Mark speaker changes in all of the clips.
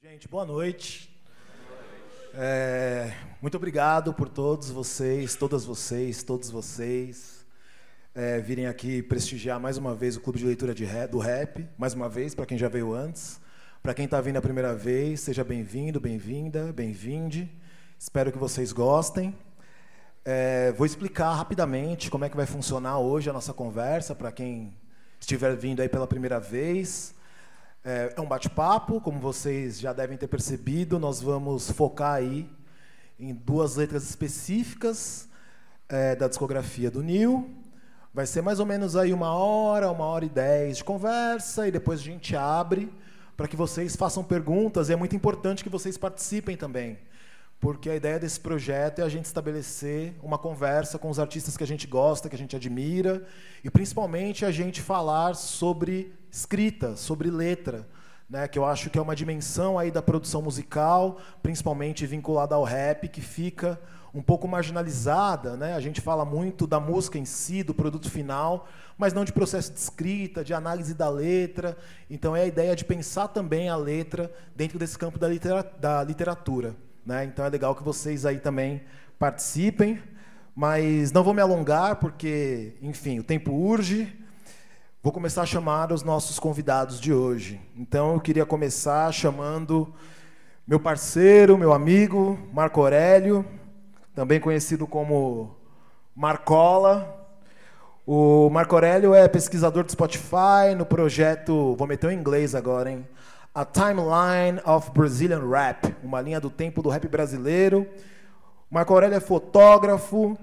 Speaker 1: Gente, boa noite. É, muito obrigado por todos vocês, todas vocês, todos vocês é, virem aqui prestigiar mais uma vez o Clube de Leitura de rap, do Rap, mais uma vez, para quem já veio antes. Para quem está vindo a primeira vez, seja bem-vindo, bem-vinda, bem-vinde. Espero que vocês gostem. É, vou explicar rapidamente como é que vai funcionar hoje a nossa conversa, para quem estiver vindo aí pela primeira vez. É, é um bate-papo, como vocês já devem ter percebido, nós vamos focar aí em duas letras específicas é, da discografia do Neil. Vai ser mais ou menos aí uma hora, uma hora e dez de conversa e depois a gente abre para que vocês façam perguntas. E é muito importante que vocês participem também, porque a ideia desse projeto é a gente estabelecer uma conversa com os artistas que a gente gosta, que a gente admira e principalmente a gente falar sobre escrita, sobre letra, né, que eu acho que é uma dimensão aí da produção musical, principalmente vinculada ao rap, que fica um pouco marginalizada. Né? A gente fala muito da música em si, do produto final, mas não de processo de escrita, de análise da letra. Então é a ideia de pensar também a letra dentro desse campo da, litera da literatura. Né? Então é legal que vocês aí também participem, mas não vou me alongar porque, enfim, o tempo urge. Vou começar a chamar os nossos convidados de hoje. Então eu queria começar chamando meu parceiro, meu amigo, Marco Aurélio, também conhecido como Marcola. O Marco Aurélio é pesquisador do Spotify no projeto, vou meter em inglês agora, hein? A Timeline of Brazilian Rap, uma linha do tempo do rap brasileiro. O Marco Aurélio é fotógrafo,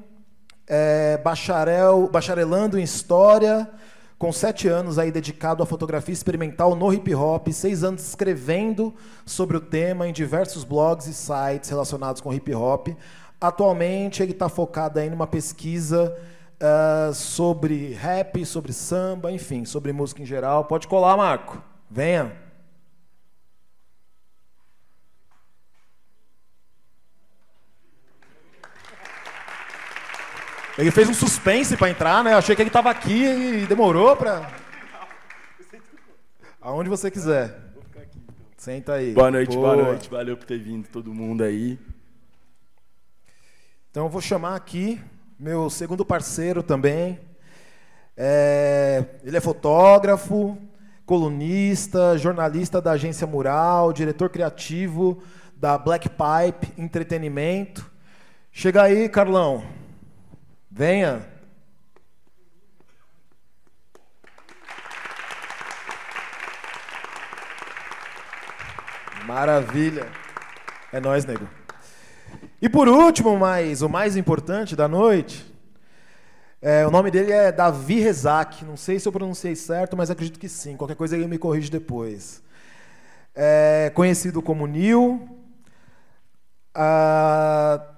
Speaker 1: é bacharel, bacharelando em história com sete anos aí dedicado à fotografia experimental no hip hop, seis anos escrevendo sobre o tema em diversos blogs e sites relacionados com hip hop. Atualmente ele está focado aí numa pesquisa uh, sobre rap, sobre samba, enfim, sobre música em geral. Pode colar, Marco. Venha. Ele fez um suspense para entrar, né? Eu achei que ele estava aqui e demorou para. Aonde você quiser. Vou ficar aqui, então. Senta aí. Boa noite, boa noite.
Speaker 2: Valeu por ter vindo todo mundo
Speaker 1: aí. Então eu vou chamar aqui meu segundo parceiro também. É... ele é fotógrafo, colunista, jornalista da Agência Mural, diretor criativo da Black Pipe Entretenimento. Chega aí, Carlão. Venha. Maravilha. É nós, nego. E por último, mas o mais importante da noite, é, o nome dele é Davi Rezac. Não sei se eu pronunciei certo, mas acredito que sim. Qualquer coisa ele me corrige depois. É, conhecido como Nil. Ah,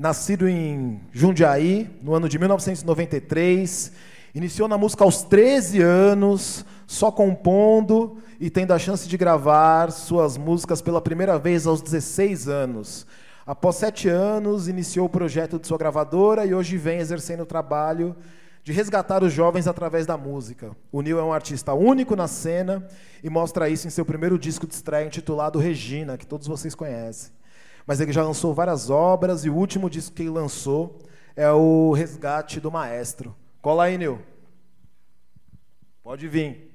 Speaker 1: nascido em Jundiaí, no ano de 1993. Iniciou na música aos 13 anos, só compondo e tendo a chance de gravar suas músicas pela primeira vez aos 16 anos. Após sete anos, iniciou o projeto de sua gravadora e hoje vem exercendo o trabalho de resgatar os jovens através da música. O Neil é um artista único na cena e mostra isso em seu primeiro disco de estreia intitulado Regina, que todos vocês conhecem mas ele já lançou várias obras e o último disco que ele lançou é o Resgate do Maestro. Cola aí, Nil. Pode vir.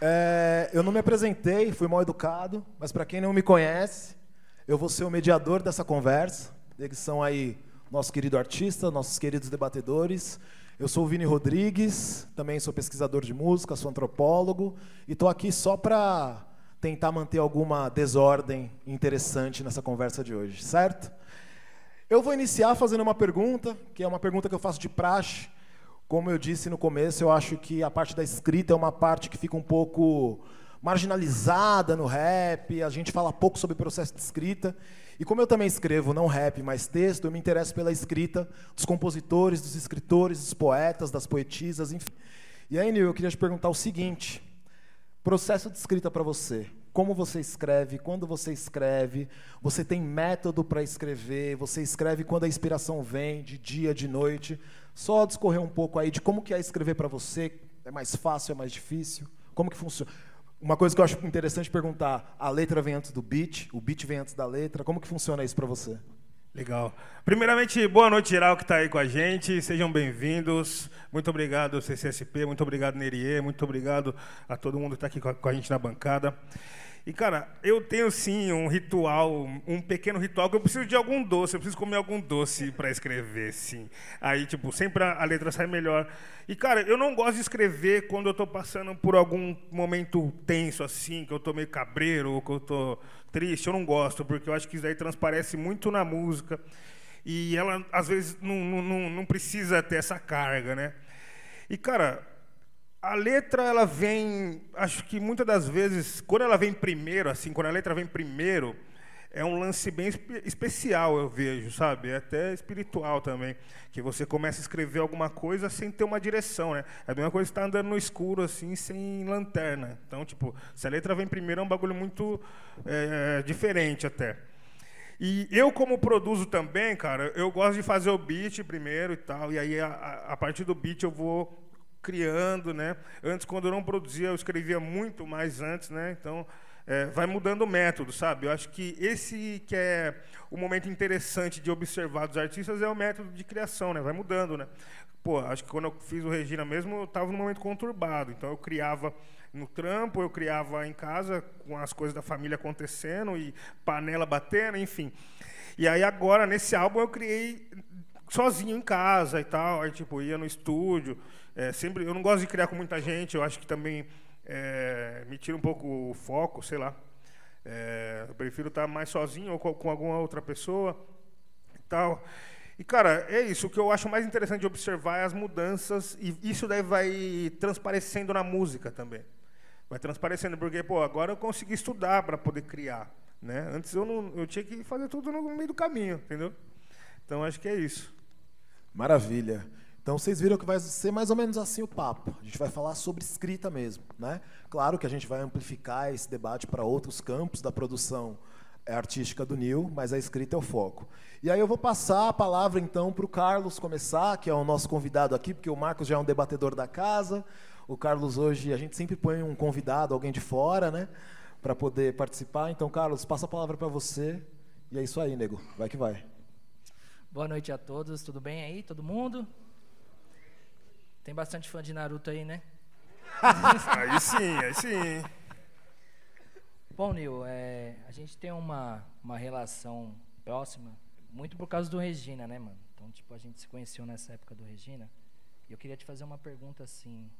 Speaker 1: É, eu não me apresentei, fui mal educado, mas para quem não me conhece, eu vou ser o mediador dessa conversa. Eles são aí nosso querido artista, nossos queridos debatedores eu sou o Vini Rodrigues, também sou pesquisador de música, sou antropólogo e estou aqui só para tentar manter alguma desordem interessante nessa conversa de hoje, certo? Eu vou iniciar fazendo uma pergunta, que é uma pergunta que eu faço de praxe. Como eu disse no começo, eu acho que a parte da escrita é uma parte que fica um pouco marginalizada no rap, a gente fala pouco sobre processo de escrita. E como eu também escrevo não rap, mas texto, eu me interesso pela escrita dos compositores, dos escritores, dos poetas, das poetisas, enfim. E aí, Nil, eu queria te perguntar o seguinte: processo de escrita para você. Como você escreve, quando você escreve, você tem método para escrever, você escreve quando a inspiração vem, de dia, de noite. Só discorrer um pouco aí de como que é escrever para você, é mais fácil, é mais difícil, como que funciona. Uma coisa que eu acho interessante perguntar, a letra vem antes do beat, o beat vem antes da letra, como que funciona isso para você? Legal. Primeiramente, boa noite geral que está aí com a gente, sejam bem-vindos. Muito
Speaker 3: obrigado CCSP, muito obrigado Nerier, muito obrigado a todo mundo que está aqui com a gente na bancada. E, cara, eu tenho sim um ritual, um pequeno ritual, que eu preciso de algum doce, eu preciso comer algum doce para escrever, sim. Aí, tipo, sempre a, a, letra sai melhor. E, cara, eu não gosto de escrever quando eu estou passando por algum momento tenso, assim, que eu estou meio cabreiro, ou que eu estou triste. Eu não gosto, porque eu acho que isso aí transparece muito na música. E ela, às vezes, não, não, não precisa ter essa carga, né? E, cara, a letra, ela vem, acho que muitas das vezes, quando ela vem primeiro, assim, quando a letra vem primeiro, é um lance bem especial, eu vejo, sabe? É até espiritual também, que você começa a escrever alguma coisa sem ter uma direção, né? É a mesma coisa que estar tá andando no escuro, assim, sem lanterna. Então, tipo, se a letra vem primeiro, é um bagulho muito é, é, diferente até. E eu, como produzo também, cara, eu gosto de fazer o beat primeiro e tal, e aí a, a partir do beat eu vou criando, né? Antes, quando eu não produzia, eu escrevia muito mais antes, né? Então, é, vai mudando o método, sabe? Eu acho que esse que é o momento interessante de observar dos artistas é o método de criação, né? Vai mudando, né? Pô, acho que quando eu fiz o Regina mesmo, eu estava num momento conturbado. Então, eu criava no trampo, eu criava em casa, com as coisas da família acontecendo e panela batendo, enfim. E aí, agora, nesse álbum, eu criei sozinho em casa e tal. Aí, tipo, ia no estúdio. É, sempre, eu não gosto de criar com muita gente, eu acho que também é, me tira um pouco o foco, sei lá. É, eu prefiro estar mais sozinho ou com, com alguma outra pessoa e tal. E, cara, é isso. O que eu acho mais interessante de observar é as mudanças, e isso daí vai transparecendo na música também. Vai transparecendo, porque, pô, agora eu consegui estudar para poder criar. Né? Antes eu, não, eu tinha que fazer tudo no meio do caminho, entendeu?
Speaker 1: Então acho que é isso. Maravilha. Então vocês viram que vai ser mais ou menos assim o papo. A gente vai falar sobre escrita mesmo, né? Claro que a gente vai amplificar esse debate para outros campos da produção eh, artística do Nil, mas a escrita é o foco. E aí eu vou passar a palavra então para o Carlos começar, que é o nosso convidado aqui, porque o Marcos já é um debatedor da casa. O Carlos hoje a gente sempre põe um convidado, alguém de fora, né, para poder participar. Então Carlos, passa a palavra para você. E é isso aí, nego. Vai que vai.
Speaker 4: Boa noite a todos, tudo bem aí, todo mundo? Tem bastante fã de Naruto aí, né? aí sim, aí sim. Bom, Nil, é, a gente tem uma, uma relação próxima, muito por causa do Regina, né, mano? Então, tipo, a gente se conheceu nessa época do Regina. E eu queria te fazer uma pergunta assim.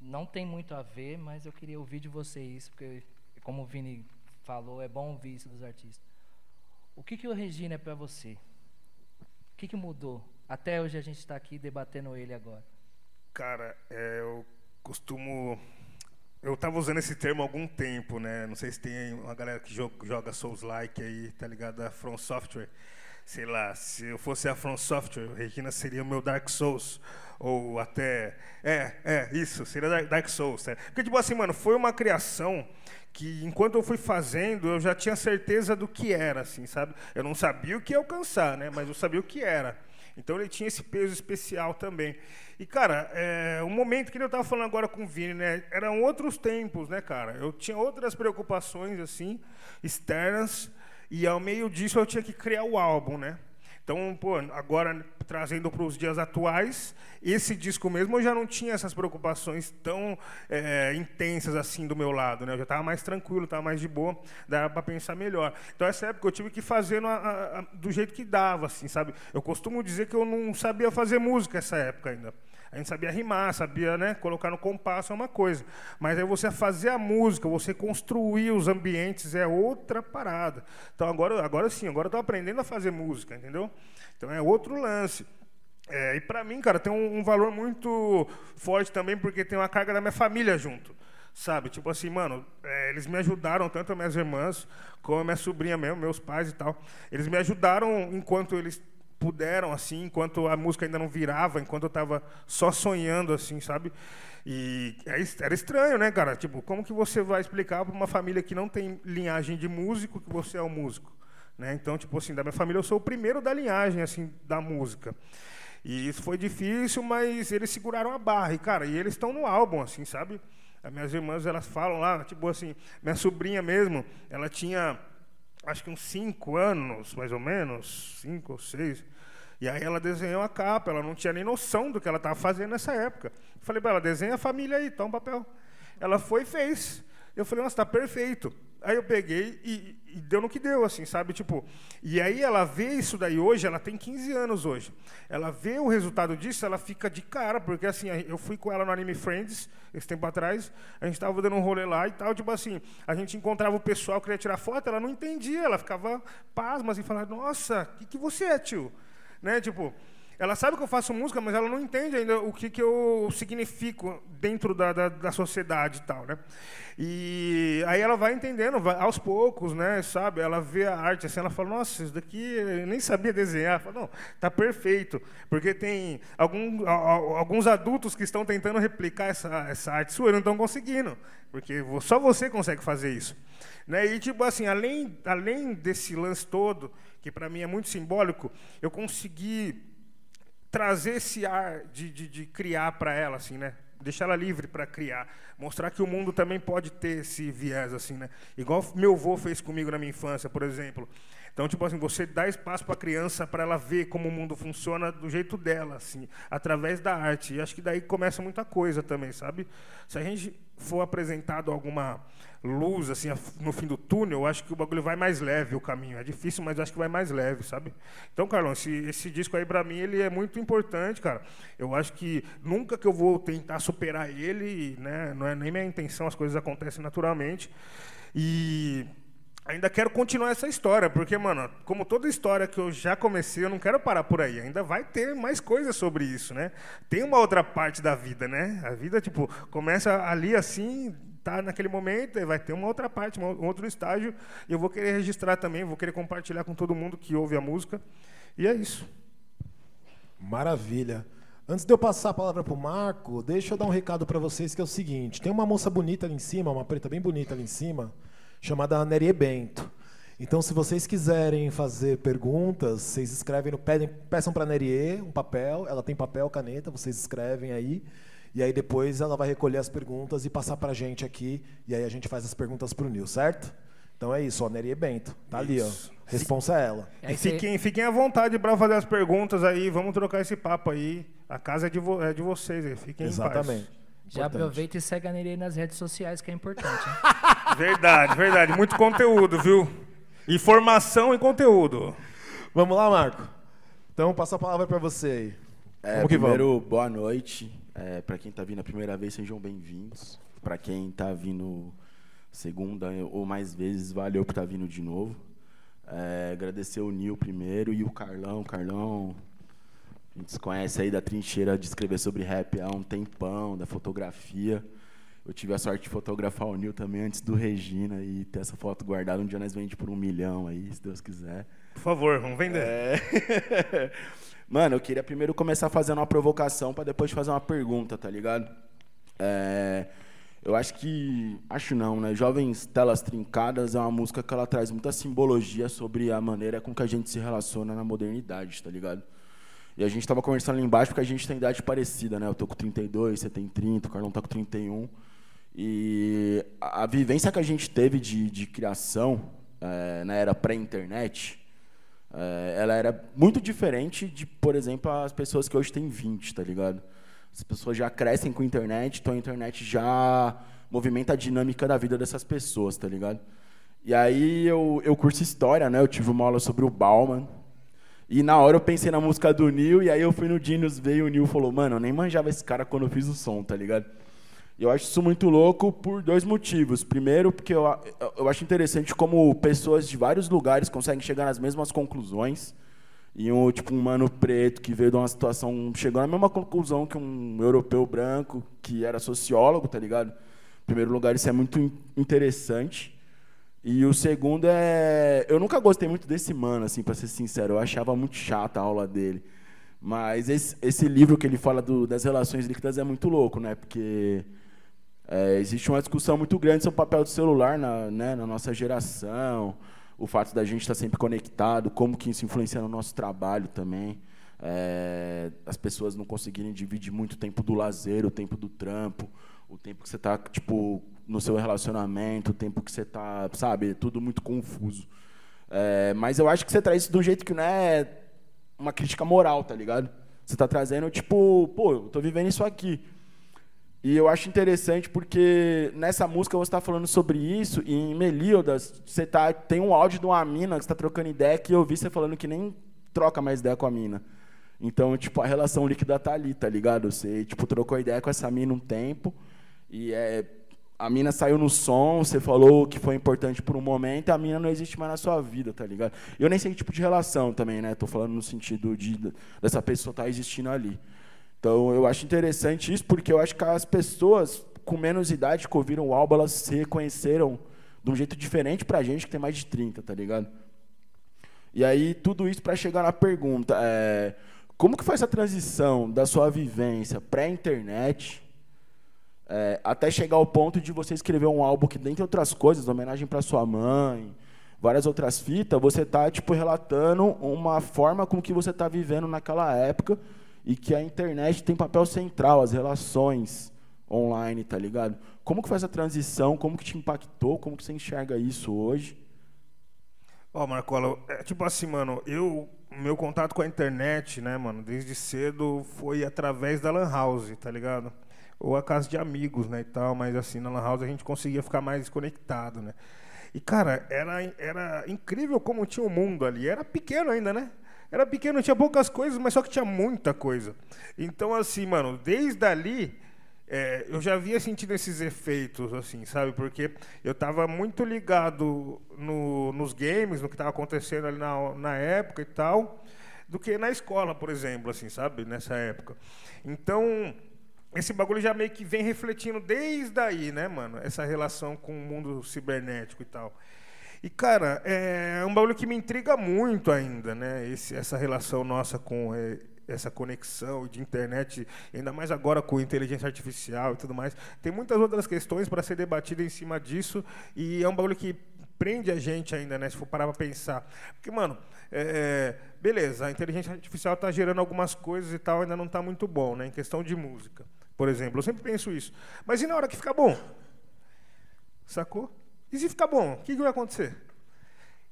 Speaker 4: Não tem muito a ver, mas eu queria ouvir de você isso, porque, como o Vini falou, é bom ouvir isso dos artistas. O que, que o Regina é para você? O que, que mudou? Até hoje a gente está aqui debatendo ele agora.
Speaker 3: Cara, é, eu costumo. Eu estava usando esse termo há algum tempo, né? Não sei se tem uma galera que joga, Souls-like aí, tá ligado? A From Software sei lá, se eu fosse a From Software, Regina seria o meu Dark Souls. Ou até. É, é, isso, seria Dark Souls. Né? Porque, tipo assim, mano, foi uma criação que enquanto eu fui fazendo, eu já tinha certeza do que era, assim, sabe? Eu não sabia o que ia alcançar, né? Mas eu sabia o que era. Então ele tinha esse peso especial também. E, cara, é, momento que eu estava falando agora com o Vini, né? Eram outros tempos, né, cara? Eu tinha outras preocupações, assim, externas. E ao meio disso eu tinha que criar o álbum, né? Então, pô, agora trazendo para os dias atuais, esse disco mesmo eu já não tinha essas preocupações tão é, intensas assim do meu lado, né? Eu já estava mais tranquilo, estava mais de boa, dava para pensar melhor. Então, essa época eu tive que fazer no, a, a, do jeito que dava, assim, sabe? Eu costumo dizer que eu não sabia fazer música essa época ainda. A gente sabia rimar, sabia né, colocar no compasso, é uma coisa. Mas aí você fazer a música, você construir os ambientes é outra parada. Então agora, agora sim, agora eu aprendendo a fazer música, entendeu? Então é outro lance. É, e para mim, cara, tem um, um valor muito forte também, porque tem uma carga da minha família junto sabe? Tipo assim, mano, é, eles me ajudaram, tanto minhas irmãs como minha sobrinha mesmo, meus pais e tal. Eles me ajudaram enquanto eles puderam, assim, enquanto a música ainda não virava, enquanto eu estava só sonhando, assim, sabe? E é era estranho, né, cara? Tipo, como que você vai explicar para uma família que não tem linhagem de músico que você é um músico? Né? Então, tipo assim, da minha família eu sou o primeiro da linhagem, assim, da música. E isso foi difícil, mas eles seguraram a barra. E, cara, e eles estão no álbum, assim, sabe? As minhas irmãs, elas falam lá, tipo assim, minha sobrinha mesmo, ela tinha acho que uns cinco anos, mais ou menos, cinco ou seis. E aí ela desenhou a capa, ela não tinha nem noção do que ela estava fazendo nessa época. falei para ela, desenha a família aí, toma um papel. Ela foi e fez. Eu falei, nossa, tá perfeito. Aí eu peguei e, e, deu no que deu, assim, sabe? Tipo, e aí ela vê isso daí hoje, ela tem 15 anos hoje. Ela vê o resultado disso, ela fica de cara, porque assim, eu fui com ela no Anime Friends, esse tempo atrás, a gente tava dando um rolê lá e tal, tipo assim, a gente encontrava o pessoal que queria tirar foto, ela não entendia, ela ficava pasma, assim, falava, nossa, o que, que você é, tio? Né, tipo... Ela sabe que eu faço música, mas ela não entende ainda o que, que eu significo dentro da, da, da sociedade e tal, né? E aí ela vai entendendo vai, aos poucos, né? Sabe? Ela vê a arte assim, ela fala, nossa, isso daqui eu nem sabia desenhar. Fala, não, tá perfeito. Porque tem algum, a, a, alguns adultos que estão tentando replicar essa, essa arte sua e não estão conseguindo. Porque só você consegue fazer isso. Né? E tipo assim, além, além desse lance todo, que para mim é muito simbólico, eu consegui trazer esse ar de, de, de criar para ela, assim, né? Deixar ela livre para criar. Mostrar que o mundo também pode ter esse viés, assim, né? Igual meu avô fez comigo na minha infância, por exemplo. Então, tipo assim, você dá espaço para a criança para ela ver como o mundo funciona do jeito dela, assim, através da arte. E acho que daí começa muita coisa também, sabe? Se a gente for apresentado alguma luz assim no fim do túnel, eu acho que o bagulho vai mais leve o caminho. É difícil, mas acho que vai mais leve, sabe? Então, Carlão, esse, esse disco aí para mim ele é muito importante, cara. Eu acho que nunca que eu vou tentar superar ele, né? Não é nem minha intenção, as coisas acontecem naturalmente. E ainda quero continuar essa história, porque, mano, como toda história que eu já comecei, eu não quero parar por aí. Ainda vai ter mais coisas sobre isso, né? Tem uma outra parte da vida, né? A vida, tipo, começa ali assim, tá naquele momento, vai ter uma outra parte, um outro estágio. E eu vou querer registrar também, vou querer compartilhar com todo mundo que ouve a música.
Speaker 1: E é isso. Maravilha. Antes de eu passar a palavra para o Marco, deixa eu dar um recado para vocês que é o seguinte: tem uma moça bonita ali em cima, uma preta bem bonita ali em cima chamada Nerie Bento. Então, se vocês quiserem fazer perguntas, vocês escrevem no pedem, peçam para a Nerier um papel, ela tem papel, caneta, vocês escrevem aí. E aí depois ela vai recolher as perguntas e passar para a gente aqui, e aí a gente faz as perguntas para o Nil, certo? Então é isso, ó, Nerie Bento. Tá ali, isso. ó. Responsa é ela. e fiquem,
Speaker 3: fiquem à vontade para fazer as perguntas aí, vamos trocar esse papo aí. A casa é de, vo é de vocês, fiquem Exatamente. em paz. Exatamente.
Speaker 4: Importante. Já aproveita e segue a Nerei nas redes sociais, que é importante. Hein?
Speaker 3: verdade, verdade. Muito conteúdo,
Speaker 1: viu? Informação e conteúdo. Vamos lá, Marco. Então, passa a palavra para você aí. É, primeiro, vamos? boa noite.
Speaker 2: É, para quem está vindo a primeira vez, sejam bem-vindos. Para quem está vindo segunda ou mais vezes, valeu por estar tá vindo de novo. É, agradecer o Nil primeiro e o Carlão. Carlão, a gente se conhece aí da trincheira de escrever sobre rap há um tempão, da fotografia. Eu tive a sorte de fotografar o Nil também antes do Regina e ter essa foto guardada. Um dia nós vende por um milhão aí, se Deus quiser. Por favor, vamos vender. É... Mano, eu queria primeiro começar fazendo uma provocação para depois fazer uma pergunta, tá ligado? É... Eu acho que. Acho não, né? Jovens Telas Trincadas é uma música que ela traz muita simbologia sobre a maneira com que a gente se relaciona na modernidade, tá ligado? E a gente estava conversando ali embaixo porque a gente tem idade parecida, né? Eu tô com 32, você tem 30, o Carlão tá com 31. E a, a vivência que a gente teve de, de criação é, na era pré-internet, é, ela era muito diferente de, por exemplo, as pessoas que hoje têm 20, tá ligado? As pessoas já crescem com a internet, então a internet já movimenta a dinâmica da vida dessas pessoas, tá ligado? E aí eu, eu curso história, né? Eu tive uma aula sobre o Bauman, e na hora eu pensei na música do Neil, e aí eu fui no Dinos, veio o Neil falou, mano, eu nem manjava esse cara quando eu fiz o som, tá ligado? E eu acho isso muito louco por dois motivos. Primeiro, porque eu, eu acho interessante como pessoas de vários lugares conseguem chegar nas mesmas conclusões. E um, tipo, um mano preto que veio de uma situação, chegou na mesma conclusão que um europeu branco que era sociólogo, tá ligado? Em primeiro lugar, isso é muito interessante. E o segundo é. Eu nunca gostei muito desse mano, assim, para ser sincero. Eu achava muito chata a aula dele. Mas esse, esse livro que ele fala do, das relações líquidas é muito louco, né? Porque é, existe uma discussão muito grande sobre o papel do celular na, né, na nossa geração, o fato da gente estar tá sempre conectado, como que isso influencia no nosso trabalho também. É, as pessoas não conseguirem dividir muito o tempo do lazer, o tempo do trampo, o tempo que você está tipo, no seu relacionamento, o tempo que você está, sabe? Tudo muito confuso. É, mas eu acho que você traz isso do jeito que não é uma crítica moral, tá ligado? Você está trazendo, tipo, pô, eu tô vivendo isso aqui. E eu acho interessante porque nessa música você está falando sobre isso e em Melíodas você tá, tem um áudio de uma mina que está trocando ideia que eu vi você falando que nem troca mais ideia com a mina. Então, tipo, a relação líquida tá ali, tá ligado? Você, tipo, trocou ideia com essa mina um tempo e é a mina saiu no som, você falou que foi importante por um momento, a mina não existe mais na sua vida, tá ligado? Eu nem sei que tipo de relação também, né? Tô falando no sentido de dessa pessoa estar tá existindo ali. Então, eu acho interessante isso, porque eu acho que as pessoas com menos idade que ouviram o álbum, elas se reconheceram de um jeito diferente pra gente que tem mais de 30, tá ligado? E aí, tudo isso para chegar na pergunta, é, como que foi essa transição da sua vivência pré-internet é, até chegar ao ponto de você escrever um álbum que, dentre outras coisas, homenagem para sua mãe, várias outras fitas, você está tipo, relatando uma forma como que você está vivendo naquela época e que a internet tem papel central, as relações online, tá ligado? Como que foi essa transição? Como que te impactou? Como que você enxerga isso hoje?
Speaker 3: Ó, oh, Marcola, é tipo assim, mano, eu meu contato com a internet, né, mano, desde cedo foi através da Lan House, tá ligado? ou a casa de amigos, né, e tal, mas assim, na Lan House a gente conseguia ficar mais desconectado, né? E cara, era, era incrível como tinha o um mundo ali. Era pequeno ainda, né? Era pequeno, tinha poucas coisas, mas só que tinha muita coisa. Então assim, mano, desde ali é, eu já havia sentido esses efeitos, assim, sabe? Porque eu estava muito ligado no, nos games, no que estava acontecendo ali na, na época e tal, do que na escola, por exemplo, assim, sabe? Nessa época. Então, esse bagulho já meio que vem refletindo desde aí, né, mano? Essa relação com o mundo cibernético e tal. E, cara, é um bagulho que me intriga muito ainda, né? Esse, essa relação nossa com é, essa conexão de internet, ainda mais agora com inteligência artificial e tudo mais. Tem muitas outras questões para ser debatida em cima disso e é um bagulho que prende a gente ainda, né? Se for parar para pensar. Porque, mano, é, beleza, a inteligência artificial está gerando algumas coisas e tal, ainda não está muito bom, né? Em questão de música por exemplo. Eu sempre penso isso. Mas e na hora que ficar bom? Sacou? E se ficar bom, o que, que vai acontecer?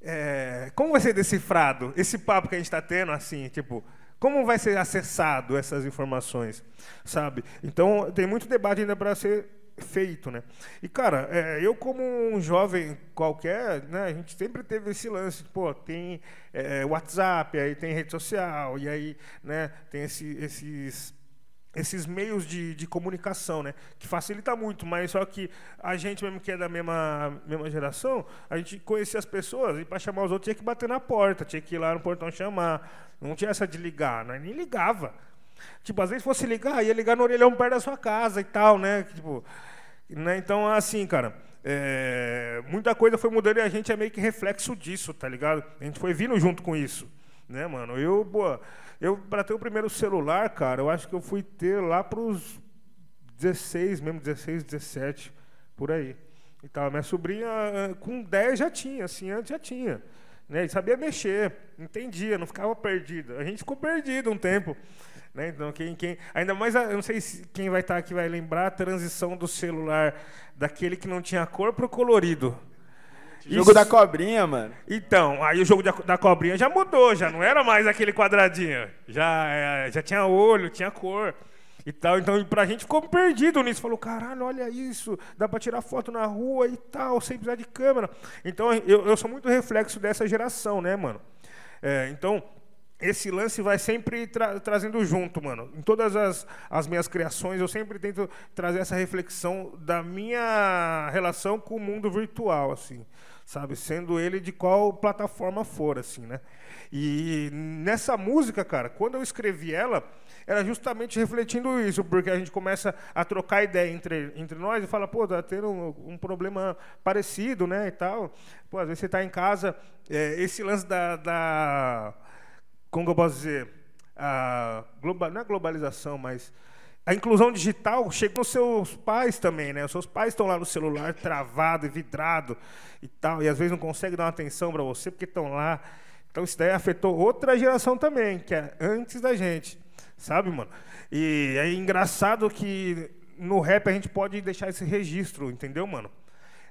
Speaker 3: É, como vai ser decifrado esse papo que a gente está tendo, assim, tipo, como vai ser acessado essas informações, sabe? Então, tem muito debate ainda para ser feito, né? E, cara, é, eu como um jovem qualquer, né, a gente sempre teve esse lance, pô, tem é, WhatsApp, aí tem rede social, e aí, né, tem esse, esses esses meios de, de comunicação, né? Que facilita muito, mas só que a gente mesmo que é da mesma, mesma geração, a gente conhecia as pessoas e para chamar os outros tinha que bater na porta, tinha que ir lá no portão chamar. Não tinha essa de ligar, né? nem ligava. Tipo, às vezes fosse ligar, ia ligar no orelhão perto da sua casa e tal, né? Tipo, né? Então, assim, cara, é... muita coisa foi mudando e a gente é meio que reflexo disso, tá ligado? A gente foi vindo junto com isso, né, mano? Eu, boa... Pô eu, para ter o primeiro celular, cara, eu acho que eu fui ter lá para os 16, mesmo 16, 17, por aí. Então, minha sobrinha ah, com 10 já tinha, assim, antes já tinha. Né? E sabia mexer, entendia, não ficava perdida. A gente ficou perdido um tempo. Né? Então, quem, quem, ainda mais, ah, eu não sei se quem vai estar tá aqui vai lembrar a transição do celular daquele que não tinha cor para o colorido.
Speaker 2: Jogo da cobrinha, mano.
Speaker 3: Então, aí o jogo da, da cobrinha já mudou, já não era mais aquele quadradinho. Já, é, já tinha olho, tinha cor e tal. Então, pra gente ficou perdido nisso. Falou, caralho, olha isso, dá pra tirar foto na rua e tal, sem precisar de câmera. Então, eu, eu sou muito reflexo dessa geração, né, mano? É, então, esse lance vai sempre tra trazendo junto, mano. Em todas as, as minhas criações, eu sempre tento trazer essa reflexão da minha relação com o mundo virtual, assim sabe? Sendo ele de qual plataforma for, assim, né? E nessa música, cara, quando eu escrevi ela, era justamente refletindo isso, porque a gente começa a trocar ideia entre, entre nós e fala, pô, tá tendo um, um problema parecido, né, e tal. Pô, às vezes você tá em casa, é, esse lance da, da... Como eu posso dizer? A, ah, global, não é globalização, mas a inclusão digital chega nos seus pais também, né? Os seus pais estão lá no celular travado e vidrado e tal, e às vezes não conseguem dar uma atenção para você porque estão lá. Então isso daí afetou outra geração também, que é antes da gente, sabe, mano? E é engraçado que no rap a gente pode deixar esse registro, entendeu, mano?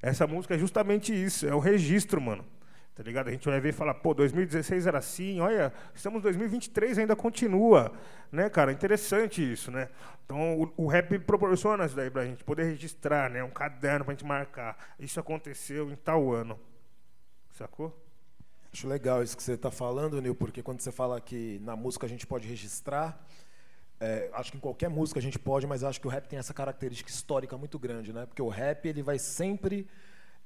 Speaker 3: Essa música é justamente isso, é o registro, mano. Tá ligado? A gente vai ver e falar, pô, 2016 era assim, olha, estamos em 2023 ainda continua, né, cara? Interessante isso, né? Então, o, o rap proporciona isso daí pra gente poder registrar, né? Um caderno pra gente marcar. Isso aconteceu em tal
Speaker 1: ano. Sacou? Acho legal isso que você está falando, Nil, porque quando você fala que na música a gente pode registrar, é, acho que em qualquer música a gente pode, mas acho que o rap tem essa característica histórica muito grande, né? Porque o rap ele vai sempre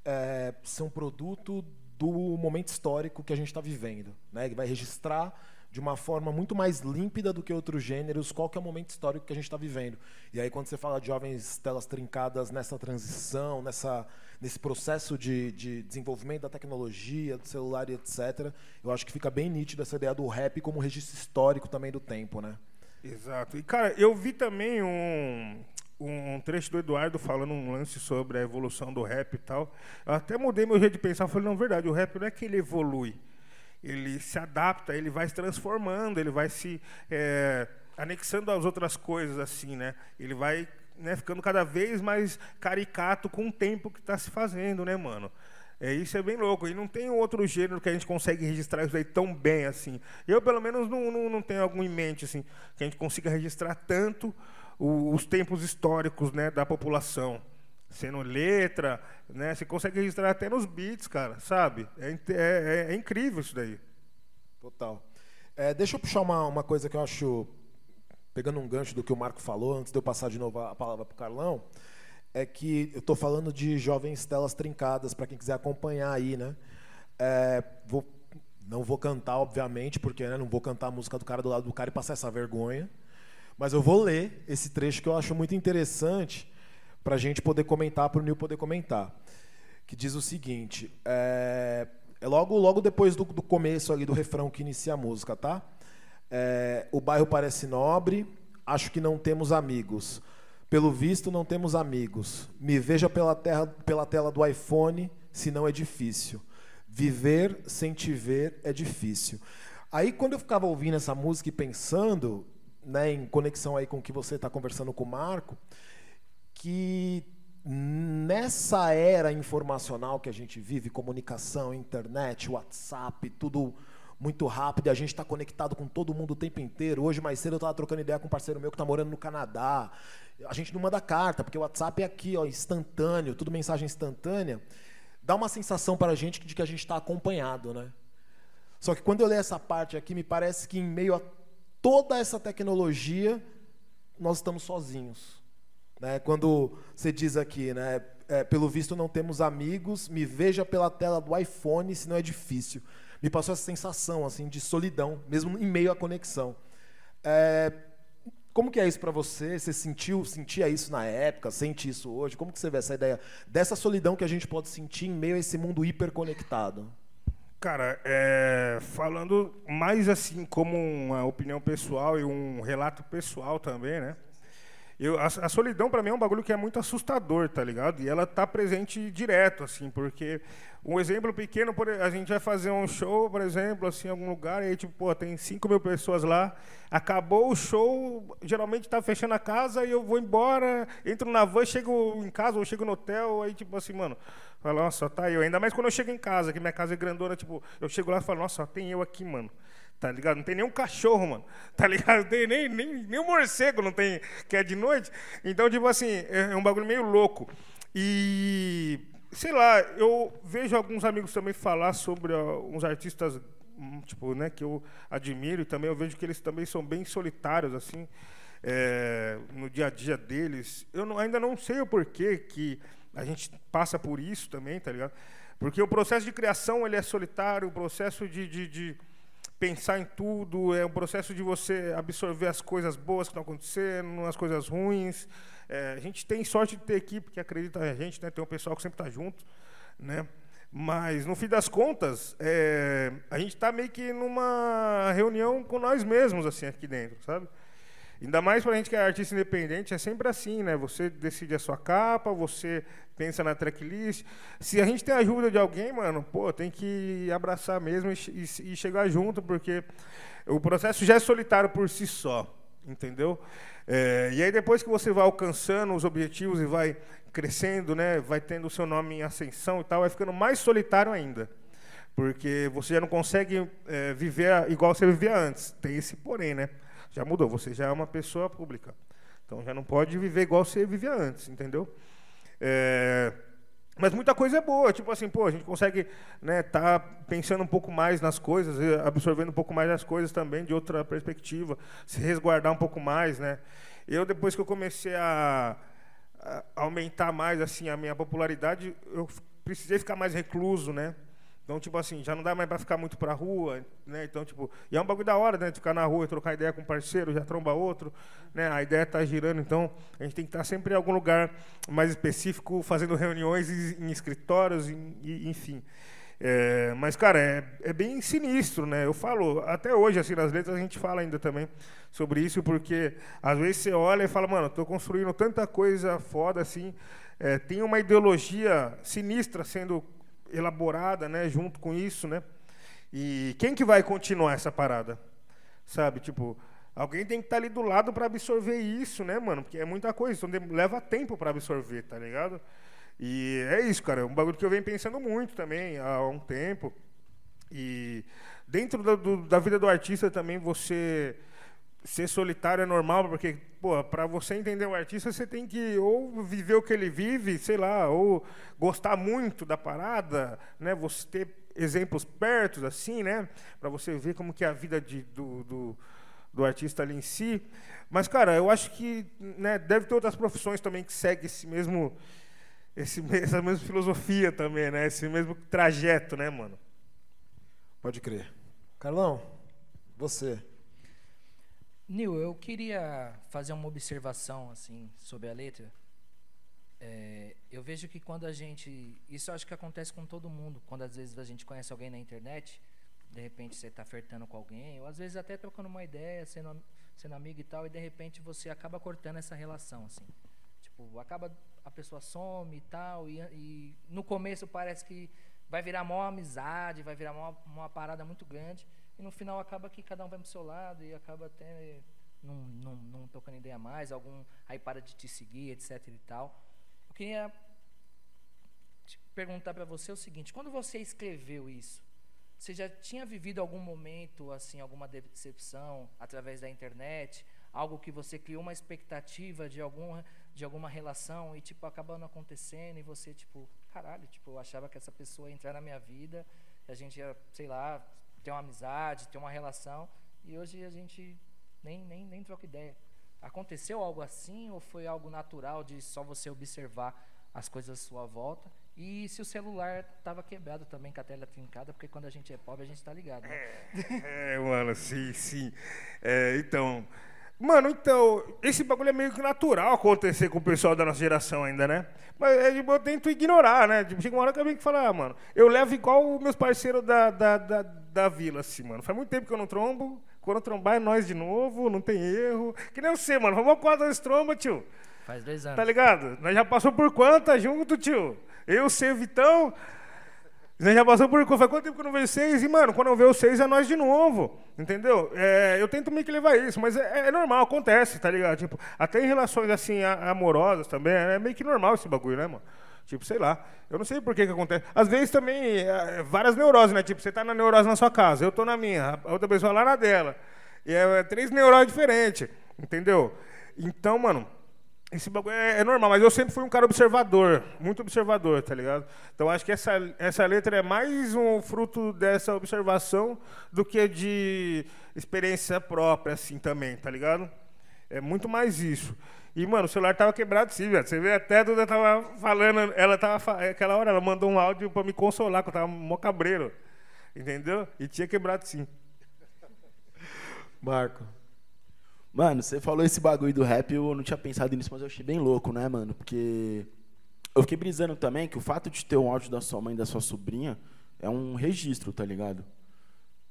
Speaker 1: é, ser um produto do momento histórico que a gente está vivendo. Né? Ele vai registrar de uma forma muito mais límpida do que outros gêneros qual que é o momento histórico que a gente está vivendo. E aí, quando você fala de jovens telas trincadas nessa transição, nessa, nesse processo de, de desenvolvimento da tecnologia, do celular e etc., eu acho que fica bem nítido essa ideia do rap como registro histórico também do tempo, né?
Speaker 3: Exato. E, cara, eu vi também um, um trecho do Eduardo falando um lance sobre a evolução do rap e tal. Eu até mudei meu jeito de pensar. Falei, não, verdade, o rap não é que ele evolui. Ele se adapta, ele vai se transformando, ele vai se é, anexando às outras coisas, assim, né? Ele vai né, ficando cada vez mais caricato com o tempo que está se fazendo, né, mano? É, isso é bem louco. E não tem outro gênero que a gente consegue registrar isso aí tão bem assim. Eu, pelo menos, não, não, não tenho algum em mente assim, que a gente consiga registrar tanto o, os tempos históricos né, da população. Sendo letra, né, você consegue registrar até nos
Speaker 1: beats, cara, sabe? É, é, é, é incrível isso daí. Total. É, deixa eu puxar uma, uma coisa que eu acho, pegando um gancho do que o Marco falou, antes de eu passar de novo a palavra para o Carlão, é que eu estou falando de jovens telas trincadas, para quem quiser acompanhar aí, né? É, vou, não vou cantar, obviamente, porque né, não vou cantar a música do cara do lado do cara e passar essa vergonha. Mas eu vou ler esse trecho que eu acho muito interessante para a gente poder comentar, para o Nil poder comentar. Que diz o seguinte: é, é logo, logo depois do, do, começo ali do refrão que inicia a música, tá? É, o bairro parece nobre, acho que não temos amigos. Pelo visto, não temos amigos. Me veja pela, terra, pela tela do iPhone, senão é difícil. Viver sem te ver é difícil. Aí, quando eu ficava ouvindo essa música e pensando, né, em conexão aí com o que você está conversando com o Marco, que nessa era informacional que a gente vive, comunicação, internet, WhatsApp, tudo muito rápido, a gente está conectado com todo mundo o tempo inteiro. Hoje, mais cedo, eu estava trocando ideia com um parceiro meu que está morando no Canadá. A gente não manda carta, porque o WhatsApp é aqui, ó, instantâneo, tudo mensagem instantânea. Dá uma sensação para a gente de que a gente está acompanhado, né? Só que quando eu leio essa parte aqui, me parece que em meio a toda essa tecnologia, nós estamos sozinhos. Né? Quando você diz aqui, né? É, pelo visto não temos amigos, me veja pela tela do iPhone, se não é difícil. Me passou essa sensação assim de solidão, mesmo em meio à conexão. É, como que é isso para você? Você sentiu, sentia isso na época, sente isso hoje? Como que você vê essa ideia dessa solidão que a gente pode sentir em meio a esse mundo hiperconectado? Cara, é, falando mais assim como
Speaker 3: uma opinião pessoal e um relato pessoal também, né? Eu, a, a solidão para mim é um bagulho que é muito assustador, tá ligado? E ela tá presente direto, assim, porque um exemplo pequeno, a gente vai fazer um show, por exemplo, assim, em algum lugar, e aí, tipo, pô, tem 5 mil pessoas lá, acabou o show, geralmente tá fechando a casa e eu vou embora, entro na van, chego em casa ou chego no hotel, aí, tipo assim, mano, fala, nossa, tá eu. Ainda mais quando eu chego em casa, que minha casa é grandona, tipo, eu chego lá e falo, nossa, tem eu aqui, mano. Tá ligado? Não tem nenhum cachorro, mano. Tá ligado? Não tem nem, nem, nem um morcego, não tem, que é de noite. Então, tipo assim, é, é um bagulho meio louco. E, sei lá, eu vejo alguns amigos também falar sobre uns artistas, hum, tipo, né, que eu admiro e também eu vejo que eles também são bem solitários, assim, é, no dia a dia deles. Eu não, ainda não sei o porquê que a gente passa por isso também, tá ligado? Porque o processo de criação ele é solitário, o processo de, de, de pensar em tudo, é um processo de você absorver as coisas boas que estão acontecendo, as coisas ruins. É, a gente tem sorte de ter equipe que acredita na gente, né? tem um pessoal que sempre está junto. Né? Mas, no fim das contas, é, a gente está meio que numa reunião com nós mesmos assim aqui dentro, sabe? Ainda mais para a gente que é artista independente, é sempre assim, né? Você decide a sua capa, você pensa na tracklist. Se a gente tem a ajuda de alguém, mano, pô, tem que abraçar mesmo e, e, e chegar junto, porque o processo já é solitário por si só, entendeu? É, e aí depois que você vai alcançando os objetivos e vai crescendo, né, vai tendo o seu nome em ascensão e tal, vai ficando mais solitário ainda porque você já não consegue é, viver igual você vivia antes. Tem esse porém, né? Já mudou, você já é uma pessoa pública. Então já não pode viver igual você vivia antes, entendeu? É, mas muita coisa é boa, tipo assim, pô, a gente consegue né, tá pensando um pouco mais nas coisas, absorvendo um pouco mais as coisas também de outra perspectiva, se resguardar um pouco mais, né? Eu depois que eu comecei a, a aumentar mais assim a minha popularidade, eu precisei ficar mais recluso, né? Então, tipo assim, já não dá mais para ficar muito pra rua, né? Então, tipo, e é um bagulho da hora, né? De ficar na rua e trocar ideia com um parceiro, já tromba outro, né? A ideia tá girando, então a gente tem que estar tá sempre em algum lugar mais específico, fazendo reuniões em escritórios, em, em, enfim. É, mas, cara, é, é, bem sinistro, né? Eu falo, até hoje, assim, nas letras a gente fala ainda também sobre isso, porque às vezes você olha e fala, mano, tô construindo tanta coisa foda, assim, é, tem uma ideologia sinistra sendo elaborada, né, junto com isso, né? E quem que vai continuar essa parada? Sabe, tipo, alguém tem que estar tá ali do lado para absorver isso, né, mano? Porque é muita coisa, então leva tempo para absorver, tá ligado? E é isso, cara, é um bagulho que eu venho pensando muito também há um tempo. E dentro do, da vida do artista também você ser solitário é normal, porque, pô, para você entender o artista, você tem que ou viver o que ele vive, sei lá, ou gostar muito da parada, né? Você ter exemplos perto, assim, né? Para você ver como que é a vida de, do, do, do, artista ali em si. Mas, cara, eu acho que né, deve ter outras profissões também que seguem esse mesmo, esse, essa mesma filosofia também, né? Esse mesmo trajeto, né, mano? Pode crer. Carlão,
Speaker 1: você...
Speaker 4: Nil, eu queria fazer uma observação assim sobre a letra. É, eu vejo que quando a gente. Isso acho que acontece com todo mundo. Quando às vezes a gente conhece alguém na internet, de repente você está flertando com alguém, ou às vezes até trocando uma ideia, sendo, sendo amigo e tal, e de repente você acaba cortando essa relação, assim. Tipo, acaba. A pessoa some e tal, e, e no começo parece que vai virar uma amizade, vai virar uma parada muito grande. E no final acaba que cada um vai para o seu lado e acaba até não, não, não ideia mais, algum aí para de te seguir, etc. e tal. Eu queria perguntar para você o seguinte: quando você escreveu isso, você já tinha vivido algum momento, assim, alguma decepção através da internet? Algo que você criou uma expectativa de, algum, de alguma relação e, tipo, acabando acontecendo e você, tipo, caralho, tipo, eu achava que essa pessoa ia entrar na minha vida, a gente ia, sei lá, ter uma amizade, ter uma relação, e hoje a gente nem, nem, nem troca ideia. Aconteceu algo assim ou foi algo natural de só você observar as coisas à sua volta? E se o celular estava quebrado também com a tela trincada, porque quando a gente é pobre a gente está ligado. Né? É,
Speaker 3: é, mano, sim, sim. É, então, Mano, então, esse bagulho é meio que natural acontecer com o pessoal da nossa geração ainda, né? Mas é, tipo, eu tento ignorar, né? Tipo, chega uma hora que eu venho que falar, ah, mano, eu levo igual meus parceiros da, da, da, da vila, assim, mano. Faz muito tempo que eu não trombo. Quando trombar é nós de novo, não tem erro. Que nem você, mano. Vamos quase nós tromba, tio. Faz dois tá anos. Tá ligado? Nós já passou por quantas junto, tio? Eu, você, Vitão. Você né, já passou por. Faz quanto tempo que eu não vejo seis? E, mano, quando eu vejo seis é nós de novo. Entendeu? É, eu tento meio que levar isso, mas é, é, é normal, acontece, tá ligado? Tipo, até em relações assim, amorosas também, é, é meio que normal esse bagulho, né, mano? Tipo, sei lá. Eu não sei por que que acontece. Às vezes também, é, várias neuroses, né? Tipo, você tá na neurose na sua casa, eu tô na minha, a outra pessoa lá na dela. E é três neuroses diferentes, entendeu? Então, mano, esse bagulho é, é, normal, mas eu sempre fui um cara observador, muito observador, tá ligado? Então acho que essa, essa letra é mais um fruto dessa observação do que de experiência própria, assim, também, tá ligado? É muito mais isso. E, mano, o celular tava quebrado sim, velho. Você vê até a Duda tava falando, ela tava. Aquela hora ela mandou um áudio pra me consolar, que eu tava mó cabreiro. Entendeu? E tinha quebrado sim.
Speaker 2: Marco. Mano, você falou esse bagulho do rap, eu não tinha pensado nisso, mas eu achei bem louco, né, mano? Porque eu fiquei brisando também que o fato de ter um áudio da sua mãe e da sua sobrinha é um registro, tá ligado?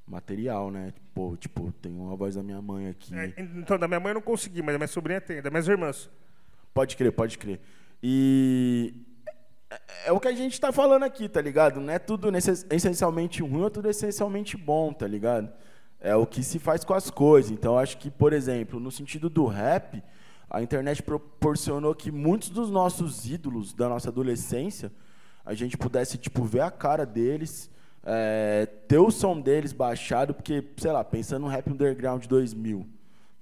Speaker 2: Material, né? Pô, tipo, tem uma voz da minha mãe aqui. É,
Speaker 3: então, da minha mãe eu não consegui, mas da minha sobrinha tem, das minhas irmãs. Pode crer, pode
Speaker 2: crer. E é, é o que a gente está falando aqui, tá ligado? Não é tudo essencialmente ruim, é tudo essencialmente bom, tá ligado? é o que se faz com as coisas. Então, acho que, por exemplo, no sentido do rap, a internet proporcionou que muitos dos nossos ídolos da nossa adolescência a gente pudesse tipo ver a cara deles, é, ter o som deles baixado, porque, sei lá, pensando no rap underground 2000,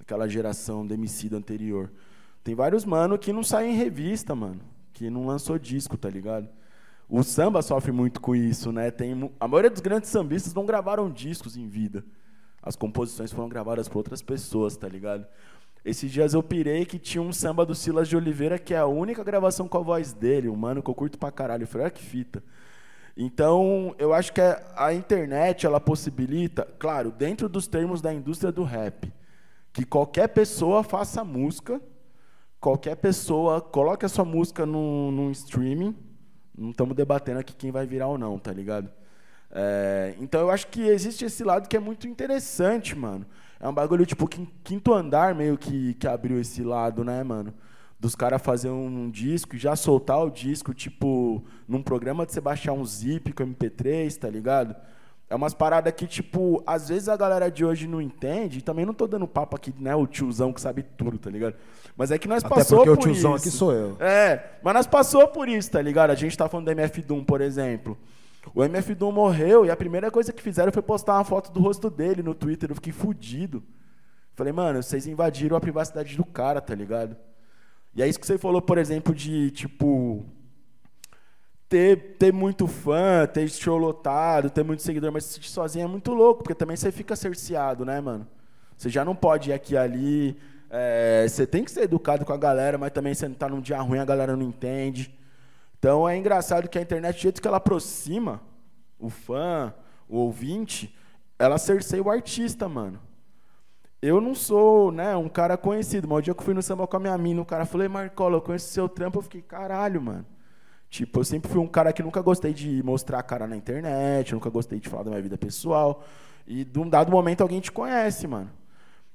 Speaker 2: aquela geração do MC do anterior. Tem vários mano que não saem em revista, mano, que não lançou disco, tá ligado? O samba sofre muito com isso, né? Tem, a maioria dos grandes sambistas não gravaram discos em vida. As composições foram gravadas por outras pessoas, tá ligado? Esses dias eu pirei que tinha um samba do Silas de Oliveira, que é a única gravação com a voz dele, um mano que eu curto pra caralho. Eu falei, olha ah, que fita. Então, eu acho que é, a internet, ela possibilita, claro, dentro dos termos da indústria do rap, que qualquer pessoa faça música, qualquer pessoa coloque a sua música num, num streaming, não estamos debatendo aqui quem vai virar ou não, tá ligado? É, então eu acho que existe esse lado que é muito interessante, mano. É um bagulho tipo quinto andar meio que, que abriu esse lado, né, mano? Dos caras fazer um, disco e já soltar o disco, tipo, num programa de você baixar um zip com MP3, tá ligado? É umas paradas que, tipo, às vezes a galera de hoje não entende, e também não tô dando papo aqui, né, o tiozão que sabe tudo, tá ligado? Mas é que nós passou por isso. porque o tiozão isso. aqui sou eu. É, mas nós passou por isso, tá ligado? A gente tá falando da MF Doom, por exemplo. O MF Doom morreu e a primeira coisa que fizeram foi postar uma foto do rosto dele no Twitter. Eu fiquei fudido. Falei, mano, vocês invadiram a privacidade do cara, tá ligado? E é isso que você falou, por exemplo, de, tipo, ter, ter muito fã, ter show lotado, ter muito seguidor, mas se sozinho é muito louco, porque também você fica cerceado, né, mano? Você já não pode ir aqui e ali. É, você tem que ser educado com a galera, mas também você não tá num dia ruim, a galera não entende. Então é engraçado que a internet, do jeito que ela aproxima o fã, o ouvinte, ela cerceia o artista, mano. Eu não sou, né, um cara conhecido, mas o dia que eu fui no samba com a minha mina, o cara falou, Marcola, eu conheço seu trampo, eu fiquei, caralho, mano. Tipo, eu sempre fui um cara que nunca gostei de mostrar a cara na internet, nunca gostei de falar da minha vida pessoal. E de um dado momento alguém te conhece, mano.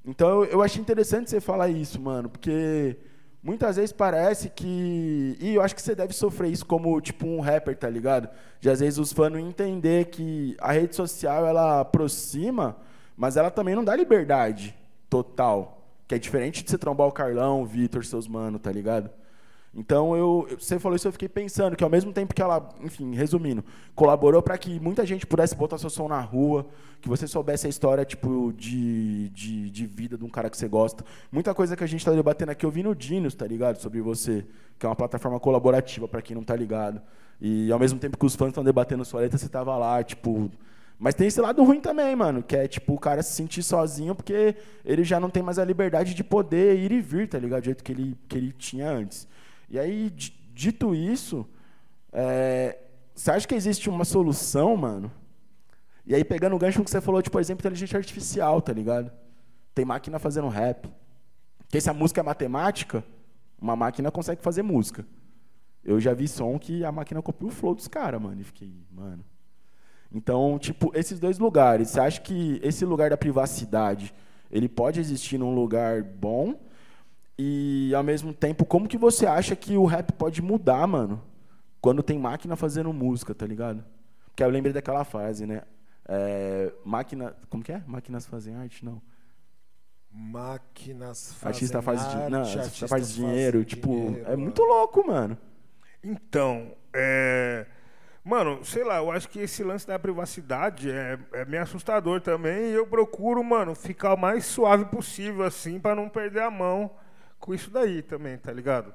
Speaker 2: Então eu, eu achei interessante você falar isso, mano, porque Muitas vezes parece que. E eu acho que você deve sofrer isso como tipo um rapper, tá ligado? De às vezes os fãs não entender que a rede social ela aproxima, mas ela também não dá liberdade total. Que é diferente de você trombar o Carlão, o Vitor, seus mano, tá ligado? Então, eu, você falou isso, eu fiquei pensando que ao mesmo tempo que ela, enfim, resumindo, colaborou para que muita gente pudesse botar seu som na rua, que você soubesse a história, tipo, de, de, de vida de um cara que você gosta. Muita coisa que a gente está debatendo aqui, eu vi no Dinos, tá ligado? Sobre você, que é uma plataforma colaborativa, para quem não está ligado. E ao mesmo tempo que os fãs estão debatendo sua letra, você estava lá, tipo, mas tem esse lado ruim também, mano, que é tipo o cara se sentir sozinho porque ele já não tem mais a liberdade de poder ir e vir, tá ligado? Do jeito que ele, que ele tinha antes. E aí, dito isso, é, você acha que existe uma solução, mano? E aí, pegando o gancho que você falou, tipo, por exemplo, inteligência artificial, tá ligado? Tem máquina fazendo rap. Porque se a música é matemática, uma máquina consegue fazer música. Eu já vi som que a máquina copiou o flow dos caras, mano. E fiquei, mano. Então, tipo, esses dois lugares. Você acha que esse lugar da privacidade, ele pode existir num lugar bom e ao mesmo tempo, como que você acha que o rap pode mudar, mano? Quando tem máquina fazendo música, tá ligado? Porque eu lembrei daquela frase, né? É, máquina.
Speaker 1: Como que é? Máquinas fazem arte? Não. Máquinas fazem artista faz arte.
Speaker 2: Não, artista faz dinheiro. Tipo, dinheiro, é mano. muito louco, mano. Então,
Speaker 3: é. Mano, sei lá, eu acho que esse lance da privacidade é, é meio assustador também. E eu procuro, mano, ficar o mais suave possível, assim, para não perder a mão com isso daí também, tá ligado?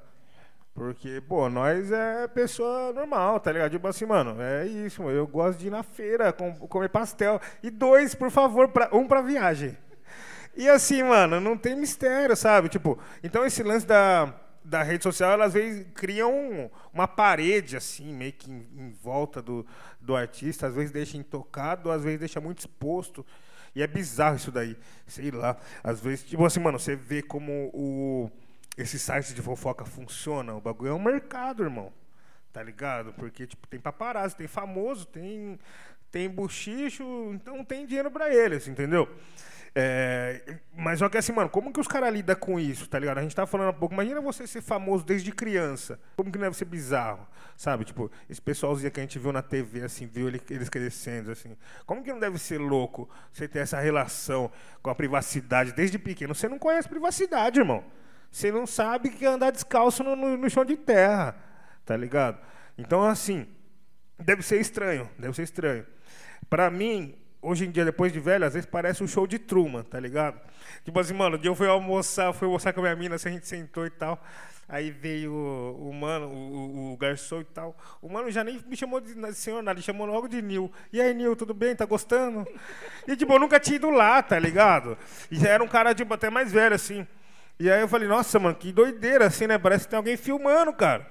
Speaker 3: Porque, pô, nós é pessoa normal, tá ligado? Tipo assim, mano, é isso, eu gosto de ir na feira com, comer pastel. E dois, por favor, pra, um pra viagem. E assim, mano, não tem mistério, sabe? Tipo, então esse lance da, da rede social, elas às vezes criam uma parede, assim, meio que em, em volta do, do artista, às vezes deixa intocado, às vezes deixa muito exposto. E é bizarro isso daí. Sei lá. Às vezes, tipo assim, mano, você vê como o esses sites de fofoca funcionam, o bagulho é um mercado, irmão. Tá ligado? Porque tipo, tem paparazzi, tem famoso, tem tem buchicho, então tem dinheiro para eles, entendeu? É, mas só que assim, mano, como que os caras lidam com isso, tá ligado? A gente tá falando há pouco, imagina você ser famoso desde criança. Como que não deve ser bizarro, sabe? Tipo, esse pessoalzinho que a gente viu na TV, assim, viu eles crescendo, assim. Como que não deve ser louco você ter essa relação com a privacidade desde pequeno? Você não conhece privacidade, irmão. Você não sabe que andar descalço no, no, no chão de terra, tá ligado? Então, assim, deve ser estranho, deve ser estranho. Para mim, hoje em dia, depois de velho, às vezes parece um show de Truman, tá ligado? Tipo assim, mano, um dia eu fui almoçar, fui almoçar com a minha mina, assim, a gente sentou e tal. Aí veio o, o mano, o, o, garçom e tal. O mano já nem me chamou de senhor nada, ele chamou logo de Nil. E aí, Nil, tudo bem? Tá gostando? E tipo, eu nunca tinha ido lá, tá ligado? E já era um cara, tipo, até mais velho, assim. E aí eu falei, nossa, mano, que doideira assim, né? Parece que tem alguém filmando, cara.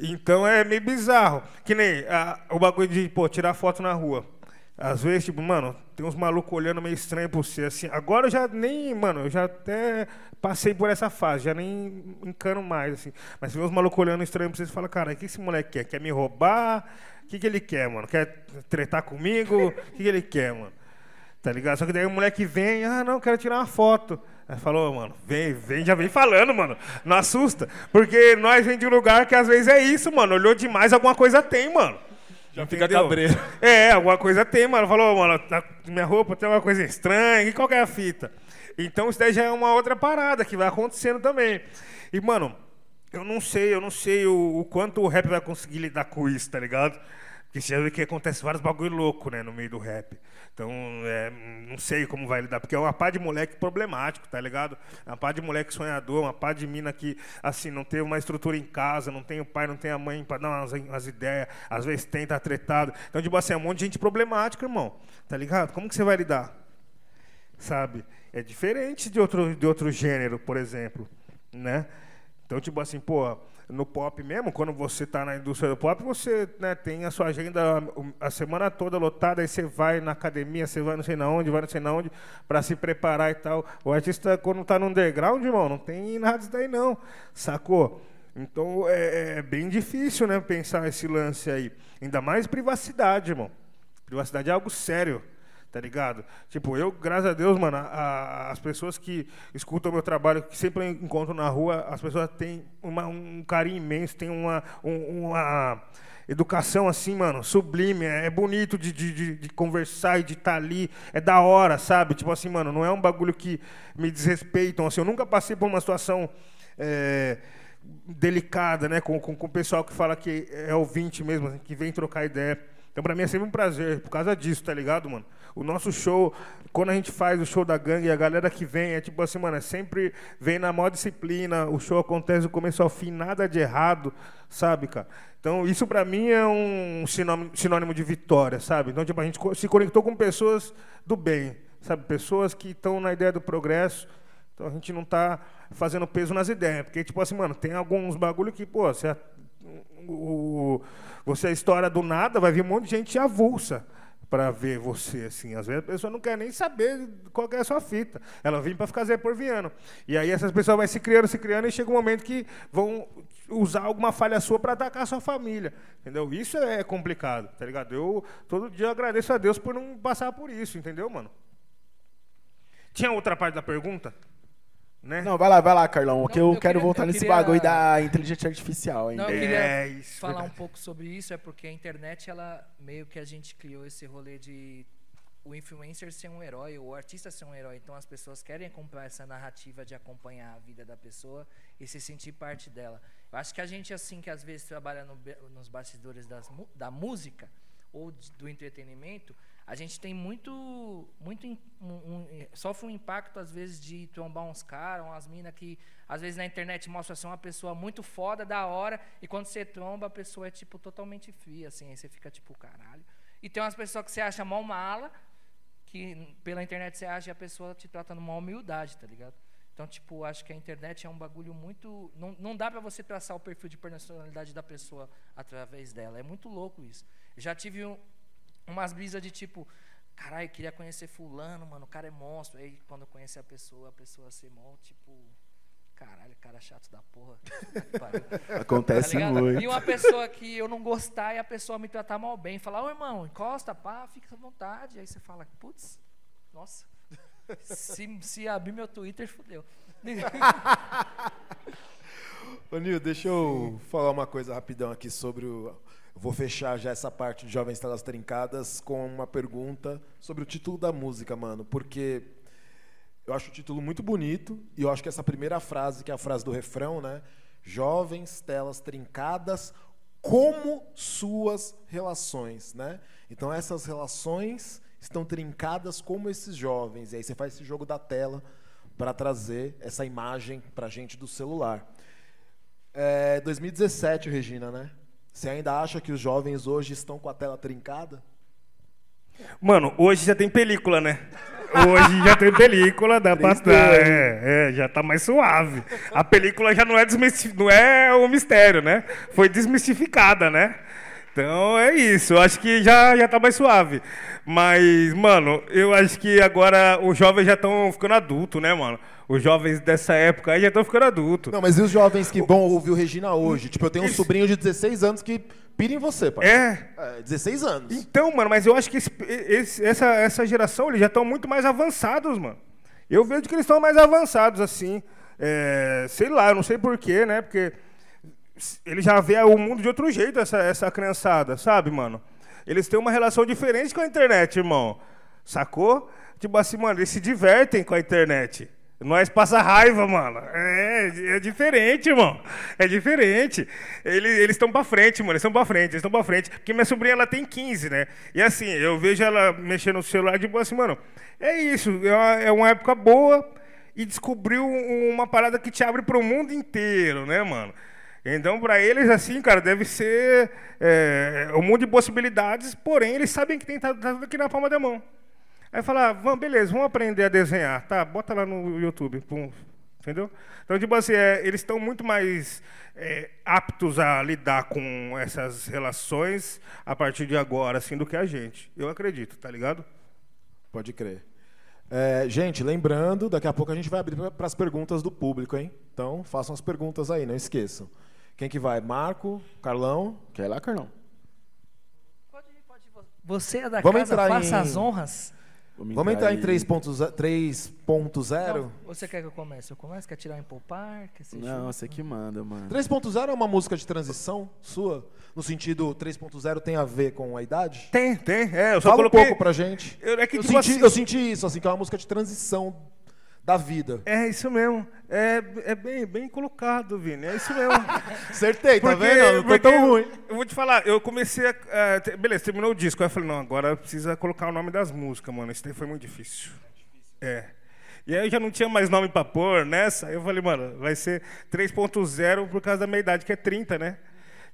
Speaker 3: Então é meio bizarro. Que nem a, ah, o bagulho de, pô, tirar foto na rua. Às vezes, tipo, mano, tem uns malucos olhando meio estranho por você, assim. Agora eu já nem, mano, eu já até passei por essa fase, já nem encano mais, assim. Mas se vê uns malucos olhando estranho por você, você fala, cara, o que esse moleque quer? Quer me roubar? O que, que ele quer, mano? Quer tretar comigo? O que, que ele quer, mano? Tá ligado? Só que daí o moleque vem, ah, não, quero tirar uma foto. Ela falou, mano, vem, vem, já vem falando, mano. Não assusta. Porque nós vem de um lugar que às vezes é isso, mano. Olhou demais, alguma coisa tem, mano. Já fica cabreiro. É, alguma coisa tem, mano. Falou, mano, tá, minha roupa tem alguma coisa estranha. E qual é a fita? Então isso daí já é uma outra parada que vai acontecendo também. E, mano, eu não sei, eu não sei o, o quanto o rap vai conseguir lidar com isso, tá ligado? Porque você vê que acontece vários bagulho louco né, no meio do rap. Então, é, não sei como vai lidar, porque é uma pá de moleque problemático, tá ligado? É uma pá de moleque sonhador, uma pá de mina que, assim, não tem uma estrutura em casa, não tem o pai, não tem a mãe para dar umas, umas ideias, às vezes tem, tá tretado. Então, tipo assim, é um monte de gente problemática, irmão, tá ligado? Como que você vai lidar? Sabe? É diferente de outro, de outro gênero, por exemplo, né? Então, tipo assim, porra no pop mesmo, quando você está na indústria do pop, você né, tem a sua agenda a, semana toda lotada, aí você vai na academia, você vai não sei na onde, vai não sei na onde, para se preparar e tal. O artista, quando está no underground, irmão, não tem nada disso daí não, sacou? Então é, é, bem difícil né, pensar esse lance aí. Ainda mais privacidade, irmão. Privacidade é algo sério tá ligado? Tipo, eu, graças a Deus, mano, a, a, as pessoas que escutam meu trabalho, que sempre encontro na rua, as pessoas têm uma, um carinho imenso, têm uma, um, uma educação assim, mano, sublime, é, é bonito de, de, de, conversar e de estar tá ali, é da hora, sabe? Tipo assim, mano, não é um bagulho que me desrespeitam, assim, eu nunca passei por uma situação... É, delicada, né, com, com, com o pessoal que fala que é ouvinte mesmo, assim, que vem trocar ideia. Então, para mim é sempre um prazer, por causa disso, tá ligado, mano? O nosso show, quando a gente faz o show da gangue, a galera que vem, é tipo assim, mano, é sempre vem na maior disciplina, o show acontece do começo ao fim, nada de errado, sabe, cara? Então, isso para mim é um sinônimo, sinônimo de vitória, sabe? Então, tipo, a gente se conectou com pessoas do bem, sabe? Pessoas que estão na ideia do progresso, então a gente não tá fazendo peso nas ideias, porque, tipo assim, mano, tem alguns bagulho que, pô, você, é, o, você estoura do nada, vai vir um monte de gente avulsa para ver você assim. Às vezes a pessoa não quer nem saber qual é a sua fita. Ela vem para ficar zeporviano. E aí essas pessoas vão se criando, se criando, e chega um momento que vão usar alguma falha sua para atacar a sua família. Entendeu? Isso é complicado, tá ligado? Eu todo dia agradeço a Deus por não passar por isso, entendeu, mano? Tinha outra parte da pergunta?
Speaker 2: Né? Não, vai lá, vai lá, Carlão, não, que eu, eu quero queria, voltar eu nesse queria... bagulho da inteligência artificial ainda. Não, eu é, queria é, isso, falar verdade.
Speaker 4: um pouco sobre isso, é porque a internet, ela meio que a gente criou esse rolê de o influencer ser um herói, o artista ser um herói. Então as pessoas querem comprar essa narrativa de acompanhar a vida da pessoa e se sentir parte dela. Eu acho que a gente, assim, que às vezes trabalha no, nos bastidores das, da música ou do entretenimento, a gente tem muito, muito um, um, eh, sofre um impacto às vezes de trombar uns caras, umas minas que às vezes na internet mostra ser uma pessoa muito foda, da hora, e quando você tromba a pessoa é tipo totalmente fria, assim, aí você fica tipo caralho. E tem umas pessoas que você acha mal mala, que pela internet você acha e a pessoa te trata numa humildade, tá ligado? Então, tipo, acho que a internet é um bagulho muito. Não, não dá para você traçar o perfil de personalidade da pessoa através dela. É muito louco isso. Já tive um, Umas brisas de tipo, caralho, queria conhecer fulano, mano, o cara é monstro. Aí quando conhece a pessoa, a pessoa se mó, tipo, caralho, cara chato da porra. Acontece tá muito. E uma pessoa que eu não gostar e a pessoa me tratar mal bem, falar, ô irmão, encosta, pá, fica à vontade. Aí você fala, putz, nossa, se, se abrir meu Twitter, fodeu.
Speaker 1: Ô Nil, deixa eu falar uma coisa rapidão aqui sobre o, Vou fechar já essa parte de Jovens Telas Trincadas com uma pergunta sobre o título da música, mano. Porque eu acho o título muito bonito e eu acho que essa primeira frase, que é a frase do refrão, né? Jovens Telas Trincadas como suas relações, né? Então essas relações estão trincadas como esses jovens. E aí você faz esse jogo da tela para trazer essa imagem para gente do celular. É 2017, Regina, né? Você ainda acha que os jovens hoje estão com a tela trincada?
Speaker 3: Mano, hoje já tem película, né? Hoje já tem película, dá pra tá, estar. É, é, já tá mais suave. A película já não é, não é um mistério, né? Foi desmistificada, né? Então é isso, eu acho que já, já tá mais suave. Mas, mano, eu acho que agora os jovens já estão ficando adultos,
Speaker 1: né, mano? Os jovens dessa
Speaker 3: época aí já estão ficando adultos. Não, mas e os
Speaker 1: jovens que vão ouvir o Regina hoje? Tipo, eu tenho um Isso. sobrinho de 16 anos que pira em você, pai. É. é 16 anos. Então, mano, mas
Speaker 3: eu acho que esse, esse, essa, essa geração, eles já estão muito mais avançados, mano. Eu vejo que eles estão mais avançados, assim. É, sei lá, eu não sei porquê, né? Porque ele já vê o mundo de outro jeito, essa, essa criançada, sabe, mano? Eles têm uma relação diferente com a internet, irmão. Sacou? Tipo assim, mano, eles se divertem com a internet. Nós passa raiva, mano. É, é diferente, irmão. É diferente. Eles estão para frente, mano. Eles estão para frente, eles estão para frente. Porque minha sobrinha, ela tem 15, né? E assim, eu vejo ela mexendo no celular de boa assim, mano. É isso, é uma, é uma época boa e descobriu uma parada que te abre para o mundo inteiro, né, mano? Então, para eles, assim, cara, deve ser é, um mundo de possibilidades, porém, eles sabem que tem tá, tá tudo aqui na palma da mão. Aí fala, ah, vamos, beleza, vamos aprender a desenhar. Tá, bota lá no YouTube. Pum. Entendeu? Então, tipo assim, é, eles estão muito mais é, aptos a lidar com essas relações a partir de agora, assim, do que a gente.
Speaker 1: Eu acredito, tá ligado? Pode crer. É, gente, lembrando, daqui a pouco a gente vai abrir para as perguntas do público, hein? Então, façam as perguntas aí, não esqueçam. Quem que vai? Marco? Carlão? Quer ir lá, Carlão?
Speaker 4: Pode ir, pode ir. Você é da Vamos casa, faça em... as honras.
Speaker 1: Vamos, Vamos entrar, entrar em 3.0?
Speaker 4: Você quer que eu comece? Eu começo? Quer tirar em poupar? Park? Não, junto?
Speaker 2: você que
Speaker 1: manda, mano. 3.0 é uma música de transição sua? No sentido, 3.0 tem a ver com a idade? Tem, tem. É, eu só Fala coloquei... um pouco pra gente. Eu, é que, eu, tipo senti, assim... eu senti isso, assim, que é uma música de transição da vida. É isso mesmo. É, é bem, bem colocado, Vini. É isso mesmo. Acertei,
Speaker 3: tá vendo? Não foi tão ruim. Eu vou te falar, eu comecei a. É, beleza, terminou o disco. Aí eu falei, não, agora precisa colocar o nome das músicas, mano. Isso daí foi muito difícil. É. E aí eu já não tinha mais nome pra pôr nessa. Aí eu falei, mano, vai ser 3.0 por causa da minha idade, que é 30, né?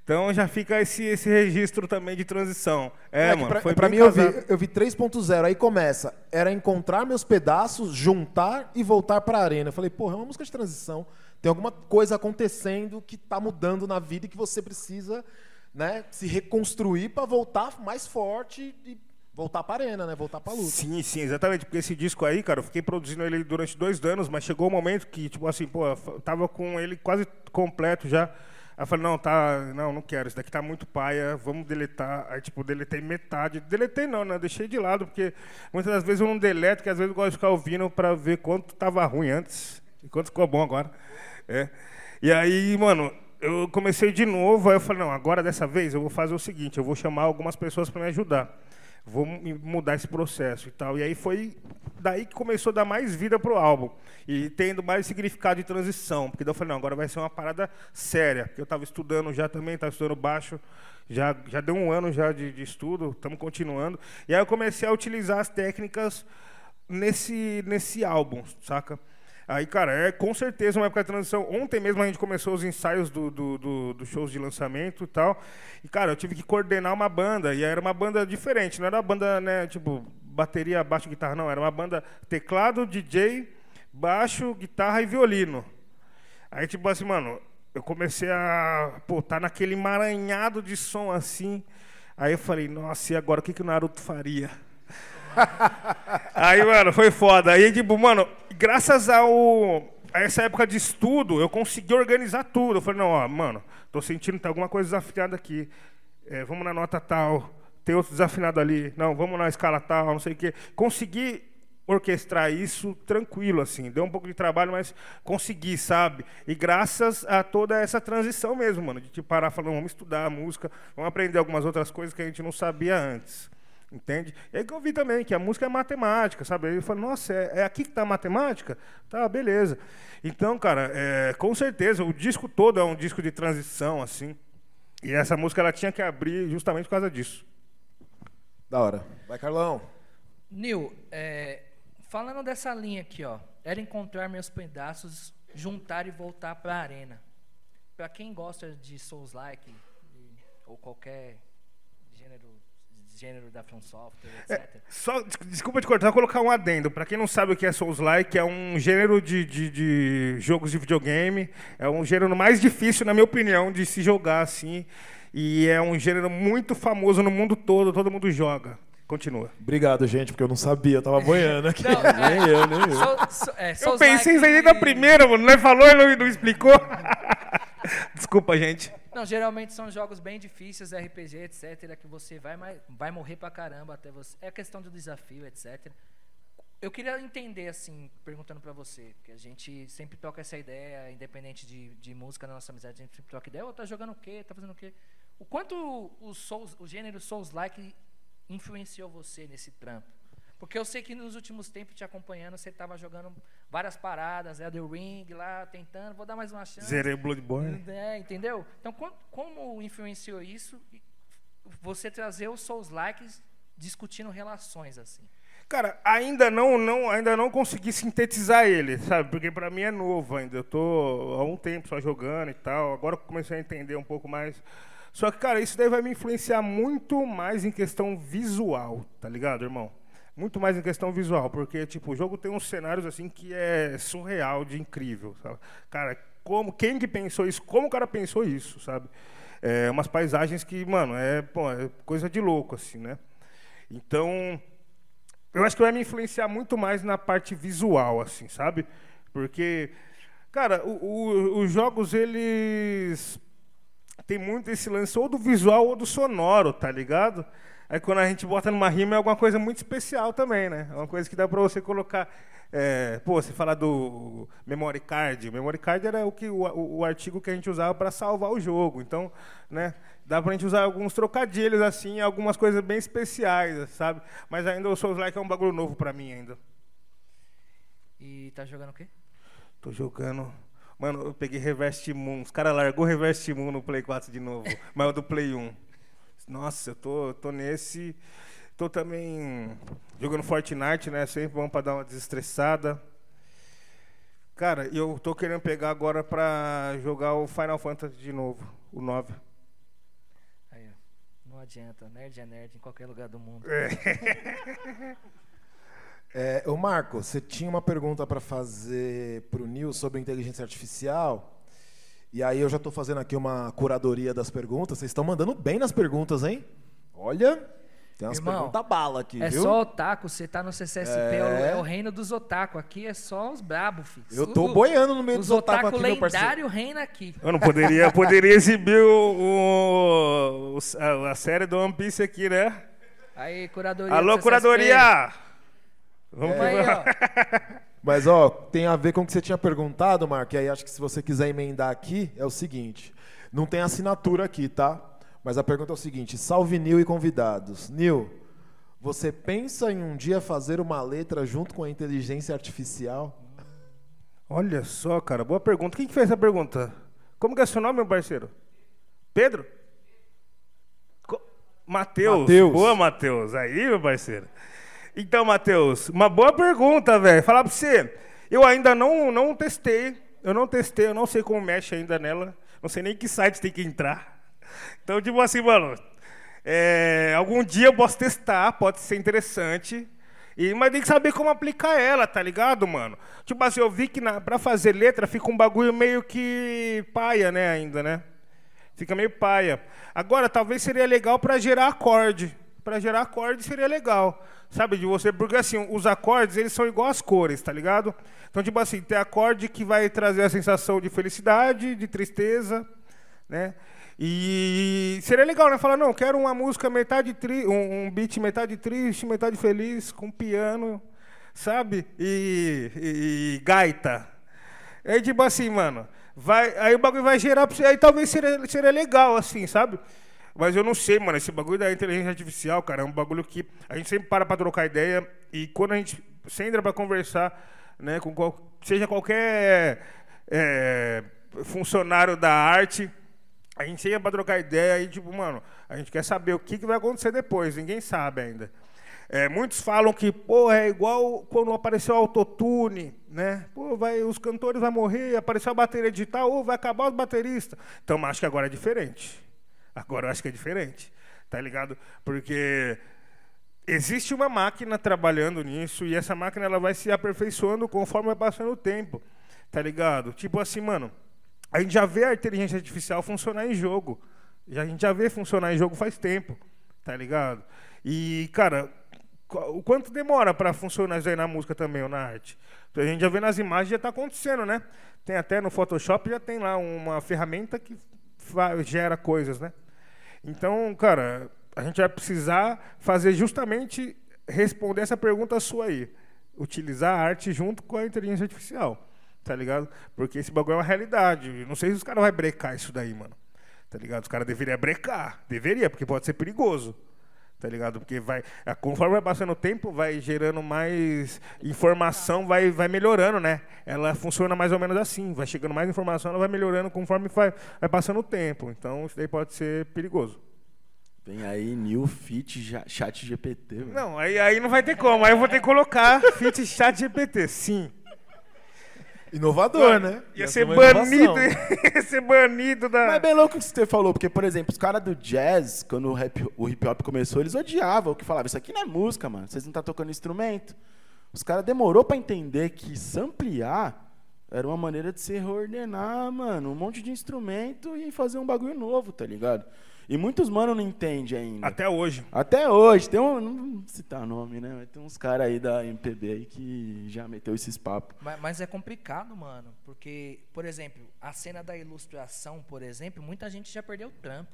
Speaker 3: Então já fica esse, esse registro também de transição. É, é mano. Pra, foi pra mim, casado. eu vi,
Speaker 1: eu vi 3.0, aí começa. Era encontrar meus pedaços, juntar e voltar pra arena. Eu falei, porra, é uma música de transição. Tem alguma coisa acontecendo que tá mudando na vida e que você precisa né, se reconstruir para voltar mais forte e voltar para arena, né? Voltar para luta.
Speaker 3: Sim, sim, exatamente, porque esse disco aí, cara, eu fiquei produzindo ele durante dois anos, mas chegou o um momento que tipo assim, pô, eu tava com ele quase completo já. Aí eu falei, não, tá, não, não quero, isso daqui tá muito paia, vamos deletar. Aí, tipo, deletei metade. Deletei não, né? Deixei de lado, porque muitas das vezes eu não deleto, porque às vezes eu gosto de ficar ouvindo para ver quanto tava ruim antes e quanto ficou bom agora. É. E aí, mano, eu comecei de novo, aí eu falei, não, agora dessa vez eu vou fazer o seguinte, eu vou chamar algumas pessoas para me ajudar vou mudar esse processo e tal. E aí foi daí que começou a dar mais vida pro álbum e tendo mais significado de transição, porque daí eu falei, não, agora vai ser uma parada séria, porque eu estava estudando já também, estava estudando baixo, já, já deu um ano já de, de estudo, estamos continuando. E aí eu comecei a utilizar as técnicas nesse, nesse álbum, saca? Aí, cara, é com certeza uma época de transição. Ontem mesmo a gente começou os ensaios dos do, do, do shows de lançamento e tal. E, cara, eu tive que coordenar uma banda. E era uma banda diferente, não era uma banda, né, tipo, bateria, baixo, guitarra, não. Era uma banda teclado, DJ, baixo, guitarra e violino. Aí, tipo assim, mano, eu comecei a, pô, tá naquele emaranhado de som assim. Aí eu falei, nossa, e agora o que, que o Naruto faria? Aí, mano, foi foda. Aí, tipo, mano, graças ao, a essa época de estudo, eu consegui organizar tudo. Eu falei, não, ó, mano, tô sentindo que tá alguma coisa desafinada aqui. É, vamos na nota tal, tem outro desafinado ali. Não, vamos na escala tal, não sei o quê. Consegui orquestrar isso tranquilo, assim. Deu um pouco de trabalho, mas consegui, sabe? E graças a toda essa transição mesmo, mano, de te parar falando, vamos estudar música, vamos aprender algumas outras coisas que a gente não sabia antes. Entende? E aí que eu vi também que a música é matemática, sabe? eu falei, nossa, é, é aqui que está a matemática? Tá, beleza. Então, cara, é, com certeza, o disco todo é um disco de transição, assim. E essa música ela tinha que abrir justamente por causa disso.
Speaker 1: Da hora.
Speaker 4: Vai, Carlão. Nil, é, falando dessa linha aqui, ó, era encontrar meus pedaços, juntar e voltar para a arena. Para quem gosta de Souls Like, ou qualquer gênero gênero da From Software,
Speaker 3: etc. É, só, desculpa te cortar, vou colocar um adendo. Para quem não sabe o que é Souls-like, é um gênero de, de, de, jogos de videogame, é um gênero mais difícil, na minha opinião, de se jogar assim. E é um gênero muito famoso no mundo todo, todo mundo joga.
Speaker 1: Continua. Obrigado, gente, porque eu não sabia, eu tava boiando aqui. Não, nem eu, nem eu.
Speaker 5: So, so, é, eu pensei isso aí da primeira,
Speaker 1: mano. Não é falou, não não explicou. Desculpa, gente.
Speaker 4: Não, geralmente são jogos bem difíceis, RPG, etc, que você vai, vai morrer pra caramba até você. É questão do desafio, etc. Eu queria entender, assim, perguntando para você, que a gente sempre toca essa ideia, independente de, de música na nossa amizade, a gente sempre toca ideia, ou tá jogando o quê, tá fazendo o quê? O quanto o, Souls, o gênero Souls-like influenciou você nesse trampo? Porque eu sei que nos últimos tempos, te acompanhando, você estava jogando várias paradas, né, The Ring lá, tentando, vou dar mais uma chance. Zerei Bloodborne. É, entendeu? Então, como, influenciou isso, você trazer os Souls Likes discutindo relações, assim?
Speaker 3: Cara, ainda não, não, ainda não consegui sintetizar ele, sabe? Porque para mim é novo ainda. Eu tô há um tempo só jogando e tal. Agora eu comecei a entender um pouco mais. Só que, cara, isso daí vai me influenciar muito mais em questão visual, tá ligado, irmão? muito mais em questão visual, porque tipo, o jogo tem uns cenários assim que é surreal, de incrível, sabe? Cara, como quem que pensou isso? Como o cara pensou isso, sabe? É umas paisagens que, mano, é, pô, é coisa de louco assim, né? Então, eu acho que vai me influenciar muito mais na parte visual assim, sabe? Porque cara, o, o, os jogos eles tem muito esse lance ou do visual ou do sonoro, tá ligado? Aí quando a gente bota numa rima é alguma coisa muito especial também, né? É uma coisa que dá para você colocar. É, pô, você fala do memory card. O memory card era o, que, o, o artigo que a gente usava para salvar o jogo. Então, né? Dá pra gente usar alguns trocadilhos, assim, algumas coisas bem especiais, sabe? Mas ainda o Souls Like é um bagulho novo para mim ainda.
Speaker 4: E tá jogando o quê?
Speaker 3: Tô jogando. Mano, eu peguei Reverse Moon. Os caras largou Reverse Moon no Play 4 de novo. mas o do Play 1. Nossa, eu tô, tô nesse. Tô também jogando Fortnite, né? Sempre bom para dar uma desestressada. Cara, eu tô querendo pegar agora para jogar o Final Fantasy de novo, o
Speaker 1: 9.
Speaker 4: Aí, não adianta, nerd é nerd em qualquer lugar do mundo. É.
Speaker 1: é, o Marco, você tinha uma pergunta para fazer para o Nil sobre inteligência artificial? E aí eu já estou fazendo aqui uma curadoria das perguntas. Vocês estão mandando bem nas perguntas, hein? Olha, tem umas Irmão, perguntas bala aqui, é viu? É só
Speaker 4: otaku, você tá no CCSP, é, é, é o reino dos otaku. Aqui é só os brabo, filho. Eu tô boiando no meio dos otaku, otaku aqui, meu parceiro. lendário reina aqui. Eu não poderia, eu poderia
Speaker 3: exibir o, o, a, série do One Piece aqui, né?
Speaker 4: Aí, curadoria. Alô, curadoria!
Speaker 1: Vamos é. Aí, ó. Mas, ó, tem a ver com o que você tinha perguntado, Marco, e aí acho que se você quiser emendar aqui, é o seguinte: não tem assinatura aqui, tá? Mas a pergunta é o seguinte: salve Nil e convidados. Nil, você pensa em um dia fazer uma letra junto com a inteligência artificial? Olha só, cara, boa pergunta. Quem que fez essa pergunta? Como que é seu nome, meu parceiro?
Speaker 3: Pedro? Co Matheus. Boa, Matheus. Aí, meu parceiro. Então, Matheus, uma boa pergunta, velho. Falar pra você, eu ainda não, não testei. Eu não testei, eu não sei como mexe ainda nela. Não sei nem que site tem que entrar. Então, tipo assim, mano, é, algum dia eu posso testar, pode ser interessante. E, mas tem que saber como aplicar ela, tá ligado, mano? Tipo assim, eu vi que na, pra fazer letra fica um bagulho meio que paia, né, ainda, né? Fica meio paia. Agora, talvez seria legal para gerar acorde para gerar acordes seria legal, sabe? De você, porque assim, os acordes, eles são igual às cores, tá ligado? Então, tipo assim, tem acorde que vai trazer a sensação de felicidade, de tristeza, né? E seria legal, né? Falar, não, quero uma música metade tri um, um beat metade triste, metade feliz, com piano, sabe? E, e, e gaita. É tipo assim, mano, vai, aí o bagulho vai gerar, aí talvez seria, seria legal, assim, sabe? Mas eu não sei, mano, esse bagulho da inteligência artificial, cara, é um bagulho que a gente sempre para pra trocar ideia e quando a gente entra pra conversar, né, com qual, seja qualquer é, funcionário da arte, a gente sempre pra trocar ideia e, tipo, mano, a gente quer saber o que, que vai acontecer depois, ninguém sabe ainda. É, muitos falam que, pô, é igual quando apareceu o autotune, né? Pô, vai, os cantores vão morrer, apareceu a bateria digital, ou vai acabar os bateristas. Então, acho que agora é diferente. Agora eu acho que é diferente, tá ligado? Porque existe uma máquina trabalhando nisso e essa máquina ela vai se aperfeiçoando conforme vai passando o tempo, tá ligado? Tipo assim, mano, a gente já vê a inteligência artificial funcionar em jogo. A gente já vê funcionar em jogo faz tempo, tá ligado? E, cara, o quanto demora para funcionar isso aí na música também ou na arte? A gente já vê nas imagens, já está acontecendo, né? Tem até no Photoshop, já tem lá uma ferramenta que gera coisas, né? Então, cara, a gente vai precisar fazer justamente responder essa pergunta sua aí. Utilizar a arte junto com a inteligência artificial, tá ligado? Porque esse bagulho é uma realidade. Eu não sei se os caras vão brecar isso daí, mano. Tá ligado? Os caras deveriam brecar. Deveria, porque pode ser perigoso tá ligado? Porque vai, conforme vai passando o tempo, vai gerando mais informação, vai, vai melhorando, né? Ela funciona mais ou menos assim, vai chegando mais informação, ela vai melhorando conforme vai, vai passando o tempo. Então isso
Speaker 2: daí pode ser perigoso. Tem aí New Fit Chat GPT. Mano.
Speaker 3: Não, aí, aí não vai ter como. Aí eu vou ter que colocar Fit Chat GPT, sim.
Speaker 2: Inovador, Ué, né? Ia, ia ser, banido, ia ser banido da. Mas é bem louco o que você falou, porque, por exemplo, os caras do jazz, quando o, rap, o hip hop começou, eles odiavam o que falavam. Isso aqui não é música, mano. Vocês não estão tá tocando instrumento. Os caras demorou para entender que samplear era uma maneira de se reordenar, mano, um monte de instrumento e fazer um bagulho novo, tá ligado? E muitos mano não entende ainda. Até hoje. Até hoje. Tem um. Não vou citar nome, né? Mas tem uns caras aí da MPB aí que já meteu esses papos.
Speaker 4: Mas, mas, é complicado, mano. Porque, por exemplo, a cena da ilustração, por exemplo, muita gente já perdeu o trampo.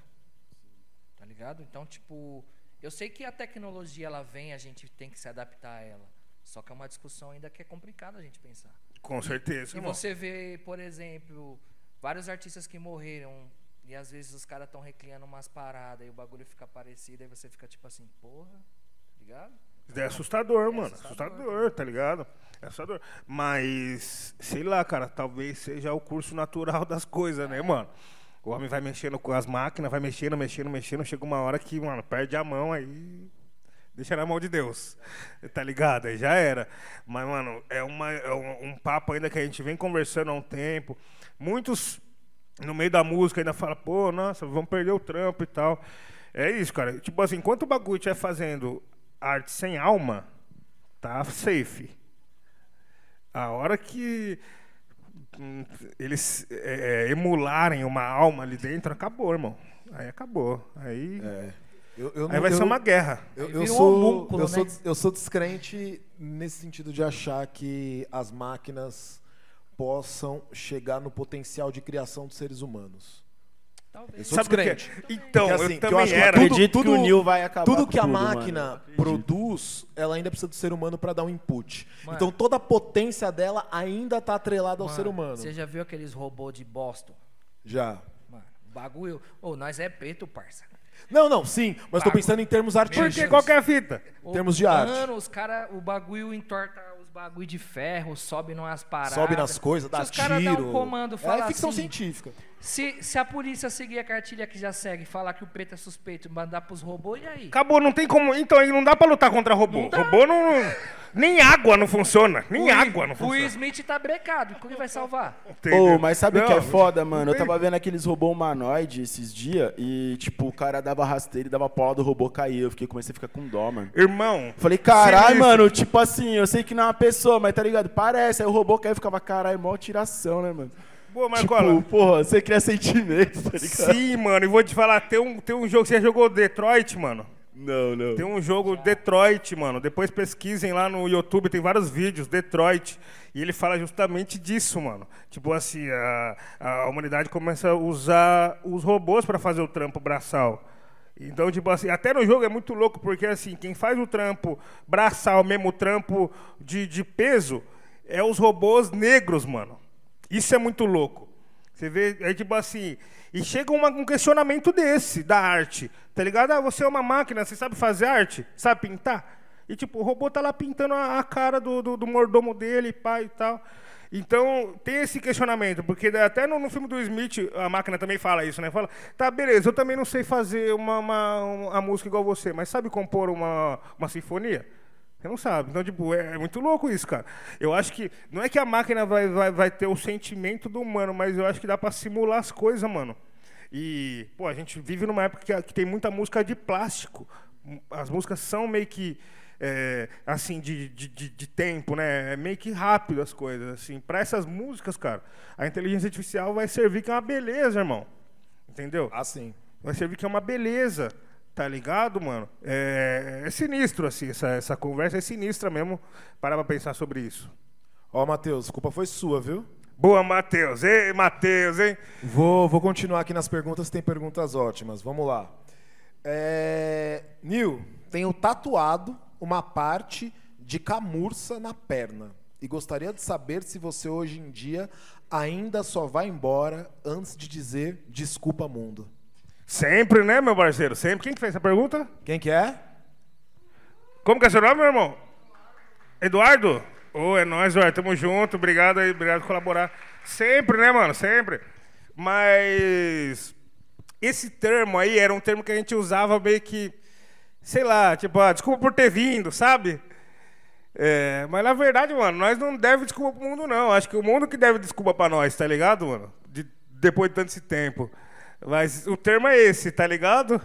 Speaker 4: Tá ligado? Então, tipo. Eu sei que a tecnologia ela vem, a gente tem que se adaptar a ela. Só que é uma discussão ainda que é complicada a gente pensar. Com certeza. E, irmão. e você vê, por exemplo, vários artistas que morreram e às vezes os caras estão recriando umas paradas e o bagulho fica parecido, aí você fica tipo assim, porra, tá ligado?
Speaker 3: É assustador, é mano. Assustador, assustador, tá ligado? É assustador. Mas, sei lá, cara, talvez seja o curso natural das coisas, é. né, mano? O homem vai mexendo com as máquinas, vai mexendo, mexendo, mexendo. Chega uma hora que, mano, perde a mão aí. Deixa na mão de Deus. Tá ligado? Aí já era. Mas, mano, é, uma, é um, um papo ainda que a gente vem conversando há um tempo. Muitos no meio da música ainda fala, pô, nossa, vamos perder o trampo e tal. É isso, cara. Tipo assim, enquanto o bagulho estiver fazendo arte sem alma, tá safe. A hora que hum, eles é, é, emularem uma alma ali dentro, acabou, irmão. Aí acabou. Aí. É. Eu, eu, aí vai eu, ser uma guerra. Eu, sou, um eu, né? sou,
Speaker 1: eu sou descrente nesse sentido de achar que as máquinas possam chegar no potencial de criação dos seres humanos. Talvez. Eu sou Sabe Que? Então, Porque, assim, eu também eu era. Tudo, Acredito tudo, que o New vai acabar Tudo que a máquina produz, ela ainda precisa do ser humano para dar um input. Mano. Então toda a potência dela ainda está atrelada
Speaker 4: ao mano, ser humano. Você já viu aqueles robôs de Boston? Já. Mano, bagulho. Ô, oh, nós é preto, parça.
Speaker 1: Não, não, sim, mas estou pensando em termos artísticos. Porque qualquer fita. Em termos de mano, arte. Mano,
Speaker 4: os caras, o bagulho entorta bagulho de ferro, sobe nas paradas. Sobe nas coisas, dá Se os tiro. Os caras dão um comando, é fala É ficção assim, científica. Se, se a polícia seguir a cartilha que já segue, falar que o preto é suspeito, mandar pros robôs, e aí? Acabou, não tem
Speaker 3: como. Então, não dá pra lutar contra
Speaker 2: robô. Não robô não. Nem água não funciona. Nem o água não funciona.
Speaker 4: O Smith tá brecado. Como que vai salvar? Ô,
Speaker 2: oh, mas sabe o que é foda, mano? Eu tava vendo aqueles robôs humanoides esses dias e, tipo, o cara dava rasteiro e dava pau do robô cair. Eu fiquei, comecei a ficar com dó, mano. Irmão. Falei, caralho, mano, tipo assim, eu sei que não é uma pessoa, mas tá ligado? Parece. Aí o robô caiu e ficava, caralho, mó tiração, né, mano? Pô, Marcola. Tipo, porra, você cria sentimentos, tá ligado? Sim, mano. E
Speaker 3: vou te falar, tem um, tem um jogo, você jogou Detroit, mano? Não, não. Tem um jogo Detroit, mano. Depois pesquisem lá no YouTube, tem vários vídeos, Detroit. E ele fala justamente disso, mano. Tipo assim, a, a humanidade começa a usar os robôs para fazer o trampo braçal. Então, tipo assim, até no jogo é muito louco, porque assim, quem faz o trampo braçal, mesmo o trampo de, de peso, é os robôs negros, mano. Isso é muito louco. Você vê, é tipo assim, e chega uma, um questionamento desse, da arte, tá ligado? Ah, você é uma máquina, você sabe fazer arte? Sabe pintar? E tipo, o robô tá lá pintando a, a cara do, do, do, mordomo dele, pai e tal. Então, tem esse questionamento, porque até no, no, filme do Smith, a máquina também fala isso, né? Fala, tá, beleza, eu também não sei fazer uma, uma, uma música igual você, mas sabe compor uma, uma sinfonia? Você não sabe. Então, tipo, é, é, muito louco isso, cara. Eu acho que. Não é que a máquina vai, vai, vai ter o sentimento do humano, mas eu acho que dá para simular as coisas, mano. E, pô, a gente vive numa época que, que tem muita música de plástico. As músicas são meio que. É, assim, de, de, de, de, tempo, né? É meio que rápido as coisas, assim. Para essas músicas, cara, a inteligência artificial vai servir que é uma beleza, irmão. Entendeu? Assim. Vai servir que é uma beleza. Tá ligado, mano? É, é sinistro, assim, essa, essa conversa é sinistra mesmo. Parar pra pensar sobre isso. Ó, Matheus, culpa foi sua, viu?
Speaker 1: Boa, Matheus. Ei, Matheus, hein? Vou, vou continuar aqui nas perguntas, tem perguntas ótimas. Vamos lá. É... Nil, tenho tatuado uma parte de camurça na perna. E gostaria de saber se você hoje em dia ainda só vai embora antes de dizer desculpa, mundo. Sempre, né, meu parceiro? Sempre. Quem que fez essa pergunta? Quem que é? Como que é
Speaker 3: seu nome, meu irmão? Eduardo? Ô, oh, é nóis, velho. Tamo junto. Obrigado aí, obrigado por colaborar. Sempre, né, mano? Sempre. Mas esse termo aí era um termo que a gente usava meio que, sei lá, tipo, ah, desculpa por ter vindo, sabe? É, mas na verdade, mano, nós não devemos desculpa pro mundo, não. Acho que o mundo que deve desculpa pra nós, tá ligado, mano? De, depois de tanto esse tempo. Mas o termo é esse, tá ligado?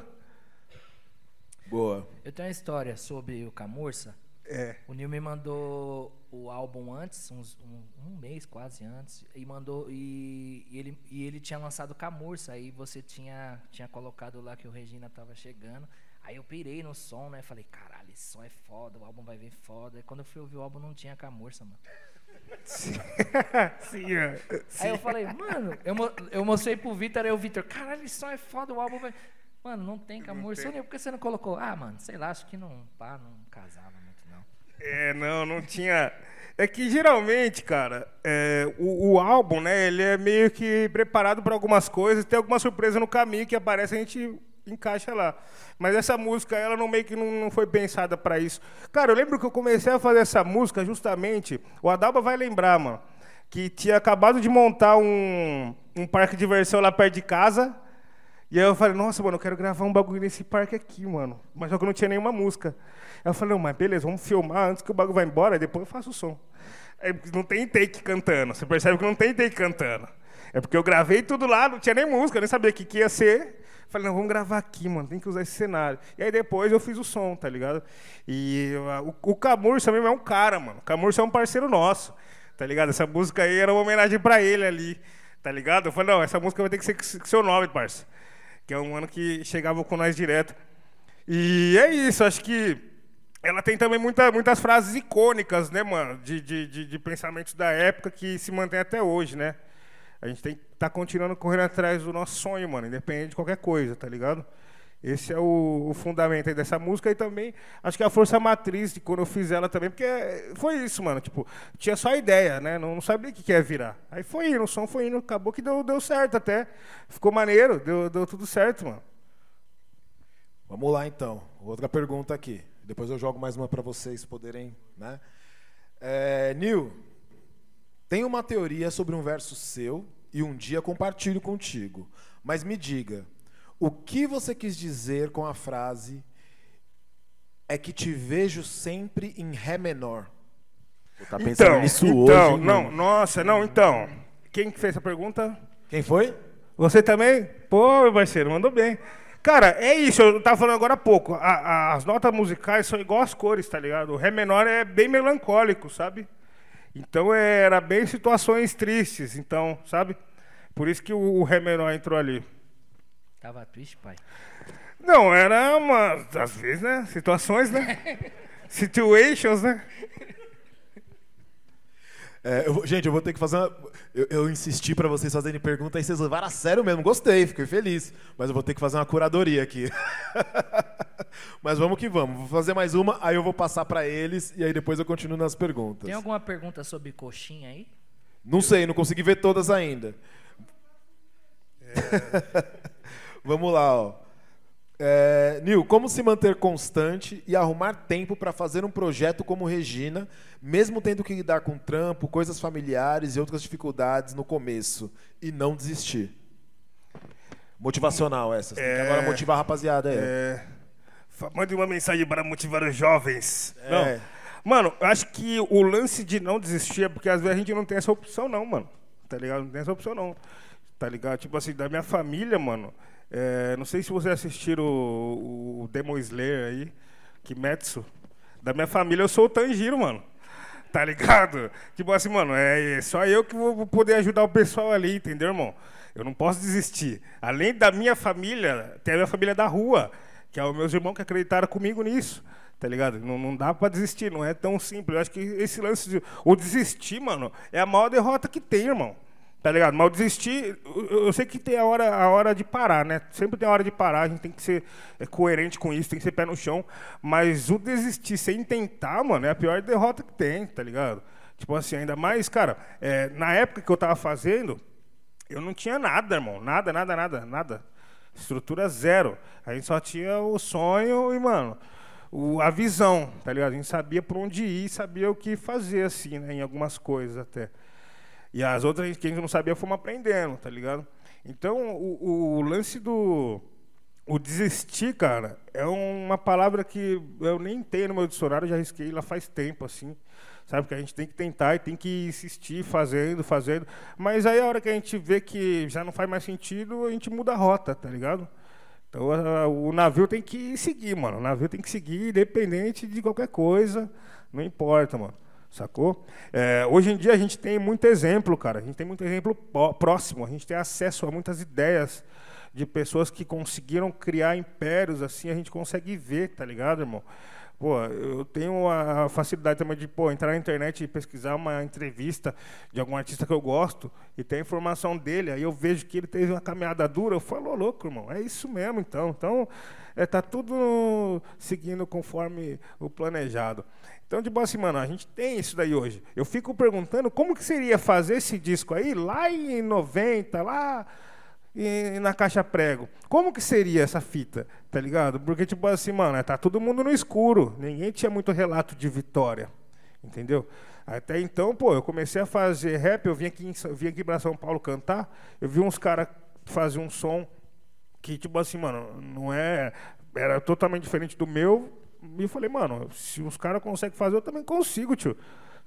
Speaker 2: Boa.
Speaker 4: Eu tenho uma história sobre o Camurça. É. O Nil me mandou o álbum antes, uns, um, um, mês quase antes, e mandou e, e, ele, e ele tinha lançado Camurça, aí você tinha, tinha colocado lá que o Regina tava chegando. Aí eu pirei no som, né? Falei, caralho, esse som é foda, o álbum vai vir foda. E quando eu fui ouvir o álbum não tinha Camurça, mano. Sim. Sim, Sim. É. Aí eu falei, mano, eu, eu mostrei pro Vitor, aí o Vitor, caralho, esse é foda, o álbum Mano, não tem Camor amor. por que você não colocou? Ah, mano, sei lá, acho que não, pá, não casava muito, não.
Speaker 3: É, não, não tinha. É que geralmente, cara, é, o, o, álbum, né, ele é meio que preparado para algumas coisas, tem alguma surpresa no caminho que aparece, a gente encaixa lá. Mas essa música, ela não meio que não, não foi pensada para isso. Cara, eu lembro que eu comecei a fazer essa música justamente, o Adalba vai lembrar, mano, que tinha acabado de montar um, um parque de diversão lá perto de casa. E aí eu falei, nossa, mano, eu quero gravar um bagulho nesse parque aqui, mano. Mas só que eu não tinha nenhuma música. Aí eu falei, mas beleza, vamos filmar antes que o bagulho vá embora, depois eu faço o som. não tem take cantando. Você percebe que não tem take cantando. É porque eu gravei tudo lá, não tinha nem música, nem sabia o que, que ia ser. Falei, não, vamos gravar aqui, mano, tem que usar esse cenário. E aí depois eu fiz o som, tá ligado? E o, o Camurça mesmo é um cara, mano. O Camurça é um parceiro nosso, tá ligado? Essa música aí era uma homenagem para ele ali, tá ligado? Eu falei, não, essa música vai ter que ser com seu nome, parça. Que é um ano que chegava com nós direto. E é isso, acho que ela tem também muita, muitas frases icônicas, né, mano? De, de, de, de, pensamentos da época que se mantém até hoje, né? A gente tem que estar tá continuando correndo atrás do nosso sonho, mano, independente de qualquer coisa, tá ligado? Esse é o, o fundamento aí dessa música e também acho que é a força matriz de quando eu fiz ela também, porque foi isso, mano. Tipo, tinha só ideia, né? Não, não sabia o que, que ia virar. Aí foi indo, o som foi indo, acabou que deu, deu certo até. Ficou maneiro, deu, deu tudo certo,
Speaker 1: mano. Vamos lá então. Outra pergunta aqui. Depois eu jogo mais uma para vocês poderem, né? É, Nil, tenho uma teoria sobre um verso seu e um dia compartilho contigo. Mas me diga, o que você quis dizer com a frase é que te vejo sempre em Ré menor? tá pensando então, nisso então, hoje? Então, não, mano. nossa, não, então.
Speaker 3: Quem fez a pergunta? Quem foi? Você também? Pô, meu parceiro, mandou bem. Cara, é isso, eu tava falando agora há pouco. A, a, as notas musicais são igual as cores, tá ligado? O Ré menor é bem melancólico, sabe? Então é, era bem situações tristes, então, sabe? Por isso que o, o menor entrou ali.
Speaker 4: Tava triste, pai?
Speaker 3: Não, era uma. Às vezes, né? Situações, né?
Speaker 1: Situations, né? É, eu, gente, eu vou ter que fazer uma, eu, eu, insisti para vocês fazerem pergunta e vocês levaram a sério mesmo. Gostei, fiquei feliz. Mas eu vou ter que fazer uma curadoria aqui. mas vamos que vamos. Vou fazer mais uma, aí eu vou passar para eles e aí depois eu continuo nas perguntas.
Speaker 4: Tem alguma pergunta sobre coxinha aí?
Speaker 1: Não sei, não consegui ver todas ainda. É... vamos lá, ó. É, Nil, como se manter constante e arrumar tempo para fazer um projeto como Regina, mesmo tendo que lidar com trampo, coisas familiares e outras dificuldades no começo, e não desistir? Motivacional essa. Você é, tem que é. agora motivar a rapaziada aí.
Speaker 3: É. Mande uma mensagem para motivar os jovens. É. Não. Mano, acho que o lance de não desistir é porque às vezes a gente não tem essa opção, não, mano. Tá ligado? Não tem essa opção, não. Tá ligado? Tipo assim, da minha família, mano. É, não sei se vocês assistiram o, o Demon Slayer aí, Kimetsu. Da minha família eu sou o Tanjiro, mano. Tá ligado? Tipo assim, mano, é, é só eu que vou poder ajudar o pessoal ali, entendeu, irmão? Eu não posso desistir. Além da minha família, tem a minha família da rua, que é os meus irmãos que acreditaram comigo nisso tá ligado? Não, não dá para desistir, não é tão simples. Eu acho que esse lance de O desistir, mano, é a maior derrota que tem, irmão. Tá ligado? Mas eu desisti. Eu sei que tem a hora, a hora de parar, né? Sempre tem a hora de parar, a gente tem que ser é, coerente com isso, tem que ser pé no chão. Mas o desistir sem tentar, mano, é a pior derrota que tem, tá ligado? Tipo assim, ainda mais, cara, é, na época que eu tava fazendo, eu não tinha nada, irmão. Nada, nada, nada, nada. Estrutura zero. A gente só tinha o sonho e, mano, o, a visão, tá ligado? A gente sabia por onde ir, sabia o que fazer, assim, né? Em algumas coisas até. E as outras, quem não sabia, fomos aprendendo, tá ligado? Então, o, o lance do. O desistir, cara, é uma palavra que eu nem tenho no meu dicionário, já risquei lá faz tempo, assim. Sabe? Porque a gente tem que tentar e tem que insistir fazendo, fazendo. Mas aí a hora que a gente vê que já não faz mais sentido, a gente muda a rota, tá ligado? Então o navio tem que seguir, mano. O navio tem que seguir, independente de qualquer coisa, não importa, mano sacou? É, hoje em dia a gente tem muito exemplo, cara. A gente tem muito exemplo próximo. A gente tem acesso a muitas ideias de pessoas que conseguiram criar impérios assim. A gente consegue ver, tá ligado, irmão? Pô, eu tenho a facilidade também de pô, entrar na internet e pesquisar uma entrevista de algum artista que eu gosto e ter a informação dele. Aí eu vejo que ele teve uma caminhada dura. Eu falo, louco, irmão, é isso mesmo então. Então, é, tá tudo seguindo conforme o planejado. Então, tipo assim, mano, a gente tem isso daí hoje. Eu fico perguntando como que seria fazer esse disco aí lá em 90, lá e na caixa prego. Como que seria essa fita, tá ligado? Porque, tipo assim, mano, é, tá todo mundo no escuro, ninguém tinha muito relato de vitória, entendeu? Até então, pô, eu comecei a fazer rap, eu vim aqui, em, vim aqui pra São Paulo cantar, eu vi uns caras fazer um som que, tipo assim, mano, não é. Era totalmente diferente do meu, e eu falei, mano, se os caras conseguem fazer, eu também consigo, tio.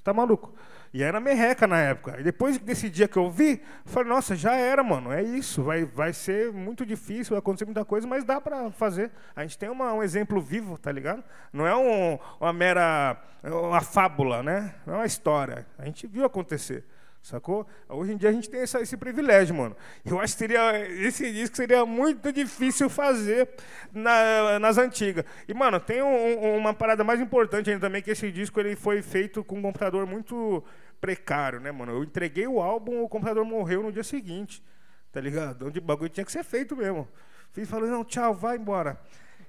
Speaker 3: Tá maluco? E era merreca na época. E depois desse dia que eu vi, eu falei, nossa, já era, mano. É isso. Vai, vai ser muito difícil, vai acontecer muita coisa, mas dá pra fazer. A gente tem uma, um exemplo vivo, tá ligado? Não é um, uma mera. uma fábula, né? Não é uma história. A gente viu acontecer. Sacou? Hoje em dia a gente tem essa, esse privilégio, mano. Eu acho que seria, esse disco seria muito difícil fazer na, nas antigas. E, mano, tem um, uma parada mais importante ainda também, que esse disco ele foi feito com um computador muito precário, né, mano? Eu entreguei o álbum, o computador morreu no dia seguinte, tá ligado? Onde o bagulho tinha que ser feito mesmo. Fiz falou, não, tchau, vai embora.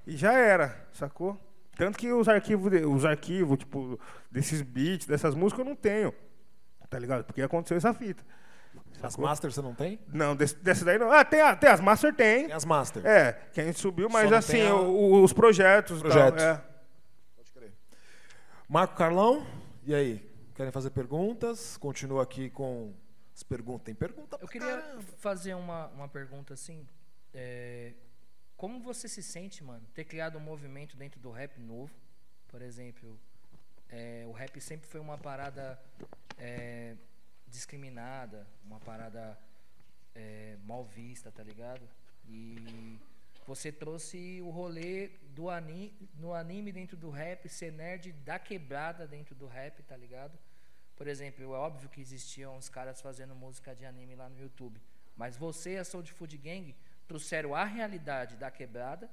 Speaker 3: E já era, sacou? Tanto que os arquivos, os arquivos, tipo, desses beats, dessas músicas eu não tenho. Tá ligado? Porque aconteceu essa fita.
Speaker 1: As masters você não tem?
Speaker 3: Não, desse, desse daí não. Ah, tem, tem as Master, tem. Tem as Master. É, que a gente subiu, mas assim, a... os projetos. Projetos. Tal, é. Pode crer.
Speaker 1: Marco Carlão, e aí? Querem fazer perguntas? Continua aqui com as perguntas. Tem pergunta
Speaker 4: Eu queria caramba. fazer uma, uma pergunta assim. É, como você se sente, mano, ter criado um movimento dentro do rap novo? Por exemplo, é, o rap sempre foi uma parada é, discriminada, uma parada é, mal vista, tá ligado? E você trouxe o rolê do anime, no anime dentro do rap, ser nerd da quebrada dentro do rap, tá ligado? Por exemplo, é óbvio que existiam os caras fazendo música de anime lá no YouTube. Mas você e a Soul de Food Gang trouxeram a realidade da quebrada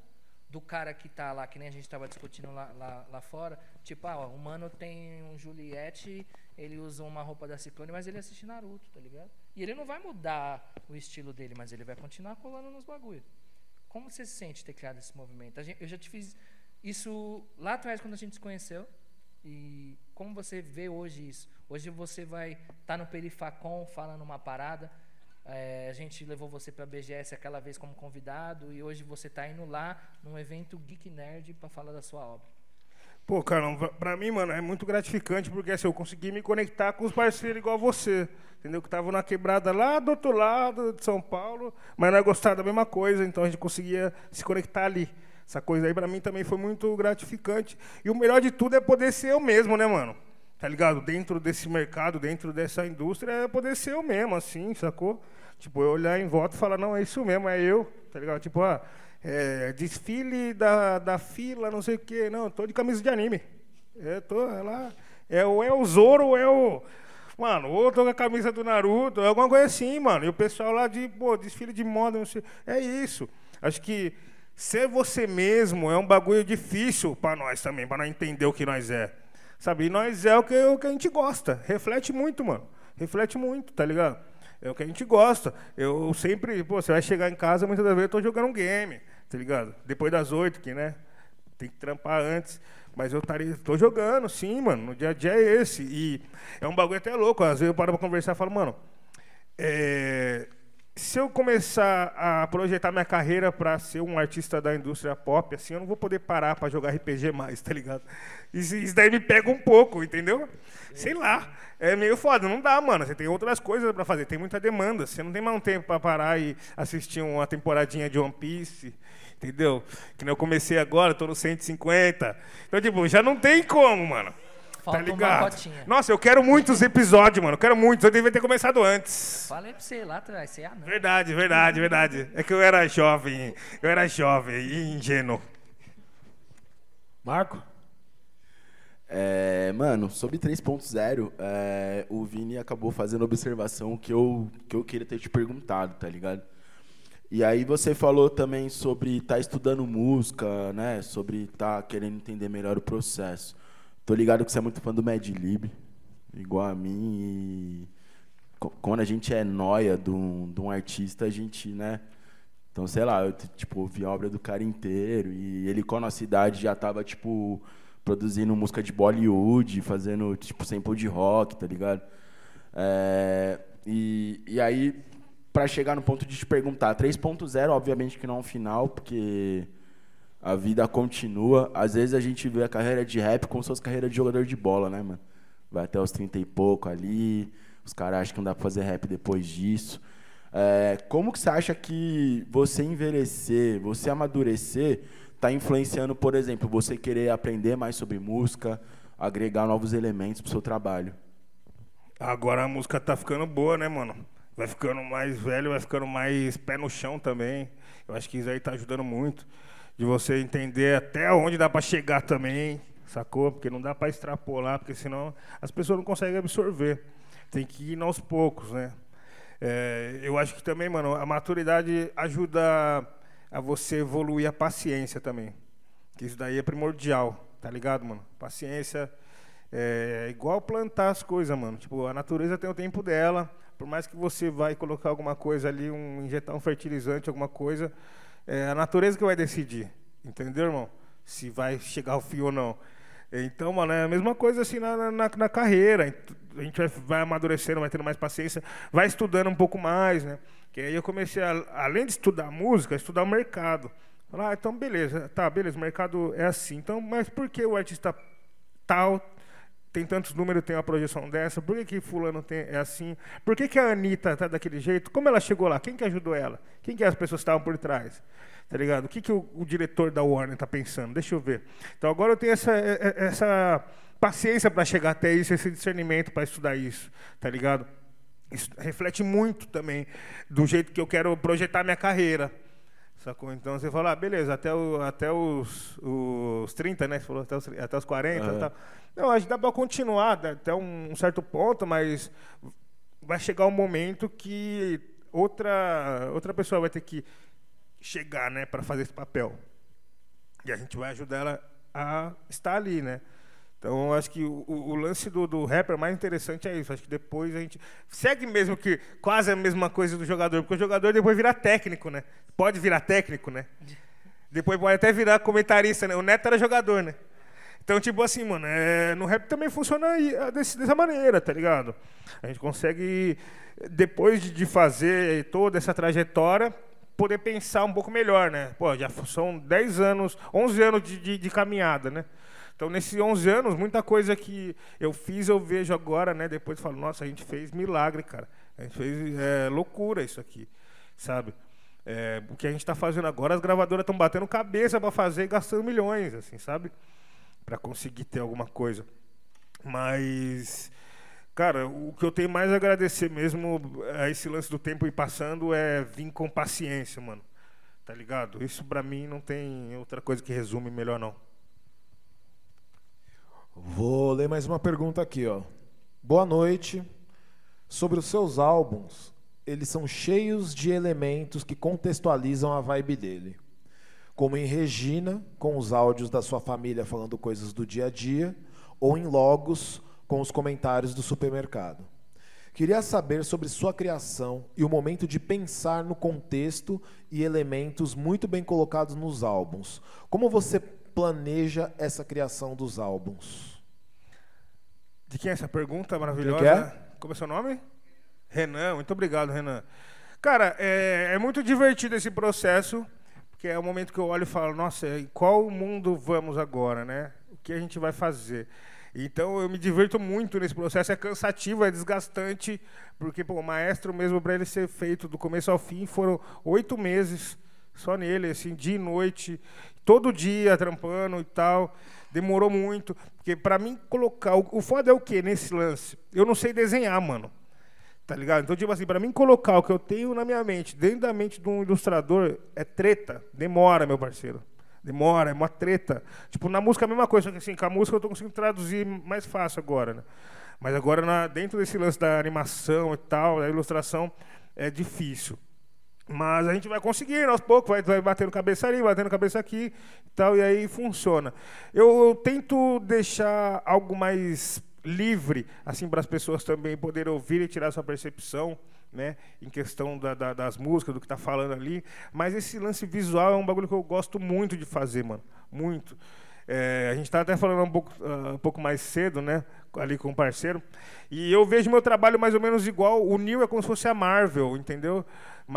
Speaker 4: do cara que está lá, que nem a gente estava discutindo lá, lá, lá, fora, tipo, ah, ó, o mano tem um Juliette, ele usa uma roupa da Ciclone, mas ele assiste Naruto, tá ligado? E ele não vai mudar o estilo dele, mas ele vai continuar colando nos bagulhos. Como você se sente ter criado esse movimento? Gente, eu já te fiz isso lá atrás, quando a gente se conheceu, e como você vê hoje isso? Hoje você vai estar tá no Perifacon falando uma parada, é, a gente levou você para a BGS aquela vez como convidado e hoje você está indo lá num evento Geek Nerd para falar da sua obra.
Speaker 3: Pô, Carlão, para mim, mano, é muito gratificante, porque assim, eu consegui me conectar com os parceiros igual você. Entendeu? Que estavam na quebrada lá do outro lado de São Paulo, mas não é gostar da mesma coisa, então a gente conseguia se conectar ali. Essa coisa aí para mim também foi muito gratificante. E o melhor de tudo é poder ser eu mesmo, né, mano? tá ligado? Dentro desse mercado, dentro dessa indústria, é poder ser eu mesmo, assim, sacou? Tipo, eu olhar em volta e falar, não, é isso mesmo, é eu, tá ligado? Tipo, ah, é, desfile da, da fila, não sei o quê. Não, tô de camisa de anime. É, tô, é lá. É o, é o Zoro, é o. Mano, ou tô com a camisa do Naruto, é alguma coisa assim, mano. E o pessoal lá de, pô, desfile de moda, não sei. É isso. Acho que ser você mesmo é um bagulho difícil para nós também, para nós entender o que nós é. Sabe? E nós é o que, o que a gente gosta. Reflete muito, mano. Reflete muito, tá ligado? É o que a gente gosta. Eu sempre, pô, você vai chegar em casa, muitas das vezes eu tô jogando um game, tá ligado? Depois das oito, que, né? Tem que trampar antes. Mas eu tarei, tô jogando, sim, mano. No dia a dia é esse. E é um bagulho até louco. Às vezes eu paro pra conversar e falo, mano, é se eu começar a projetar minha carreira para ser um artista da indústria pop, assim, eu não vou poder parar para jogar RPG mais, tá ligado? Isso, isso, daí me pega um pouco, entendeu? Sei lá. É meio foda, não dá, mano. Você tem outras coisas para fazer, tem muita demanda. Você não tem mais um tempo para parar e assistir uma temporadinha de One Piece, entendeu? Que nem eu comecei agora, tô no 150. Então, tipo, já não tem como, mano.
Speaker 4: Falta tá ligado?
Speaker 3: uma Nossa, eu quero muitos episódios, mano. Eu quero muitos. Eu devia ter começado antes.
Speaker 4: Falei pra você lá atrás, você é anão.
Speaker 3: Verdade, verdade, verdade. É que eu era jovem. Eu era jovem e ingênuo.
Speaker 2: Marco? É, mano, sobre 3.0, é, o Vini acabou fazendo observação que eu, que eu queria ter te perguntado, tá ligado? E aí você falou também sobre estar tá estudando música, né? Sobre estar tá querendo entender melhor o processo. Tô ligado que você é muito fã do Mad Lib, igual a mim. E quando a gente é noia de um, de um artista, a gente, né? Então, sei lá, eu tipo, vi a obra do cara inteiro. E ele com a nossa idade já tava, tipo, produzindo música de Bollywood, fazendo, tipo, sample de rock, tá ligado? É, e, e aí, para chegar no ponto de te perguntar, 3.0, obviamente que não é um final, porque a vida continua. Às vezes a gente vê a carreira de rap como se fosse carreira de jogador de bola, né, mano? Vai até os 30 e pouco ali, os caras acham que não dá pra fazer rap depois disso. É, como que você acha que você envelhecer, você amadurecer, tá influenciando, por exemplo, você querer aprender mais sobre música, agregar novos elementos pro seu trabalho? Agora a música tá ficando boa, né, mano?
Speaker 3: Vai ficando mais velho, vai ficando mais pé no chão também. Eu acho que isso aí tá ajudando muito de você entender até onde dá para chegar também, sacou? Porque não dá para extrapolar, porque senão as pessoas não conseguem absorver. Tem que ir aos poucos, né? É, eu acho que também, mano, a maturidade ajuda a você evoluir a paciência também. Que isso daí é primordial, tá ligado, mano? Paciência é, é igual plantar as coisas, mano. Tipo, a natureza tem o tempo dela. Por mais que você vai colocar alguma coisa ali, um, injetar um fertilizante, alguma coisa, é a natureza que vai decidir, entendeu, irmão? Se vai chegar ao fim ou não. Então, mano, é a mesma coisa assim na, na, na carreira. A gente vai, vai, amadurecendo, vai tendo mais paciência, vai estudando um pouco mais, né? Que aí eu comecei, a, além de estudar música, estudar o mercado. Falar, ah, então beleza, tá, beleza, o mercado é assim. Então, mas por que o artista tal tem tantos números, tem uma projeção dessa, por que, que fulano tem, é assim? Por que, que a Anitta está daquele jeito? Como ela chegou lá? Quem que ajudou ela? Quem que as pessoas estavam por trás? Tá ligado? O que, que o, o diretor da Warner está pensando? Deixa eu ver. Então agora eu tenho essa, é, é, essa paciência para chegar até isso, esse discernimento para estudar isso, tá ligado? Isso reflete muito também do jeito que eu quero projetar minha carreira, Sacou? Então você falou, ah, beleza, até, o, até os, os 30, né? Você falou até os, até os 40 uhum. e tal. Não, acho que dá para continuar até um, um certo ponto, mas vai chegar um momento que outra, outra pessoa vai ter que chegar, né, para fazer esse papel. E a gente vai ajudar ela a estar ali, né? Então, acho que o, o lance do, do, rapper mais interessante é isso. Acho que depois a gente segue mesmo que quase a mesma coisa do jogador, porque o jogador depois vira técnico, né? Pode virar técnico, né? Depois pode até virar comentarista, né? O Neto era jogador, né? Então, tipo assim, mano, é, no rap também funciona ah, desse, dessa maneira, tá ligado? A gente consegue, depois de, de fazer toda essa trajetória, poder pensar um pouco melhor, né? Pô, já são 10 anos, 11 anos de, de, de caminhada, né? Então, nesses 11 anos, muita coisa que eu fiz, eu vejo agora, né? Depois falo, nossa, a gente fez milagre, cara. A gente fez é, loucura isso aqui, sabe? É, o que a gente está fazendo agora, as gravadoras estão batendo cabeça para fazer e gastando milhões, assim, sabe? Para conseguir ter alguma coisa. Mas, cara, o que eu tenho mais a agradecer mesmo a esse lance do tempo ir passando é vir com paciência, mano. Tá ligado? Isso para mim não tem outra coisa que resume melhor, não.
Speaker 1: Vou ler mais uma pergunta aqui, ó. Boa noite. Sobre os seus álbuns, eles são cheios de elementos que contextualizam a vibe dele. Como em Regina, com os áudios da sua família falando coisas do dia a dia, ou em Logos, com os comentários do supermercado. Queria saber sobre sua criação e o momento de pensar no contexto e elementos muito bem colocados nos álbuns. Como você planeja essa criação dos álbuns? De quem
Speaker 3: é essa pergunta
Speaker 1: maravilhosa? Quem é?
Speaker 3: Como é seu nome? Renan, muito obrigado, Renan. Cara, é, é, muito divertido esse processo, porque é o momento que eu olho e falo, nossa, em qual mundo vamos agora, né? O que a gente vai fazer? Então eu me diverto muito nesse processo, é cansativo, é desgastante, porque pô, o maestro mesmo para ele ser feito do começo ao fim foram oito meses só nele, assim, dia e noite todo dia trampando e tal. Demorou muito, porque para mim colocar. O, foda é o quê nesse lance? Eu não sei desenhar, mano. Tá ligado? Então, tipo assim, para mim colocar o que eu tenho na minha mente, dentro da mente de um ilustrador, é treta. Demora, meu parceiro. Demora, é uma treta. Tipo, na música é a mesma coisa, assim, com a música eu tô conseguindo traduzir mais fácil agora, né? Mas agora, na, dentro desse lance da animação e tal, da ilustração, é difícil. Mas a gente vai conseguir, aos poucos, vai, vai batendo cabeça ali, batendo cabeça aqui e tal, e aí funciona. Eu, eu tento deixar algo mais livre, assim, para as pessoas também poderem ouvir e tirar sua percepção. Né, em questão da, da, das músicas, do que está falando ali, mas esse lance visual é um bagulho que eu gosto muito de fazer, mano, muito. É, a gente está até falando um pouco, uh, um pouco mais cedo, né? Ali com o um parceiro. E eu vejo meu trabalho mais ou menos igual. O Neil é como se fosse a Marvel, entendeu?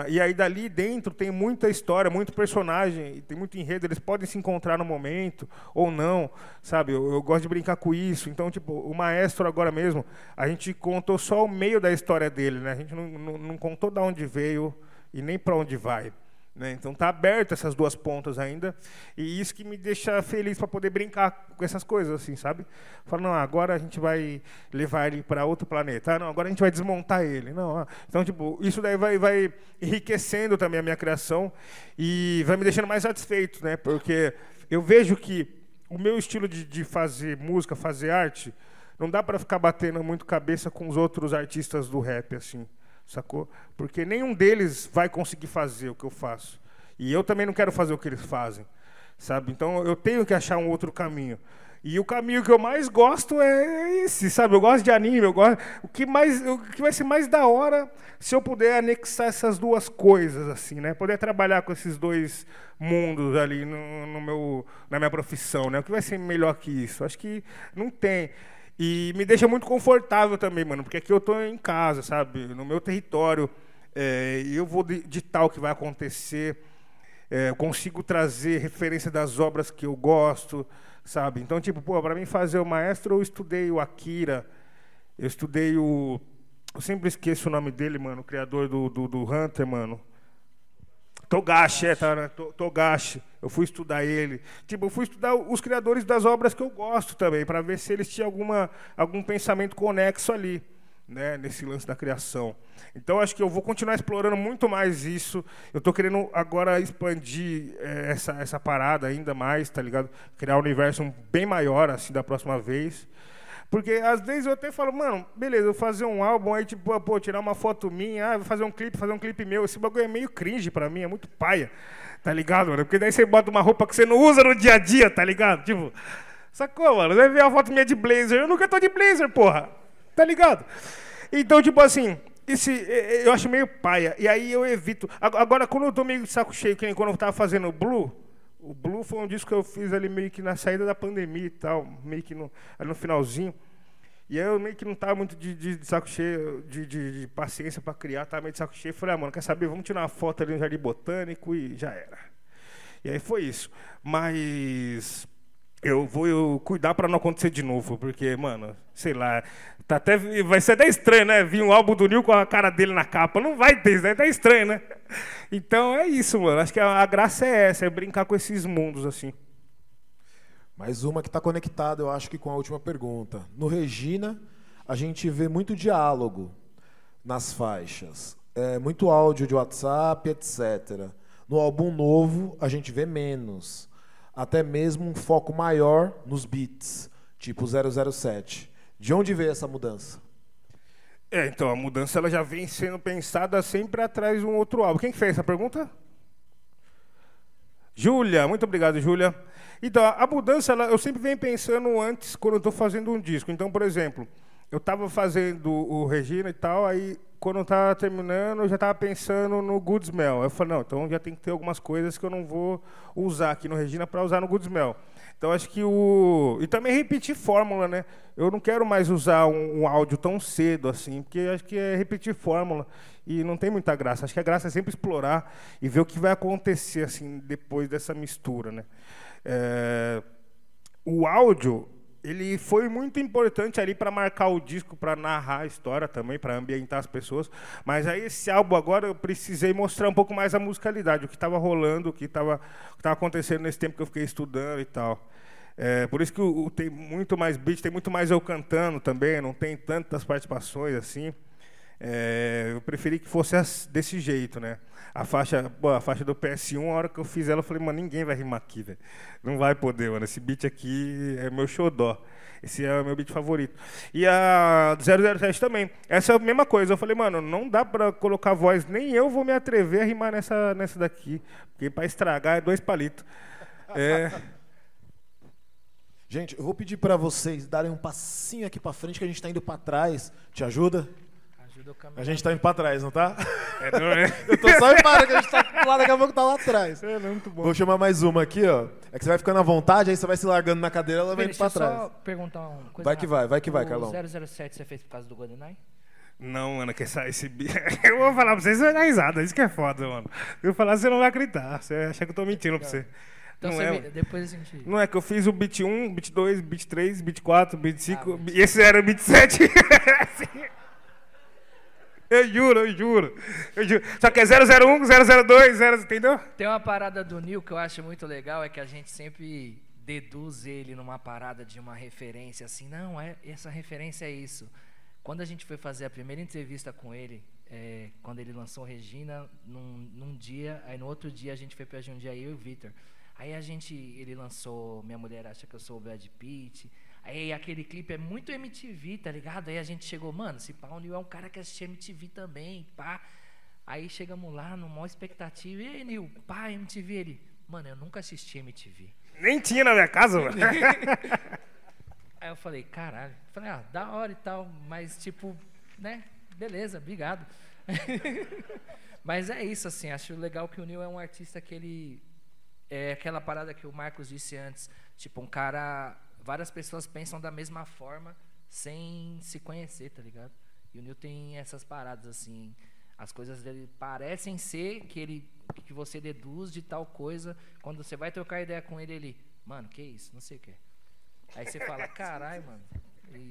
Speaker 3: E aí dali dentro tem muita história, muito personagem, tem muito enredo. Eles podem se encontrar no momento ou não, sabe? Eu, eu gosto de brincar com isso. Então, tipo, o maestro agora mesmo, a gente contou só o meio da história dele, né? A gente não, não, não contou de onde veio e nem para onde vai. Né? Então está aberto essas duas pontas ainda e isso que me deixa feliz para poder brincar com essas coisas, assim, sabe? Falar, não, agora a gente vai levar ele para outro planeta. Ah, não, agora a gente vai desmontar ele. Não, ah. então tipo isso daí vai, vai enriquecendo também a minha criação e vai me deixando mais satisfeito, né? Porque eu vejo que o meu estilo de, de fazer música, fazer arte, não dá para ficar batendo muito cabeça com os outros artistas do rap, assim sacou? Porque nenhum deles vai conseguir fazer o que eu faço. E eu também não quero fazer o que eles fazem, sabe? Então eu tenho que achar um outro caminho. E o caminho que eu mais gosto é esse, sabe? Eu gosto de anime, eu gosto. O que mais, o que vai ser mais da hora se eu puder anexar essas duas coisas assim, né? Poder trabalhar com esses dois mundos ali no, no meu, na minha profissão, né? O que vai ser melhor que isso? Acho que não tem. E me deixa muito confortável também, mano, porque aqui eu tô em casa, sabe? No meu território. É, eu vou ditar o que vai acontecer. É, consigo trazer referência das obras que eu gosto, sabe? Então, tipo, pô, para mim fazer o maestro, eu estudei o Akira, eu estudei o. Eu sempre esqueço o nome dele, mano, o criador do, do, do Hunter, mano. Togashi, é, tá, né? Togashi eu fui estudar ele. Tipo, eu fui estudar os criadores das obras que eu gosto também, para ver se eles tinham alguma, algum pensamento conexo ali, né, nesse lance da criação. Então, acho que eu vou continuar explorando muito mais isso. Eu estou querendo agora expandir é, essa, essa parada ainda mais, tá ligado? Criar um universo bem maior, assim, da próxima vez. Porque às vezes eu até falo, mano, beleza, eu fazer um álbum, aí tipo, pô, tirar uma foto minha, ah, vou fazer um clipe, fazer um clipe meu. Esse bagulho é meio cringe para mim, é muito paia. Tá ligado, mano? Porque daí você bota uma roupa que você não usa no dia a dia, tá ligado? Tipo, sacou, mano? deve ver uma foto minha de blazer. Eu nunca tô de blazer, porra. Tá ligado? Então, tipo assim, esse, eu acho meio paia. E aí eu evito. Agora, quando eu tô meio de saco cheio, que nem quando eu tava fazendo o Blue, o Blue foi um disco que eu fiz ali meio que na saída da pandemia e tal, meio que no, ali no finalzinho. E eu meio que não tava muito de, de, de saco cheio, de, de, de paciência para criar, tava meio de saco cheio. Falei, ah, mano, quer saber? Vamos tirar uma foto ali no Jardim Botânico e já era. E aí foi isso. Mas eu vou eu cuidar para não acontecer de novo, porque, mano, sei lá, tá até, vai ser até estranho, né? Vir um álbum do Nil com a cara dele na capa. Não vai ter, né? Tá estranho, né? Então é isso, mano. Acho que a, a graça é essa, é brincar com esses
Speaker 1: mundos, assim. Mais uma que está conectada, eu acho que com a última pergunta. No Regina, a gente vê muito diálogo nas faixas, é, muito áudio de WhatsApp, etc. No álbum novo, a gente vê menos, até mesmo um foco maior nos beats, tipo 007. De onde veio essa mudança? É, então, a mudança ela já vem sendo pensada
Speaker 3: sempre atrás de um outro álbum. Quem fez essa pergunta? Júlia, muito obrigado, Júlia. Então, a mudança, ela, eu sempre venho pensando antes quando eu estou fazendo um disco. Então, por exemplo, eu estava fazendo o Regina e tal, aí quando eu estava terminando, eu já estava pensando no Good Smell. Eu falei, não, então já tem que ter algumas coisas que eu não vou usar aqui no Regina para usar no Good Smell. Então acho que o. E também repetir fórmula, né? Eu não quero mais usar um, um, áudio tão cedo assim, porque acho que é repetir fórmula e não tem muita graça. Acho que a graça é sempre explorar e ver o que vai acontecer assim depois dessa mistura, né? É, o áudio ele foi muito importante ali para marcar o disco, para narrar a história também, para ambientar as pessoas. Mas aí esse álbum agora eu precisei mostrar um pouco mais a musicalidade, o que estava rolando, o que estava acontecendo nesse tempo que eu fiquei estudando e tal. É, por isso que o, o, tem muito mais beat, tem muito mais eu cantando também, não tem tantas participações assim. É, eu preferi que fosse desse jeito, né? A faixa, pô, a faixa do PS1, a hora que eu fiz ela, eu falei, mano, ninguém vai rimar aqui, velho. Não vai poder, mano. Esse beat aqui é meu xodó. Esse é o meu beat favorito. E a 007 também. Essa é a mesma coisa. Eu falei, mano, não dá pra colocar voz, nem eu vou me atrever a rimar nessa, nessa daqui. Porque pra estragar é dois palitos.
Speaker 1: É. Gente, eu vou pedir para vocês darem um passinho aqui para frente, que a gente está indo para trás. Te ajuda? A gente tá indo pra trás, não tá? É, não é? Né? Eu tô só reparando que a gente tá lá, daqui a pouco tá lá atrás. É, não, muito bom. Vou chamar mais uma aqui, ó. É que você vai ficando à vontade, aí você vai se largando na cadeira, ela vai indo pra trás. Deixa eu só perguntar
Speaker 4: uma coisa Vai que rápida. vai, vai que vai, o Carlão. 007 você fez por causa do GoldenEye?
Speaker 3: Não, mano, que essa, esse. bi- Eu vou falar pra vocês, você vai dar risada. Isso que é foda, mano. Eu vou falar, você não vai acreditar. Você acha que eu tô mentindo pra tá. você.
Speaker 4: Então não, você é, me- depois a gente...
Speaker 3: não é que eu fiz o bit 1, bit 2, bit 3, bit 4, bit 5. e ah, Esse era o bit 7. assim. Eu juro, eu juro, eu juro. Só que é 001, 002, 0, entendeu?
Speaker 4: Tem uma parada do Neil que eu acho muito legal, é que a gente sempre deduz ele numa parada de uma referência assim, não, é essa referência é isso. Quando a gente foi fazer a primeira entrevista com ele, é, quando ele lançou Regina, num, num, dia, aí no outro dia a gente foi pra Jundiaí, eu e o Victor. Aí a gente, ele lançou Minha Mulher Acha Que Eu Sou o Brad Pitt, Aí aquele clipe é muito MTV, tá ligado? Aí a gente chegou, mano, esse Neil é um cara que assiste MTV também, pá. Aí chegamos lá, no maior expectativa. E aí, Neil pá, MTV, ele. Mano, eu nunca assisti MTV.
Speaker 3: Nem tinha na minha casa, mano.
Speaker 4: aí eu falei, caralho. falei, ah, da hora e tal, mas tipo, né? Beleza, obrigado. mas é isso, assim, acho legal que o Neil é um artista que ele. É aquela parada que o Marcos disse antes, tipo, um cara várias pessoas pensam da mesma forma sem se conhecer, tá ligado? E o Newton tem essas paradas assim, as coisas dele parecem ser que ele que você deduz de tal coisa, quando você vai trocar ideia com ele, ele, mano, que isso? Não sei o que. É. Aí você fala, carai, mano.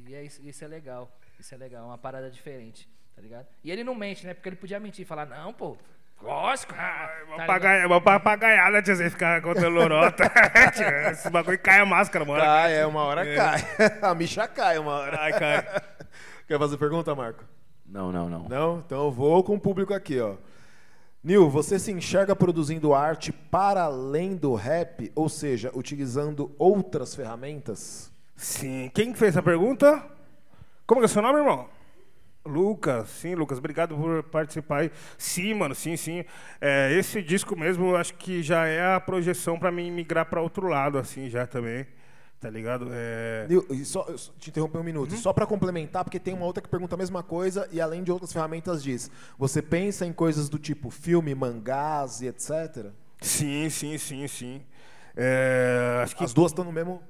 Speaker 4: E é isso, isso é legal. Isso é legal, é uma parada diferente, tá ligado? E ele não mente, né? Porque ele podia mentir e falar, não, pô, Lógico. Ah, ah é tá é
Speaker 3: uma papagaiada, de você ficar contra a lorota.
Speaker 1: esse bagulho cai a máscara, mano. cai é, uma hora é. cai. A micha
Speaker 4: cai uma hora.
Speaker 1: Ai, cai. Quer fazer pergunta, Marco?
Speaker 5: Não, não, não.
Speaker 1: Não? Então eu vou com o público aqui, ó. Nil, você se enxerga produzindo arte para além do rap, ou seja, utilizando outras ferramentas? Sim. Quem fez a pergunta?
Speaker 3: Como é o seu nome, irmão? Lucas, sim, Lucas, obrigado por participar. Sim, mano, sim, sim. É, esse disco mesmo, eu acho que já é a projeção para mim migrar
Speaker 1: para outro lado, assim, já também. Tá ligado? É... Eu, só, eu te interromper um minuto. Hum? Só para complementar, porque tem uma outra que pergunta a mesma coisa e além de outras ferramentas diz. Você pensa em coisas do tipo filme, mangás e etc? Sim, sim, sim, sim. É, acho que... As duas estão no mesmo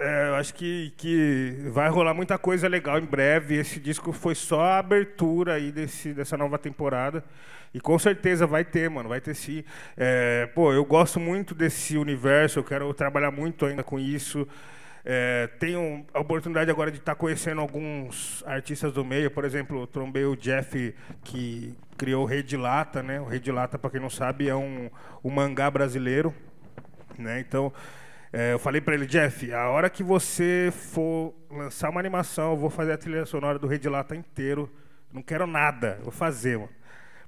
Speaker 1: é, eu acho que, que
Speaker 3: vai rolar muita coisa legal em breve. Esse disco foi só a abertura aí desse, dessa nova temporada. E com certeza vai ter, mano, vai ter sim. É, pô, eu gosto muito desse universo, eu quero trabalhar muito ainda com isso. É, tenho a oportunidade agora de estar tá conhecendo alguns artistas do meio. Por exemplo, trombei o Jeff, que criou o Rei de Lata, né? O Rei de Lata, para quem não sabe, é um, um mangá brasileiro. Né? Então, é, eu falei para ele, Jeff, a hora que você for lançar uma animação, eu vou fazer a trilha sonora do Rede Lata inteiro. Não quero nada, vou fazer, mano.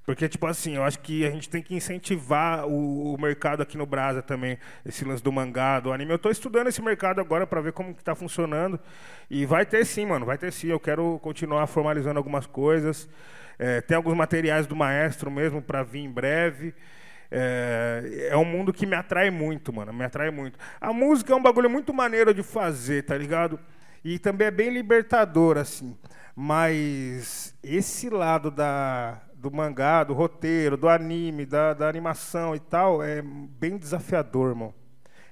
Speaker 3: Porque, tipo assim, eu acho que a gente tem que incentivar o, o, mercado aqui no Brasa também, esse lance do mangá, do anime. Eu estou estudando esse mercado agora para ver como que tá funcionando. E vai ter sim, mano, vai ter sim. Eu quero continuar formalizando algumas coisas. É, tem alguns materiais do maestro mesmo para vir em breve. É, é um mundo que me atrai muito, mano. Me atrai muito. A música é um bagulho muito maneiro de fazer, tá ligado? E também é bem libertador, assim. Mas esse lado da, do mangá, do roteiro, do anime, da, da animação e tal, é bem desafiador, irmão.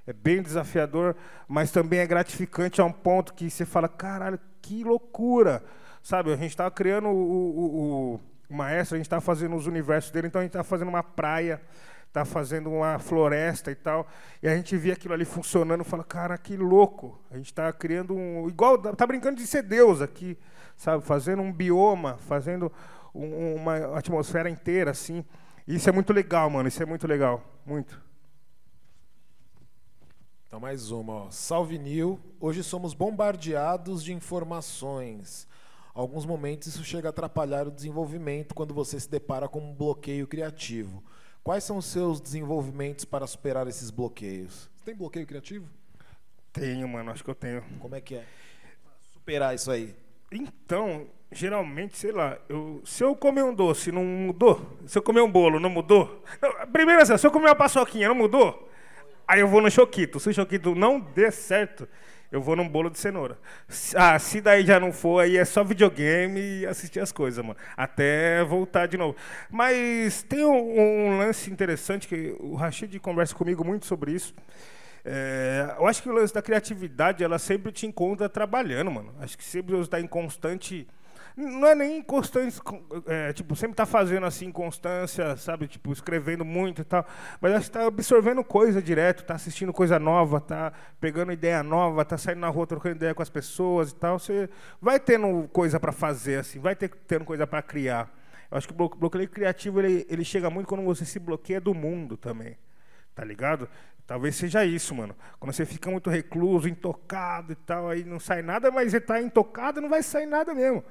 Speaker 3: É bem desafiador, mas também é gratificante a um ponto que você fala, caralho, que loucura! Sabe, a gente estava criando o, o, o, o maestro, a gente estava fazendo os universos dele, então a gente estava fazendo uma praia, está fazendo uma floresta e tal. E a gente via aquilo ali funcionando, fala, cara, que louco. A gente está criando um. Igual, está brincando de ser Deus aqui, sabe? Fazendo um bioma, fazendo um, uma atmosfera inteira, assim. Isso é muito legal, mano. Isso é muito legal. Muito.
Speaker 1: Então, mais uma. Ó. Salve, Nil. Hoje somos bombardeados de informações. Alguns momentos isso chega a atrapalhar o desenvolvimento quando você se depara com um bloqueio criativo. Quais são os seus desenvolvimentos para superar esses bloqueios? Você tem bloqueio criativo? Tenho, mano, acho que eu tenho. Como é que é? Superar isso
Speaker 3: aí. Então, geralmente, sei lá, eu, se eu comer um doce, não mudou? Se eu comer um bolo, não mudou? Não, primeiro assim, se eu comer uma paçoquinha, não mudou? Aí eu vou no choquito. Se o choquito não der certo, eu vou num bolo de cenoura. Ah, se daí já não for, aí é só videogame e assistir as coisas, mano. Até voltar de novo. Mas tem um, um lance interessante que o Rashid conversa comigo muito sobre isso. É, eu acho que o lance da criatividade, ela sempre te encontra trabalhando, mano. Acho que sempre está em constante não é nem constância, é, tipo, sempre tá fazendo assim, constância, sabe? Tipo, escrevendo muito e tal. Mas acho que tá absorvendo coisa direto, tá assistindo coisa nova, tá pegando ideia nova, tá saindo na rua trocando ideia com as pessoas e tal. Você vai tendo coisa para fazer, assim, vai ter, tendo coisa para criar. Eu acho que o bloqueio criativo ele, ele chega muito quando você se bloqueia do mundo também. Tá ligado? Talvez seja isso, mano. Quando você fica muito recluso, intocado e tal, aí não sai nada, mas você tá intocado, não vai sair nada mesmo.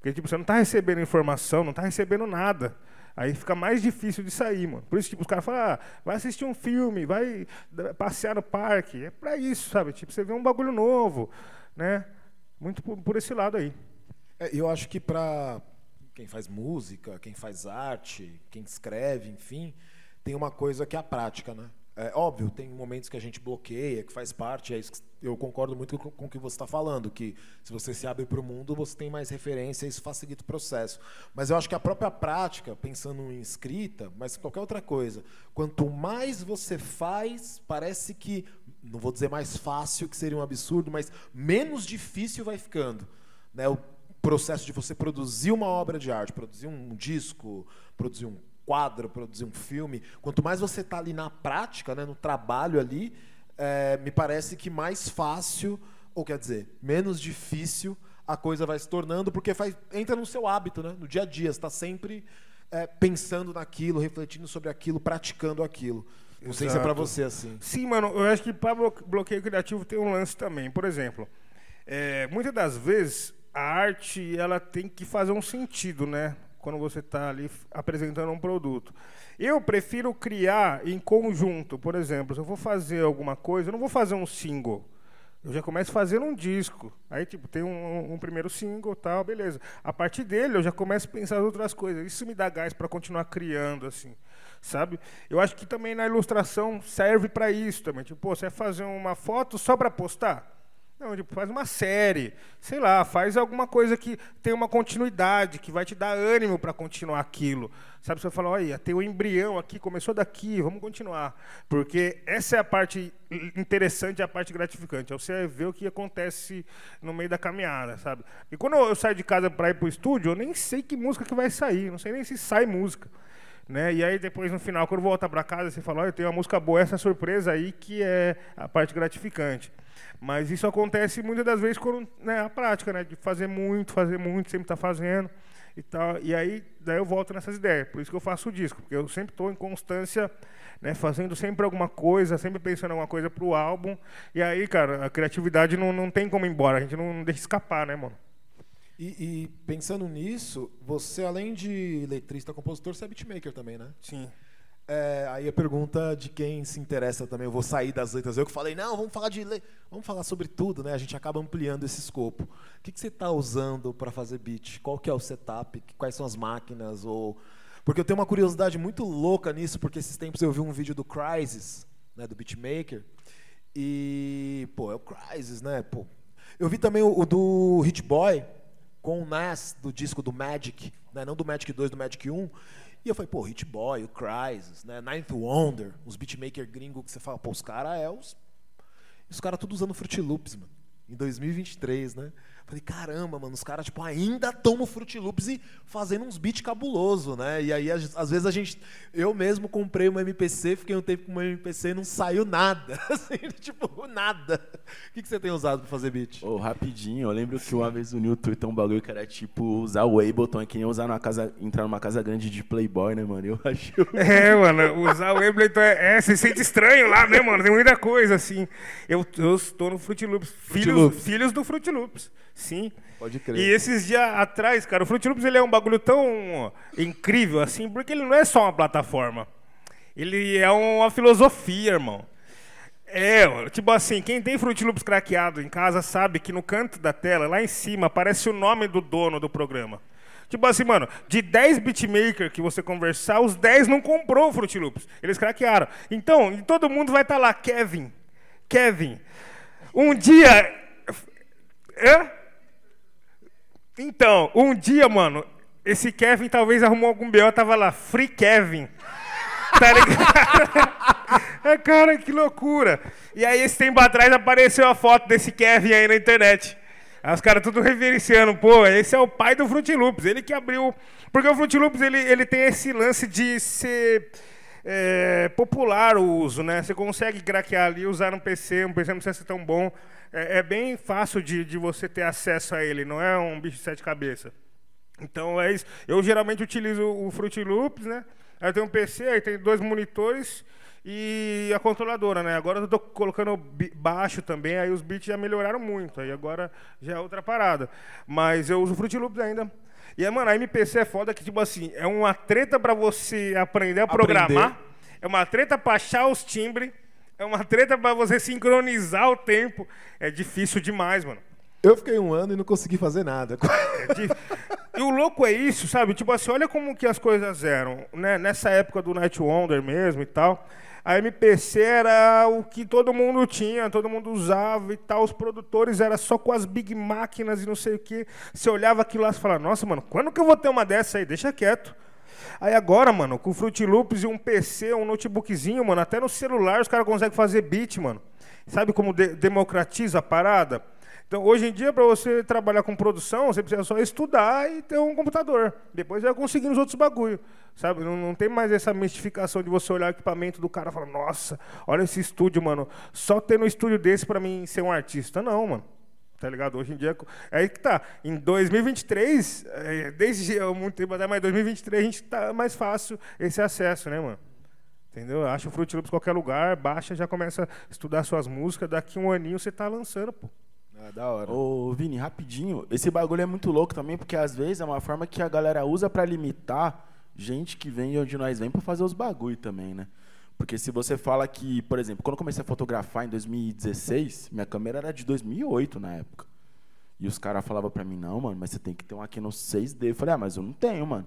Speaker 3: Porque tipo, você não está recebendo informação, não está recebendo nada. Aí fica mais difícil de sair, mano. Por isso, tipo, os caras falam, ah, vai assistir um filme, vai eh, passear no parque. É para isso, sabe? Tipo, você vê um bagulho novo, né? Muito por, por esse
Speaker 1: lado aí. É, eu acho que para quem faz música, quem faz arte, quem escreve, enfim, tem uma coisa que é a prática, né? É, óbvio, tem momentos que a gente bloqueia, que faz parte, é que eu concordo muito com, com o que você está falando, que se você se abre para o mundo, você tem mais referência, isso facilita o processo. Mas eu acho que a própria prática, pensando em escrita, mas qualquer outra coisa, quanto mais você faz, parece que, não vou dizer mais fácil, que seria um absurdo, mas menos difícil vai ficando. Né? O processo de você produzir uma obra de arte, produzir um disco, produzir um quadro, produzir um filme, quanto mais você está ali na prática, né, no trabalho ali, é, me parece que mais fácil, ou quer dizer, menos difícil a coisa vai se tornando, porque faz, entra no seu hábito, né, no dia a dia, está sempre é, pensando naquilo, refletindo sobre aquilo, praticando aquilo. Não sei se é para você assim. Sim, mano, eu
Speaker 3: acho que para bloqueio criativo tem um lance também. Por exemplo, é, muitas das vezes a arte ela tem que fazer um sentido, né? quando você está ali apresentando um produto. Eu prefiro criar em conjunto. Por exemplo, se eu vou fazer alguma coisa, eu não vou fazer um single. Eu já começo fazendo um disco. Aí, tipo, tem um, um, primeiro single tal, beleza. A partir dele, eu já começo a pensar outras coisas. Isso me dá gás para continuar criando, assim, sabe? Eu acho que também na ilustração serve para isso também. Tipo, pô, você vai fazer uma foto só para postar? Não, tipo, faz uma série, sei lá, faz alguma coisa que tem uma continuidade, que vai te dar ânimo para continuar aquilo. Sabe, você fala, olha, tem o um embrião aqui, começou daqui, vamos continuar. Porque essa é a parte interessante, é a parte gratificante, é você ver o que acontece no meio da caminhada, sabe? E quando eu saio de casa para ir para o estúdio, eu nem sei que música que vai sair, não sei nem se sai música. Né? E aí depois no final, quando voltar para casa, você fala, olha, tem uma música boa, essa surpresa aí que é a parte gratificante. Mas isso acontece muitas das vezes quando né, a prática, né, de fazer muito, fazer muito, sempre está tá fazendo e tal. E aí daí eu volto nessas ideias. Por isso que eu faço o disco, porque eu sempre estou em constância, né, fazendo sempre alguma coisa, sempre pensando alguma coisa para o álbum. E aí, cara, a criatividade não, não tem como ir embora, a gente não deixa escapar, né, mano?
Speaker 1: E, e, pensando nisso, você além de letrista, compositor, você é beatmaker também, né? Sim. É, aí a pergunta de quem se interessa também, eu vou sair das letras. Eu que falei, não, vamos falar de le... vamos falar sobre tudo, né? A gente acaba ampliando esse escopo. O que, que você está usando para fazer beat? Qual que é o setup? Quais são as máquinas? Ou porque eu tenho uma curiosidade muito louca nisso, porque esses tempos eu vi um vídeo do Crisis, né, do beatmaker, e pô, é o Crisis, né? Pô. Eu vi também o, o do Hit Boy com o Nas do disco do Magic, né? não do Magic 2, do Magic 1. E eu falei, pô, Hit Boy, o Crisis, né? Ninth Wonder, os beatmaker gringo que você fala, pô, os caras é os. Os caras tudo usando Fruit Loops, mano. Em 2023, né? Falei, caramba, mano, os caras tipo, ainda estão no Fruit Loops e fazendo uns beats cabuloso, né? E aí, às vezes, a gente. Eu mesmo comprei uma MPC, fiquei um tempo com uma MPC e não saiu nada. Assim, tipo,
Speaker 2: nada. O que, que você tem usado para fazer beat? Oh, rapidinho, eu lembro que uma vez o New Twitter um bagulho que era tipo usar o Ableton, é que nem usar numa casa, entrar numa casa grande de Playboy, né, mano? Eu acho. É, mano,
Speaker 3: usar o Ableton é, é. Você
Speaker 2: sente estranho lá, né, mano? Tem muita coisa,
Speaker 3: assim. Eu, eu estou no Fruit Loops. Fruit filhos, Loops. filhos do Fruit Loops. Sim. Pode crer. E esses dias atrás, cara, o Fruit Loops ele é um bagulho tão incrível assim, porque ele não é só uma plataforma. Ele é uma filosofia, irmão. É, tipo assim, quem tem Fruit Loops craqueado em casa sabe que no canto da tela, lá em cima, aparece o nome do dono do programa. Tipo assim, mano, de 10 beatmaker que você conversar, os 10 não comprou o Fruit Loops. Eles craquearam. Então, todo mundo vai estar tá lá, Kevin. Kevin. Um dia. Hã? Então, um dia, mano, esse Kevin talvez arrumou algum B.O., tava lá, Free Kevin. Tá ligado? é, cara, que loucura. E aí, esse tempo atrás, apareceu a foto desse Kevin aí na internet. Aí os caras tudo reverenciando, pô, esse é o pai do Fruit Loops, ele que abriu... Porque o Fruit Loops, ele, ele tem esse lance de ser... É, popular o uso, né? Você consegue craquear ali, usar um PC, um PC não precisa ser tão bom é, é bem fácil de, de você ter acesso a ele, não é um bicho de sete cabeças. Então é isso. Eu geralmente utilizo o Fruit Loops, né? Aí tem um PC, aí tem dois monitores e a controladora, né? Agora eu estou colocando baixo também, aí os beats já melhoraram muito, aí agora já é outra parada. Mas eu uso o Fruit Loops ainda. E aí, é, mano, a MPC é foda que, tipo assim, é uma treta para você aprender a programar, aprender. é uma treta para achar os timbres, é uma treta para você sincronizar o tempo. É difícil demais, mano.
Speaker 1: Eu fiquei um ano e não consegui fazer
Speaker 3: nada. É de... e o louco é isso, sabe? Tipo assim, olha como que as coisas eram, né? Nessa época do Night Wonder mesmo e tal. A MPC era o que todo mundo tinha, todo mundo usava e tal. Os produtores eram só com as big máquinas e não sei o que. Você olhava aquilo lá e falava, nossa, mano, quando que eu vou ter uma dessa aí? Deixa quieto. Aí agora, mano, com Fruit Loops e um PC, um notebookzinho, mano, até no celular os caras conseguem fazer beat, mano. Sabe como de democratiza a parada? Então, hoje em dia, para você trabalhar com produção, você precisa só estudar e ter um computador. Depois vai conseguir os outros bagulho, sabe? Não, não, tem mais essa mistificação de você olhar o equipamento do cara e falar, nossa, olha esse estúdio, mano. Só ter um estúdio desse para mim ser um artista. Não, mano. Tá ligado? Hoje em dia. É aí que tá. Em 2023, é, desde muito tempo até, mas 2023 a gente tá mais fácil esse acesso, né, mano? Entendeu? Acha o Fruit Loops em qualquer lugar, baixa, já começa a estudar
Speaker 2: suas músicas. Daqui um aninho você tá lançando, pô. Ah, da hora. Ô, Vini, rapidinho. Esse bagulho é muito louco também, porque às vezes é uma forma que a galera usa para limitar gente que vem de onde nós vem para fazer os bagulho também, né? Porque se você fala que, por exemplo, quando eu comecei a fotografar em 2016, minha câmera era de 2008 na época. E os caras falavam para mim, não, mano, mas você tem que ter um aqui no 6D. Eu falei, ah, mas eu não tenho, mano.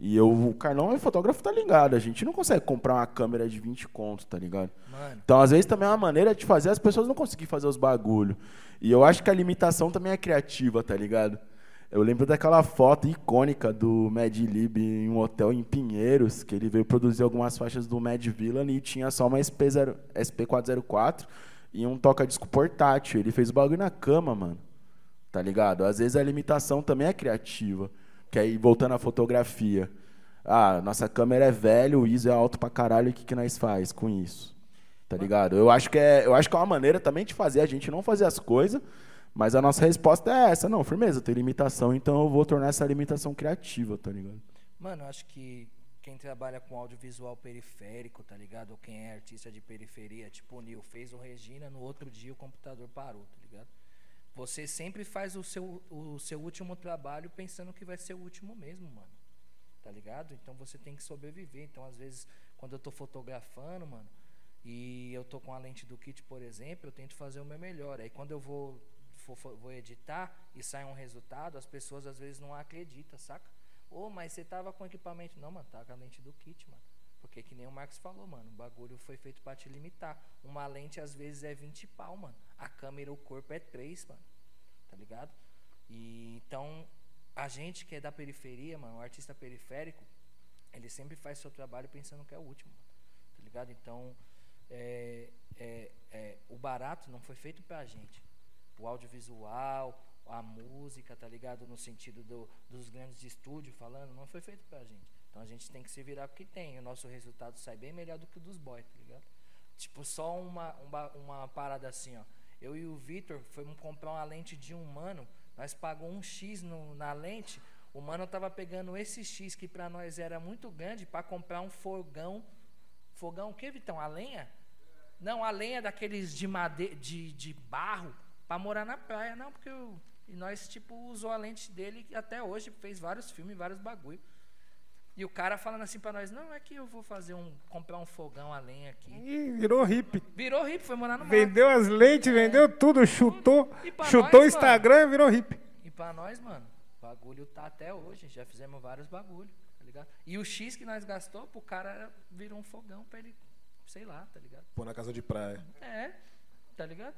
Speaker 2: E eu, o Carlão é fotógrafo, tá ligado? A gente não consegue comprar uma câmera de 20 conto, tá ligado? Mano. Então, às vezes, também é uma maneira de fazer as pessoas não conseguirem fazer os bagulho. E eu acho que a limitação também é criativa, tá ligado? Eu lembro daquela foto icônica do Mad Lib em um hotel em Pinheiros, que ele veio produzir algumas faixas do Mad Villain e tinha só uma SP0, SP404 e um toca-disco portátil. Ele fez o bagulho na cama, mano. Tá ligado? Às vezes a limitação também é criativa. Que aí, voltando à fotografia. Ah, nossa câmera é velha, o ISO é alto pra caralho, o que, que nós faz com isso? Tá ligado? Eu acho que é, eu acho que é uma maneira também de fazer a gente não fazer as coisas mas a nossa resposta é essa, não, firmeza, tem limitação, então eu vou tornar essa limitação criativa, tá ligado?
Speaker 4: Mano, eu acho que quem trabalha com audiovisual periférico, tá ligado? Ou quem é artista de periferia, tipo o Nil, fez o Regina, no outro dia o computador parou, tá ligado? Você sempre faz o seu, o seu último trabalho pensando que vai ser o último mesmo, mano. Tá ligado? Então você tem que sobreviver. Então, às vezes, quando eu tô fotografando, mano, e eu tô com a lente do kit, por exemplo, eu tento fazer o meu melhor. Aí quando eu vou for, for, vou editar e sai um resultado, as pessoas às vezes não acreditam, saca? Ô, oh, mas você tava com equipamento. Não, mano, tava com a lente do kit, mano. Porque que nem o Marcos falou, mano, o bagulho foi feito para te limitar. Uma lente às vezes é 20 pau, mano. A câmera, o corpo é 3, mano. Tá ligado? E então, a gente que é da periferia, mano, o artista periférico, ele sempre faz seu trabalho pensando que é o último, mano. tá ligado? Então, é, é, é, o barato não foi feito pra gente, o audiovisual, a música, tá ligado? No sentido do, dos grandes estúdios falando, não foi feito pra gente. Então a gente tem que se virar com o que tem. O nosso resultado sai bem melhor do que o dos boys, tá ligado? Tipo, só uma, uma, uma parada assim, ó. Eu e o Vitor fomos comprar uma lente de um mano, nós pagou um X no, na lente, o mano tava pegando esse X que pra nós era muito grande para comprar um fogão. Fogão o que, Vitão? A lenha? Não, a lenha daqueles de, made... de, de barro para morar na praia. Não, porque eu... E nós, tipo, usou a lente dele que até hoje fez vários filmes, vários bagulho. E o cara falando assim para nós, não, é que eu vou fazer um. comprar um fogão a lenha aqui. Ih, virou hippie. Virou hippie, foi morar no mar.
Speaker 3: Vendeu as lentes, é. vendeu tudo, chutou. Chutou o Instagram mano, e virou hippie.
Speaker 4: E para nós, mano, o bagulho tá até hoje. Já fizemos vários bagulho, tá ligado? E o X que nós gastou, pro cara virou um fogão pra ele, sei lá, tá ligado?
Speaker 1: pô na casa de praia.
Speaker 4: É, tá ligado?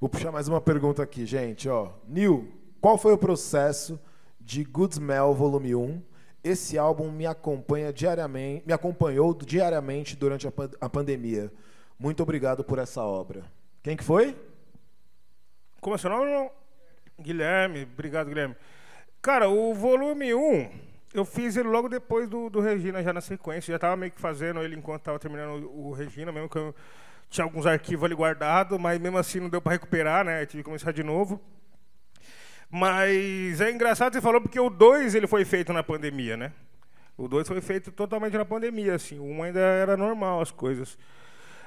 Speaker 1: Vou puxar mais uma pergunta aqui, gente. Ó, Nil, qual foi o processo de Good Smell Volume 1? Esse álbum me acompanha diariamente, me acompanhou diariamente durante a, a pandemia. Muito obrigado por essa obra. Quem que foi? Como é seu nome, irmão?
Speaker 3: Guilherme. Obrigado, Guilherme. Cara, o volume 1, eu fiz ele logo depois do, do Regina, já na sequência. Já estava meio que fazendo ele enquanto estava terminando o, o Regina, mesmo que eu tinha alguns arquivos ali guardados, mas mesmo assim não deu para recuperar, né? tive que começar de novo. Mas é engraçado você falou porque o 2 ele foi feito na pandemia, né? O 2 foi feito totalmente na pandemia, assim. O 1 ainda era normal as coisas.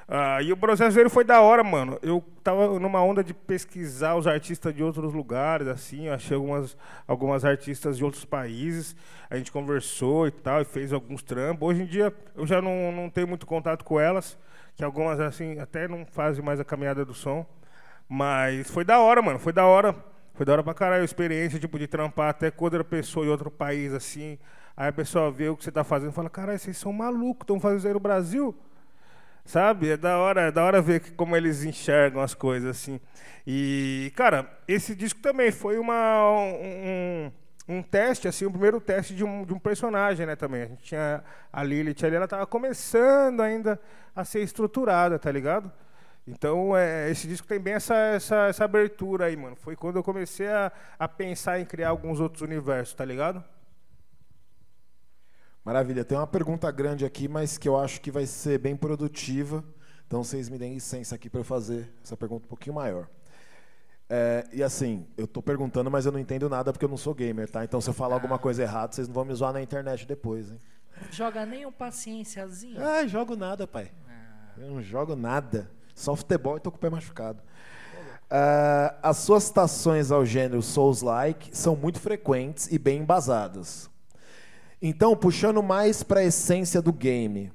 Speaker 3: Ah, e o processo dele foi da hora, mano. Eu tava numa onda de pesquisar os artistas de outros lugares, assim. Eu achei algumas, algumas artistas de outros países. A gente conversou e tal, e fez alguns trampos. Hoje em dia eu já não, não tenho muito contato com elas que algumas assim até não fazem mais a caminhada do som. Mas foi da hora, mano, foi da hora. Foi da hora pra caralho a experiência, tipo, de trampar até com outra pessoa em outro país, assim. Aí a pessoa vê o que você tá fazendo e fala, caralho, vocês são malucos, estão fazendo isso aí no Brasil. Sabe? É da hora, é da hora ver como eles enxergam as coisas, assim. E, cara, esse disco também foi uma. Um, um teste, assim, o primeiro teste de um, de um personagem, né, também. A gente tinha a Lilith ali, ela estava começando ainda a ser estruturada, tá ligado? Então, é, esse disco tem bem essa, essa, essa, abertura aí, mano. Foi quando eu comecei a, a pensar em criar alguns outros universos, tá ligado?
Speaker 1: Maravilha. Tem uma pergunta grande aqui, mas que eu acho que vai ser bem produtiva. Então, vocês me deem licença aqui para eu fazer essa pergunta um pouquinho maior. É, e assim, eu tô perguntando, mas eu não entendo nada porque eu não sou gamer, tá? Então se eu falar alguma ah. coisa errada, vocês não vão me zoar na internet depois, hein?
Speaker 4: Joga nem um paciênciazinho? Ah,
Speaker 1: jogo nada, pai. Ah. Eu não jogo nada. Só futebol e tô com o pé machucado. Uh, as suas citações ao gênero Souls-like são muito frequentes e bem embasadas. Então, puxando mais para a essência do game,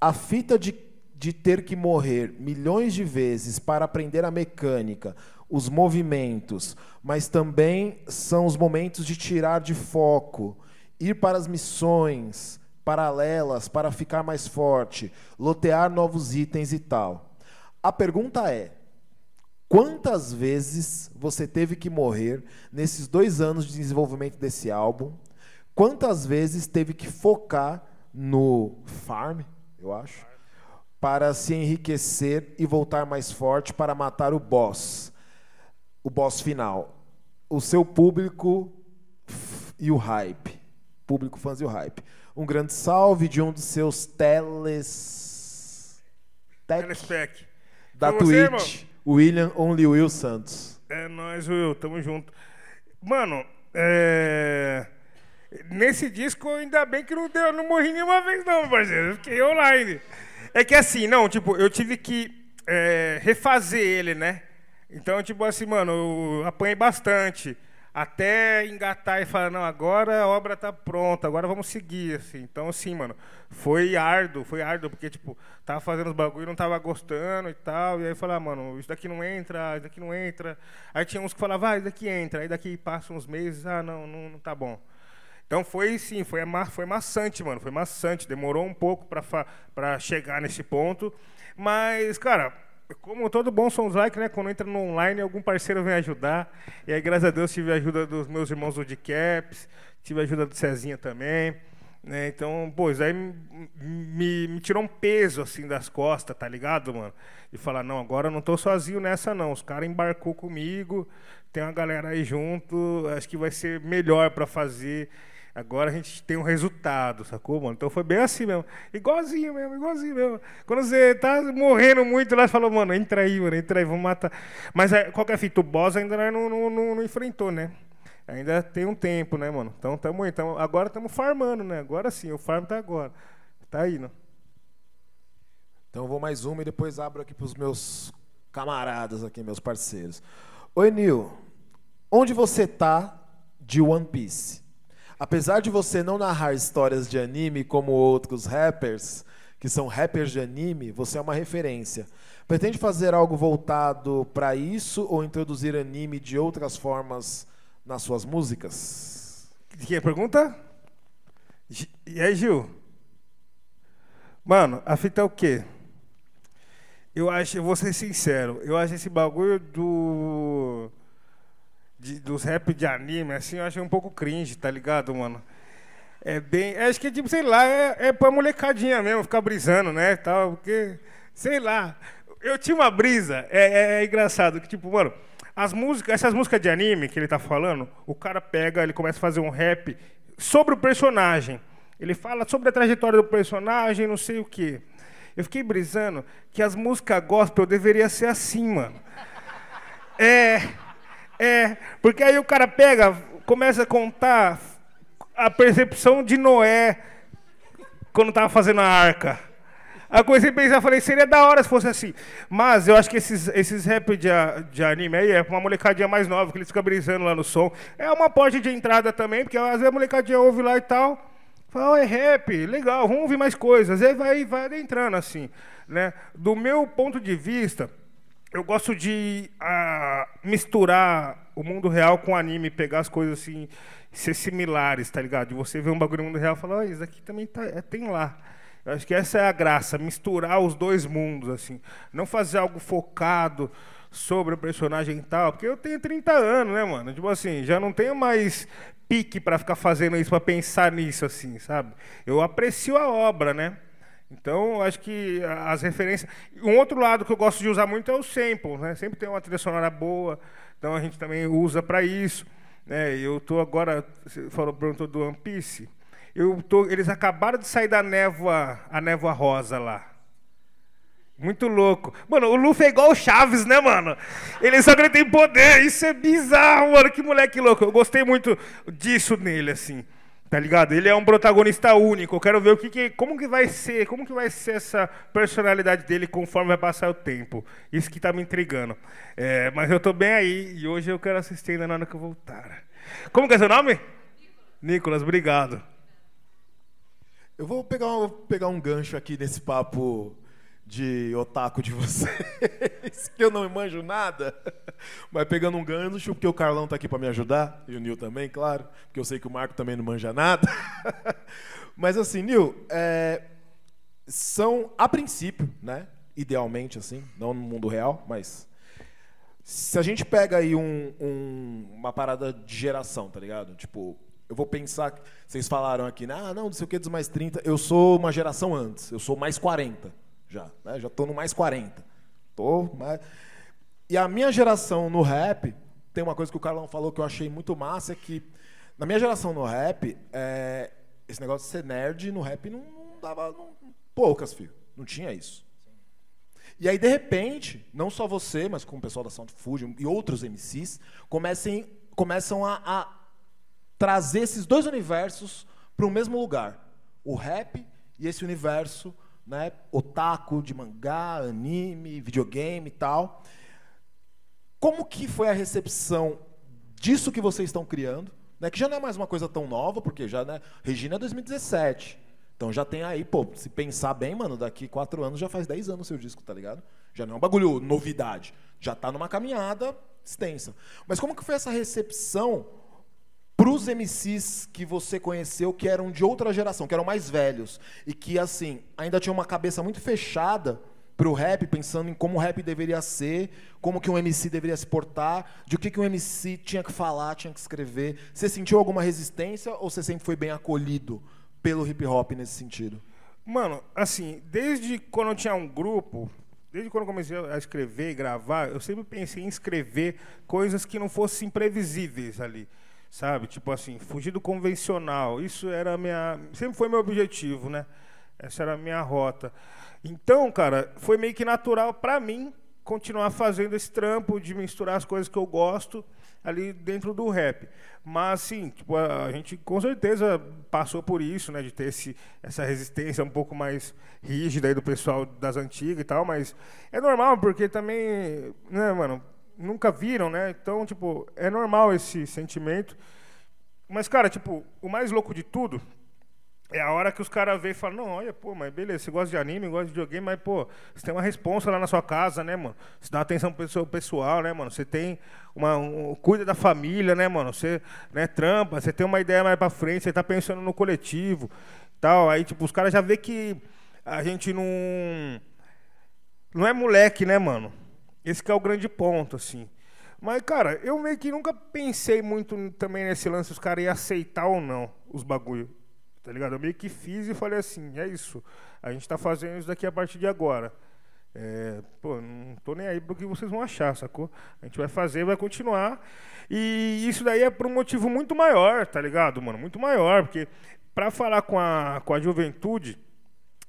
Speaker 1: a fita de de ter que morrer milhões de vezes para aprender a mecânica, os movimentos, mas também são os momentos de tirar de foco, ir para as missões paralelas para ficar mais forte, lotear novos itens e tal. A pergunta é: quantas vezes você teve que morrer nesses dois anos de desenvolvimento desse álbum? Quantas vezes teve que focar no farm, eu acho? para se enriquecer e voltar mais forte para matar o boss, o boss final, o seu público e o hype, público, fãs e o hype. Um grande salve de um dos seus teles telespec
Speaker 3: da então, Twitch, você,
Speaker 1: William Only Will Santos. É nós, Will, tamo junto.
Speaker 3: Mano, é... nesse disco ainda bem que não deu, não morri nenhuma vez não, parceiro. fiquei online. É que assim, não, tipo, eu tive que é, refazer ele, né? Então, tipo assim, mano, eu apanhei bastante. Até engatar e falar, não, agora a obra tá pronta, agora vamos seguir, assim. Então, assim, mano, foi árduo, foi árduo, porque, tipo, tava fazendo os bagulho, não tava gostando e tal. E aí falar, ah, mano, isso daqui não entra, isso daqui não entra. Aí tinha uns que falavam, ah, isso daqui entra. Aí daqui passam uns meses, ah, não, não, não tá bom. Então foi sim, foi, foi maçante, mano, foi maçante. Demorou um pouco para chegar nesse ponto. Mas, cara, como todo bom Sonzak, né? Quando entra no online, algum parceiro vem ajudar. E aí, graças a Deus, tive a ajuda dos meus irmãos do Decaps, tive a ajuda do Cezinha também. Né? Então, pô, isso aí me, me, tirou um peso assim das costas, tá ligado, mano? E falar, não, agora eu não tô sozinho nessa, não. Os caras embarcou comigo, tem uma galera aí junto, acho que vai ser melhor para fazer Agora a gente tem um resultado, sacou, mano? Então foi bem assim mesmo. Igualzinho mesmo, igualzinho mesmo. Quando você tá morrendo muito lá, você falou, mano, entra aí, mano, entra aí, vamos matar. Mas é, qualquer é fita, o boss ainda não, não, não, não enfrentou, né? Ainda tem um tempo, né, mano? Então tamo aí. Tamo, agora estamos farmando, né? Agora sim, o farm tá agora. Tá né?
Speaker 1: Então vou mais uma e depois abro aqui pros meus camaradas aqui, meus parceiros. Oi, Nil. Onde você tá de One Piece? Apesar de você não narrar histórias de anime como outros rappers, que são rappers de anime, você é uma referência. Pretende fazer algo voltado para isso ou introduzir anime de outras formas nas suas músicas? Que é a pergunta? E aí, Gil?
Speaker 3: Mano, a fita é o quê? Eu acho, eu vou ser sincero, eu acho esse bagulho do de, dos rap de anime, assim, eu achei um pouco cringe, tá ligado, mano? É bem. É, acho que, é tipo, sei lá, é, é pra molecadinha mesmo, ficar brisando, né? Tal, porque, sei lá. Eu tinha uma brisa, é, é, é engraçado, que, tipo, mano, as músicas, essas músicas de anime que ele tá falando, o cara pega, ele começa a fazer um rap sobre o personagem. Ele fala sobre a trajetória do personagem, não sei o quê. Eu fiquei brisando que as músicas gospel deveria ser assim, mano. É. É, porque aí o cara pega, começa a contar a percepção de Noé quando estava fazendo a arca. A coisa a eu falei, seria da hora se fosse assim. Mas eu acho que esses, esses rap de, de anime aí é uma molecadinha mais nova, que eles ficam brisando lá no som. É uma porta de entrada também, porque às vezes a molecadinha ouve lá e tal. Fala, oh, é rap, legal, vamos ouvir mais coisas. Aí vai, vai entrando assim. Né? Do meu ponto de vista, eu gosto de ah, misturar o mundo real com o anime, pegar as coisas assim, ser similares, tá ligado? De você ver um bagulho no mundo real e falar, oh, isso aqui também tá, é, tem lá. Eu acho que essa é a graça, misturar os dois mundos, assim. Não fazer algo focado sobre o personagem tal, porque eu tenho 30 anos, né, mano? Tipo assim, já não tenho mais pique para ficar fazendo isso, para pensar nisso, assim, sabe? Eu aprecio a obra, né? Então, acho que as referências. Um outro lado que eu gosto de usar muito é o sample, né? Sempre tem uma trilha sonora boa, então a gente também usa para isso. Né? Eu estou agora, você falou, pronto do One Piece. Eu tô, eles acabaram de sair da névoa, a névoa rosa lá. Muito louco. Mano, o Luffy é igual o Chaves, né, mano? Ele só que ele tem poder. Isso é bizarro, mano. Que moleque louco. Eu gostei muito disso nele, assim. Tá ligado? Ele é um protagonista único. Eu quero ver o que, que, como que vai ser, como que vai ser essa personalidade dele conforme vai passar o tempo. Isso que tá me intrigando. É, mas eu tô bem aí e hoje eu quero assistir ainda na hora que eu voltar.
Speaker 1: Como que é seu nome? Nicolas, Nicolas obrigado. Eu vou pegar, vou pegar um gancho aqui nesse papo de otaku de vocês, que eu não manjo nada, mas pegando um gancho, porque o Carlão está aqui para me ajudar, e o Nil também, claro, porque eu sei que o Marco também não manja nada. Mas assim, Nil, é, são, a princípio, né, idealmente assim, não no mundo real, mas se a gente pega aí um, um, uma parada de geração, tá ligado? Tipo, eu vou pensar, vocês falaram aqui, né, ah, não, não sei o que, dos mais 30, eu sou uma geração antes, eu sou mais 40 já, né? já tô no mais 40. Tô mais... Né? E a minha geração no rap, tem uma coisa que o Carlão falou que eu achei muito massa, é que na minha geração no rap, é, esse negócio de ser nerd no rap não, não dava não, poucas, filho. Não tinha isso. E aí, de repente, não só você, mas com o pessoal da Sound Food e outros MCs, comecem, começam a, a trazer esses dois universos para o mesmo lugar. O rap e esse universo né, otaku de mangá, anime, videogame e tal. Como que foi a recepção disso que vocês estão criando? Né, que já não é mais uma coisa tão nova, porque já, né, Regina é 2017. Então já tem aí, pô, se pensar bem, mano, daqui quatro anos já faz 10 anos o seu disco, tá ligado? Já não é um bagulho novidade. Já tá numa caminhada extensa. Mas como que foi essa recepção para os MCs que você conheceu, que eram de outra geração, que eram mais velhos, e que, assim, ainda tinha uma cabeça muito fechada para o rap, pensando em como o rap deveria ser, como que um MC deveria se portar, de o que, que um MC tinha que falar, tinha que escrever. Você sentiu alguma resistência ou você sempre foi bem acolhido pelo hip hop nesse sentido? Mano, assim, desde quando eu tinha um grupo, desde quando eu comecei a
Speaker 3: escrever e gravar, eu sempre pensei em escrever coisas que não fossem imprevisíveis ali sabe? Tipo assim, fugir do convencional. Isso era minha, sempre foi meu objetivo, né? Essa era a minha rota. Então, cara, foi meio que natural para mim continuar fazendo esse trampo de misturar as coisas que eu gosto ali dentro do rap. Mas assim, tipo, a, gente com certeza passou por isso, né, de ter esse, essa resistência um pouco mais rígida aí do pessoal das antigas e tal, mas é normal porque também, né, mano, nunca viram, né? Então, tipo, é normal esse sentimento. Mas, cara, tipo, o mais louco de tudo é a hora que os caras veem e falam, não, olha, pô, mas beleza, você gosta de anime, gosta de videogame, mas, pô, você tem uma responsa lá na sua casa, né, mano? Você dá atenção pro seu pessoal, né, mano? Você tem uma. Um, cuida da família, né, mano? Você né, trampa, você tem uma ideia mais pra frente, você tá pensando no coletivo tal. Aí, tipo, os caras já vê que a gente não. Não é moleque, né, mano? Esse que é o grande ponto, assim. Mas, cara, eu meio que nunca pensei muito também nesse lance, os caras iam aceitar ou não os bagulho. Tá ligado? Eu meio que fiz e falei assim, é isso. A gente tá fazendo isso daqui a partir de agora. É, pô, não tô nem aí pro que vocês vão achar, sacou? A gente vai fazer, vai continuar. E isso daí é por um motivo muito maior, tá ligado, mano? Muito maior, porque para falar com a, com a juventude,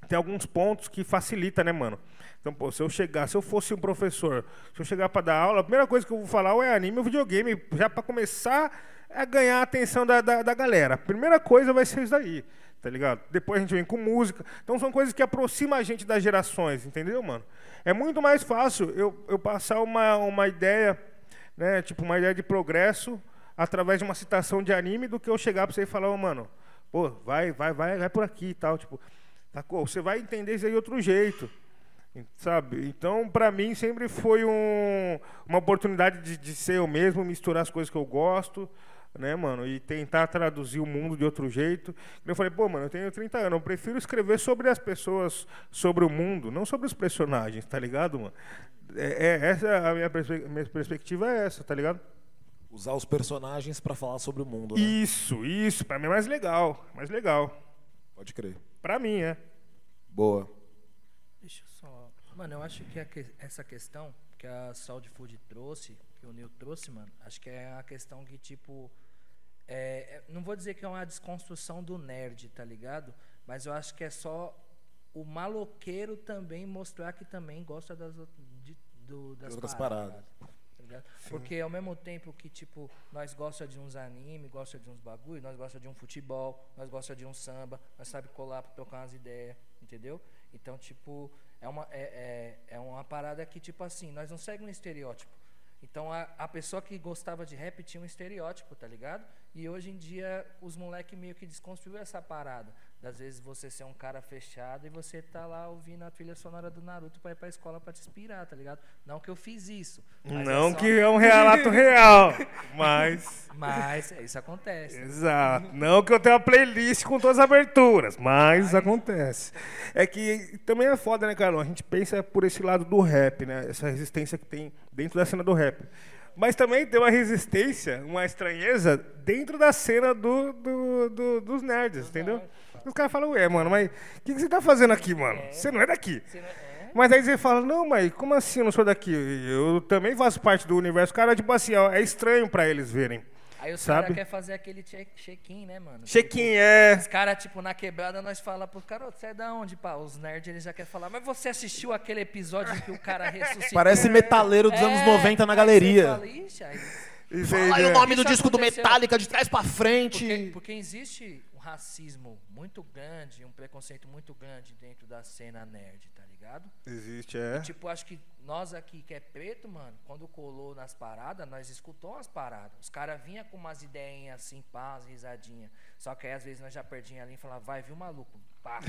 Speaker 3: tem alguns pontos que facilita, né, mano? Então, pô, se eu chegar, se eu fosse um professor, se eu chegar para dar aula, a primeira coisa que eu vou falar é anime ou videogame, já para começar a ganhar a atenção da, da, da galera. A primeira coisa vai ser isso daí, tá ligado? Depois a gente vem com música. Então são coisas que aproximam a gente das gerações, entendeu, mano? É muito mais fácil eu, eu passar uma, uma ideia, né, tipo, uma ideia de progresso através de uma citação de anime do que eu chegar para você e falar, oh, mano, pô, vai, vai, vai, vai por aqui e tal, tipo, tá, você vai entender isso aí de outro jeito sabe? Então, para mim, sempre foi um, uma oportunidade de, de, ser eu mesmo, misturar as coisas que eu gosto, né, mano? E tentar traduzir o mundo de outro jeito. eu falei, pô, mano, eu tenho 30 anos, eu prefiro escrever sobre as pessoas, sobre o mundo, não sobre os personagens, tá ligado, mano? É, é essa é a minha, perspe minha perspectiva é essa, tá ligado? Usar os personagens para falar sobre o mundo, né? Isso, isso, para mim é mais legal, mais legal. Pode crer. Para mim, é.
Speaker 4: Boa. Mano, eu acho que, que essa questão que a de Food trouxe, que o Neil trouxe, mano, acho que é a questão que, tipo. É, é, não vou dizer que é uma desconstrução do nerd, tá ligado? Mas eu acho que é só o maloqueiro também mostrar que também gosta das, de, do, das outras paradas. paradas. Tá Porque ao mesmo tempo que, tipo, nós gosta de uns anime, gosta de uns bagulho, nós gosta de um futebol, nós gosta de um samba, nós sabe colar pra trocar umas ideias, entendeu? Então, tipo, é uma, é, é, é uma parada que, tipo assim, nós não seguimos um estereótipo. Então a, a pessoa que gostava de rap tinha um estereótipo, tá ligado? E hoje em dia os moleques meio que desconstruíram essa parada das vezes você ser um cara fechado e você tá lá ouvindo a trilha sonora do Naruto para ir para a escola para te inspirar, tá ligado? Não que eu fiz isso. É Não é só... que é um relato real, mas mas isso acontece. Exato.
Speaker 3: Não que eu tenha uma playlist com todas as aberturas, mas, mas... acontece. É que também é foda, né, Carlão? A gente pensa por esse lado do rap, né? Essa resistência que tem dentro da cena do rap. Mas também tem uma resistência, uma estranheza dentro da cena do, do, do dos nerds, entendeu? Nerds. Os caras falam, ué, mano, mas o que, que, você tá fazendo aqui, mano? É. Você não é daqui. Não é, é. Mas aí você fala, não, mas como assim eu não sou daqui? Eu também faço parte do universo. Cara, tipo assim, ó, é estranho para eles verem. Aí os caras querem
Speaker 4: fazer aquele check-in, né, mano? Check-in, tipo, é. Os caras, tipo, na quebrada, nós falamos pros caras, você é da onde, pá? Os nerds, eles já querem falar, mas você assistiu aquele episódio que o cara ressuscitou? Parece é. metaleiro dos é, anos 90 na galeria. Fala, aí,
Speaker 1: Fala aí o né? nome do disco do Metallica de trás pra frente. Porque,
Speaker 4: porque existe racismo muito grande, um preconceito muito grande dentro da cena nerd, tá ligado? Existe, é. E, tipo, acho que nós aqui que é preto, mano, quando colou nas paradas, nós escutou as paradas. Os caras vinham com umas ideias assim, pá, as risadinhas. Só que aí às vezes nós já perdíamos ali e falava, vai, viu, maluco? Pá, é, os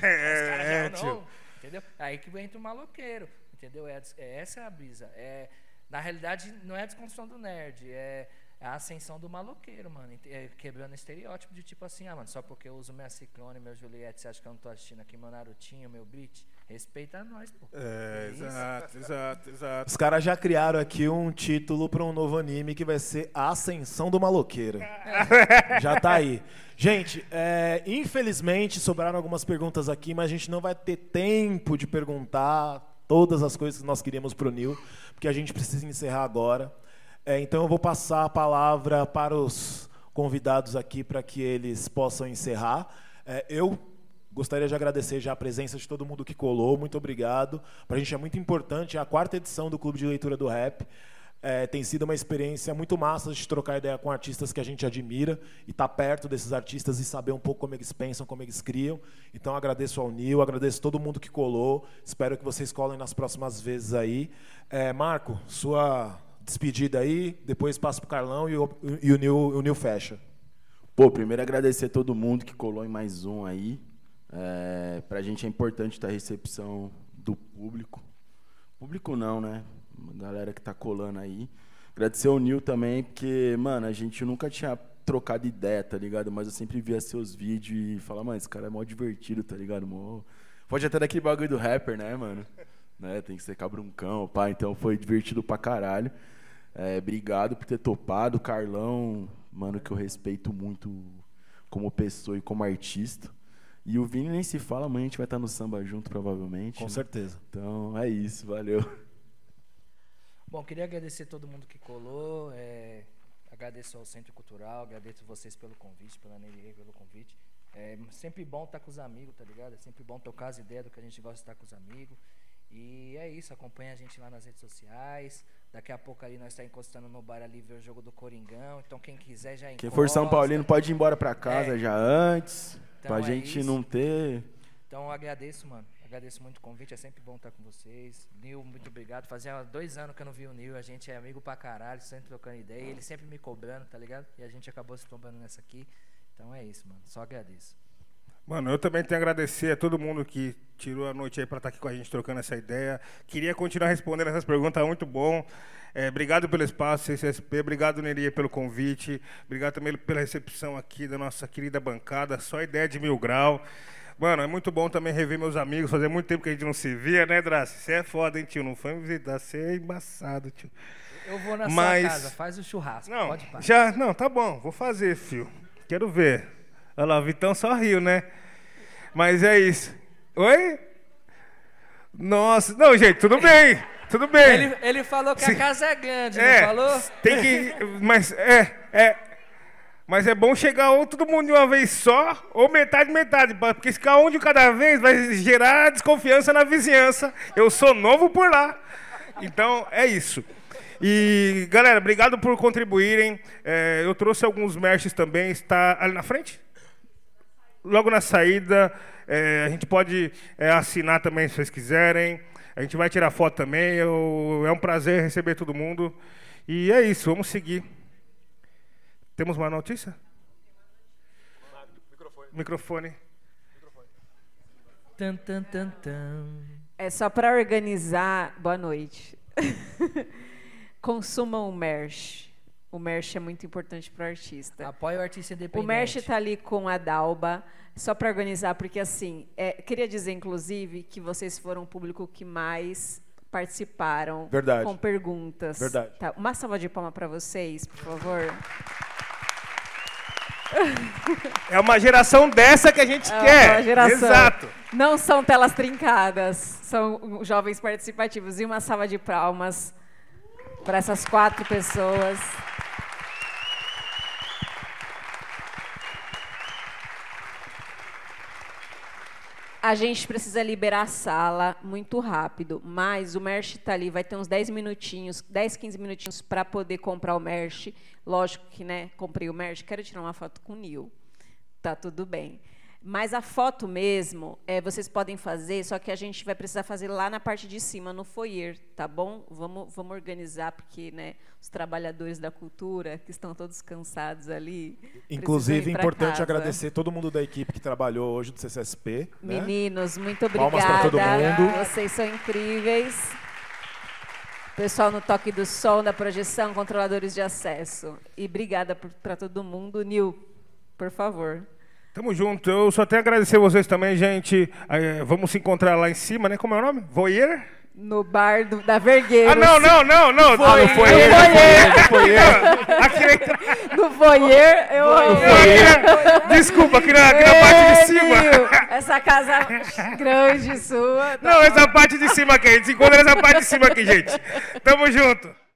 Speaker 4: caras já é, não, entendeu? Aí que entra o maloqueiro, entendeu? É, é, essa é a brisa. É, na realidade, não é a desconstrução do nerd, é é a ascensão do maloqueiro, mano. É, quebrando estereótipo de tipo assim, ah, mano, só porque eu uso minha Ciclone, meu Juliette, você acha que eu não tô assistindo aqui meu Narutinho, meu Brit? Respeita nós, pô. É, é exato,
Speaker 3: exato, exato. Os
Speaker 1: caras já criaram aqui um título para um novo anime que vai ser A Ascensão do Maloqueiro. É. Já tá aí. Gente, é, infelizmente sobraram algumas perguntas aqui, mas a gente não vai ter tempo de perguntar todas as coisas que nós queríamos pro Nil, porque a gente precisa encerrar agora. É, então eu vou passar a palavra para os convidados aqui para que eles possam encerrar. É, eu Gostaria de agradecer já a presença de todo mundo que colou, muito obrigado. Para a gente é muito importante, é a quarta edição do Clube de Leitura do Rap. É, tem sido uma experiência muito massa de trocar ideia com artistas que a gente admira e estar tá perto desses artistas e saber um pouco como eles pensam, como eles criam. Então agradeço ao Nil, agradeço todo mundo que colou. Espero que vocês colem nas próximas vezes aí. É, Marco, sua despedida aí, depois passa pro Carlão e o, e o, Nil, o Nil fecha.
Speaker 2: Pô, primeiro agradecer a todo mundo que colou em mais um aí. É, pra gente é importante ter a recepção do público. Público não, né? A galera que tá colando aí. Agradecer ao Nil também, porque, mano, a gente nunca tinha trocado ideia, tá ligado? Mas eu sempre via seus vídeos e falava, mano, esse cara é mó divertido, tá ligado? Mó... Pode até daquele bagulho do rapper, né, mano? né? Tem que ser cabruncão, pá. Então foi divertido pra caralho. É, obrigado por ter topado, Carlão, mano, que eu respeito muito como pessoa e como artista. E o Vini nem se fala, amanhã a gente vai estar tá no samba junto, provavelmente. Com né? certeza. Então é isso, valeu.
Speaker 4: Bom, queria agradecer todo mundo que colou. É, agradeço ao Centro Cultural, agradeço vocês pelo convite, pela Nelly pelo convite. É sempre bom estar tá com os amigos, tá ligado? É sempre bom tocar as ideias do que a gente gosta de estar com os amigos. E é isso, acompanha a gente lá nas redes sociais. Daqui a pouco ali nós está encostando no bar ali ver o jogo do Coringão. Então quem quiser já encosta. Quem for São Paulino pode ir embora para casa é. já antes, então, pra é gente isso. não ter. Então agradeço, mano. Agradeço muito o convite, é sempre bom estar com vocês. Nil, muito obrigado. Fazia dois anos que eu não vi o Nil, a gente é amigo pra caralho, sempre trocando ideia, ele sempre me cobrando, tá ligado? E a gente acabou se tombando nessa aqui. Então é isso, mano. Só agradeço.
Speaker 3: Mano, eu também tenho a agradecer a todo mundo que tirou a noite aí para estar tá aqui com a gente trocando essa ideia. Queria continuar respondendo essas perguntas, muito bom. É, obrigado pelo espaço, CCSP, obrigado, Neria, pelo convite, obrigado também pela recepção aqui da nossa querida bancada, só ideia de mil grau. Mano, é muito bom também rever meus amigos, fazia muito tempo que a gente não se via, né, Drace? Você é foda, hein, tio? Não foi me visitar, você é embaçado, tio.
Speaker 4: Eu vou na Mas... sua casa, faz o churrasco, não, pode parar. Já,
Speaker 3: não, tá bom, vou fazer, fio. Quero ver. Olha lá, o Vitão só riu, né? Mas é isso. Oi? Nossa, não, gente, tudo bem. Tudo bem. Ele,
Speaker 4: ele falou que a casa é grande, é, não falou? Tem que.
Speaker 3: Mas é, é. Mas é bom chegar ou todo mundo de uma vez só, ou metade, metade. Porque ficar um de cada vez vai gerar desconfiança na vizinhança. Eu sou novo por lá. Então, é isso. E, galera, obrigado por contribuírem. É, eu trouxe alguns merches também. Está ali na frente? logo na saída, é, a gente pode é, assinar também se vocês quiserem. A gente vai tirar foto também. Eu, é um prazer receber todo mundo. E é isso, vamos seguir. Temos uma notícia?
Speaker 4: microfone.
Speaker 5: Microfone. É só para organizar. Boa noite. Consumam o merch. O merch é muito importante para o artista. Apoia o artista independente. O merch está ali com a Dalba, só para organizar, porque assim, é, queria dizer, inclusive, que vocês foram o público que mais participaram Verdade. com perguntas. Verdade. Tá, uma salva de palmas para vocês, por favor.
Speaker 3: É uma geração dessa que a gente é quer. Uma geração. Exato.
Speaker 5: Não são telas trincadas, são jovens participativos. E uma salva de palmas para essas quatro pessoas. a gente precisa liberar a sala muito rápido, mas o merch está ali, vai ter uns 10 minutinhos, 10, 15 minutinhos para poder comprar o merch. Lógico que, né, comprei o merch, quero tirar uma foto com o Nil. Tá tudo bem. Mas a foto mesmo, é, vocês podem fazer, só que a gente vai precisar fazer lá na parte de cima, no foyer, tá bom? Vamos, vamos organizar, porque né, os trabalhadores da cultura, que estão todos cansados ali. Inclusive, importante casa. agradecer
Speaker 1: todo mundo da equipe que trabalhou hoje do CCSP. Né? Meninos,
Speaker 5: né? muito obrigada. Palmas para todo mundo. Vocês são incríveis. Pessoal no toque do som, da projeção, controladores de acesso. E obrigada para todo mundo. Nil, por favor.
Speaker 3: Tamo junto. Eu só tenho a agradecer vocês também, gente. vamos se encontrar lá em cima, né? Como é o nome? Voyeur? No bar do, da Vergueira. Ah, não, não, não, não. Foi, ah, no foyer. No foyer. No foyer, é eu... No foyer. É- Desculpa, aqui na, aqui na é parte de cima. Essa casa
Speaker 1: grande sua. Tá não, essa parte de cima aqui. A gente se encontra nessa parte de cima aqui, gente. Tamo junto.